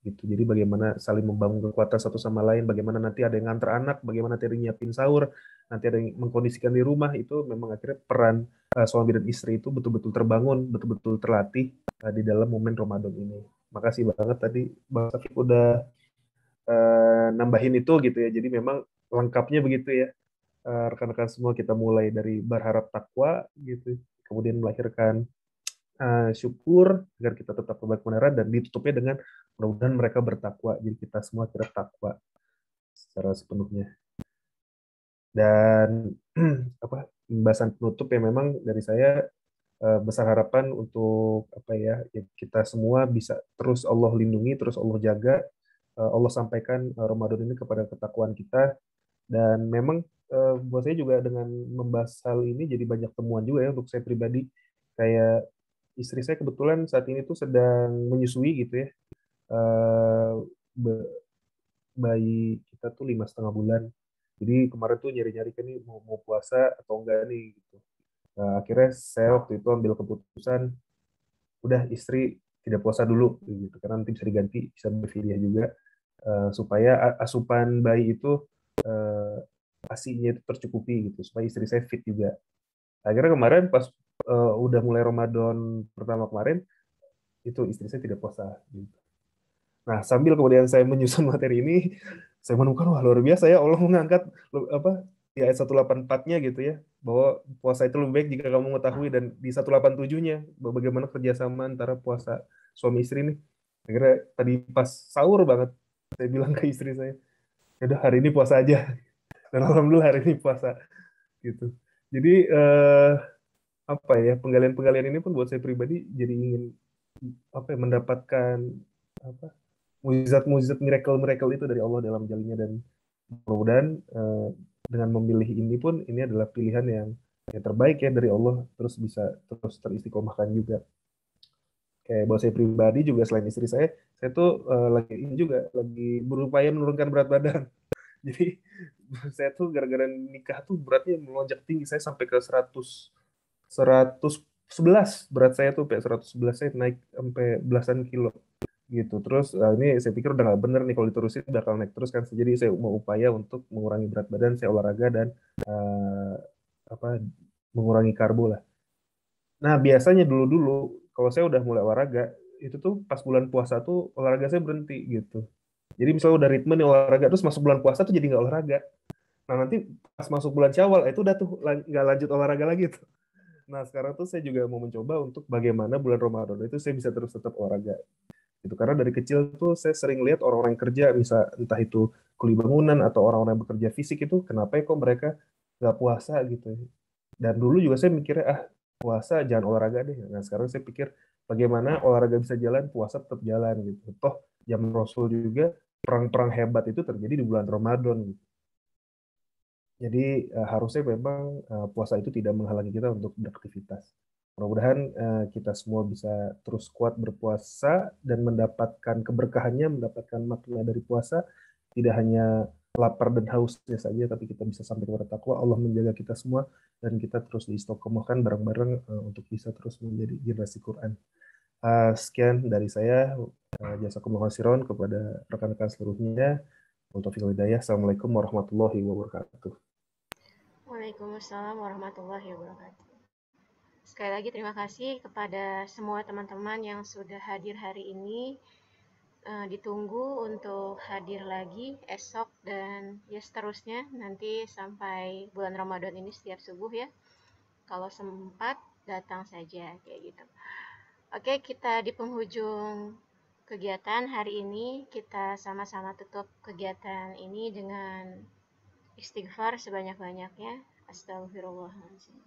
gitu. Jadi bagaimana saling membangun kekuatan satu sama lain, bagaimana nanti ada yang ngantar anak, bagaimana nanti ada yang nyiapin sahur, nanti ada yang mengkondisikan di rumah itu memang akhirnya peran uh, suami dan istri itu betul-betul terbangun, betul-betul terlatih uh, di dalam momen Ramadan ini. Makasih banget tadi Bang Safik udah uh, nambahin itu gitu ya. Jadi memang lengkapnya begitu ya. Rekan-rekan uh, semua kita mulai dari berharap takwa gitu, kemudian melahirkan uh, syukur agar kita tetap berbuat kebenaran dan ditutupnya dengan mudah-mudahan mereka bertakwa jadi kita semua takwa secara sepenuhnya dan apa pembahasan penutup ya memang dari saya uh, besar harapan untuk apa ya, ya, kita semua bisa terus Allah lindungi terus Allah jaga uh, Allah sampaikan uh, Ramadan ini kepada ketakwaan kita dan memang buat saya juga dengan membahas hal ini jadi banyak temuan juga ya untuk saya pribadi kayak istri saya kebetulan saat ini tuh sedang menyusui gitu ya. Uh, bayi kita tuh lima setengah bulan. Jadi kemarin tuh nyari-nyari kan nih mau, mau puasa atau enggak nih gitu. Nah, akhirnya saya waktu itu ambil keputusan udah istri tidak puasa dulu gitu karena nanti bisa diganti bisa berfilia juga uh, supaya asupan bayi itu uh, asinya tercukupi gitu supaya istri saya fit juga. Akhirnya kemarin pas uh, udah mulai Ramadan pertama kemarin itu istri saya tidak puasa gitu. Nah, sambil kemudian saya menyusun materi ini, saya menemukan wah luar biasa ya Allah mengangkat apa di ayat 184-nya gitu ya, bahwa puasa itu lebih baik jika kamu mengetahui dan di 187-nya bagaimana kerjasama antara puasa suami istri nih. Akhirnya tadi pas sahur banget saya bilang ke istri saya, ya udah hari ini puasa aja." Dan alhamdulillah hari ini puasa gitu. Jadi eh apa ya penggalian-penggalian ini pun buat saya pribadi jadi ingin apa ya, mendapatkan apa mujizat-mujizat miracle-miracle itu dari Allah dalam jalannya dan mudah-mudahan eh, dengan memilih ini pun ini adalah pilihan yang yang terbaik ya dari Allah terus bisa terus teristiqomahkan juga kayak buat saya pribadi juga selain istri saya saya tuh uh, lagi ini juga lagi berupaya menurunkan berat badan jadi saya tuh gara-gara nikah tuh beratnya melonjak tinggi saya sampai ke 100 111 berat saya tuh kayak 111 saya naik sampai belasan kilo gitu terus nah ini saya pikir udah nggak bener nih kalau diterusin bakal naik terus kan jadi saya mau upaya untuk mengurangi berat badan saya olahraga dan uh, apa mengurangi karbo lah nah biasanya dulu dulu kalau saya udah mulai olahraga itu tuh pas bulan puasa tuh olahraga saya berhenti gitu jadi misalnya udah ritme nih olahraga terus masuk bulan puasa tuh jadi nggak olahraga nah nanti pas masuk bulan syawal itu udah tuh nggak lanjut olahraga lagi tuh Nah, sekarang tuh saya juga mau mencoba untuk bagaimana bulan Ramadan itu saya bisa terus tetap olahraga. itu Karena dari kecil tuh saya sering lihat orang-orang yang kerja, bisa entah itu kuli bangunan atau orang-orang yang bekerja fisik itu, kenapa ya kok mereka nggak puasa gitu. Ya. Dan dulu juga saya mikirnya, ah puasa jangan olahraga deh. Nah sekarang saya pikir bagaimana olahraga bisa jalan, puasa tetap jalan gitu. Toh jam Rasul juga perang-perang hebat itu terjadi di bulan Ramadan gitu. Jadi uh, harusnya memang uh, puasa itu tidak menghalangi kita untuk beraktivitas. Mudah-mudahan uh, kita semua bisa terus kuat berpuasa dan mendapatkan keberkahannya, mendapatkan makna dari puasa, tidak hanya lapar dan hausnya saja, tapi kita bisa sampai kepada takwa. Allah menjaga kita semua dan kita terus diistiqomahkan bareng-bareng uh, untuk bisa terus menjadi generasi Quran. Uh, sekian dari saya, uh, jasa kemuhasiron kepada rekan-rekan seluruhnya. Untuk Assalamualaikum warahmatullahi wabarakatuh. Waalaikumsalam warahmatullahi wabarakatuh. Sekali lagi terima kasih kepada semua teman-teman yang sudah hadir hari ini. E, ditunggu untuk hadir lagi esok dan ya seterusnya nanti sampai bulan Ramadan ini setiap subuh ya. Kalau sempat datang saja kayak gitu. Oke, kita di penghujung kegiatan hari ini kita sama-sama tutup kegiatan ini dengan istighfar sebanyak-banyaknya Astagfirullahaladzim.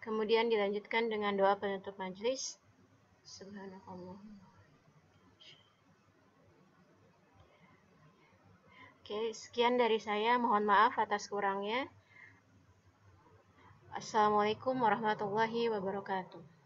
Kemudian dilanjutkan dengan doa penutup majelis. Subhanallah. Oke, sekian dari saya. Mohon maaf atas kurangnya. Assalamualaikum warahmatullahi wabarakatuh.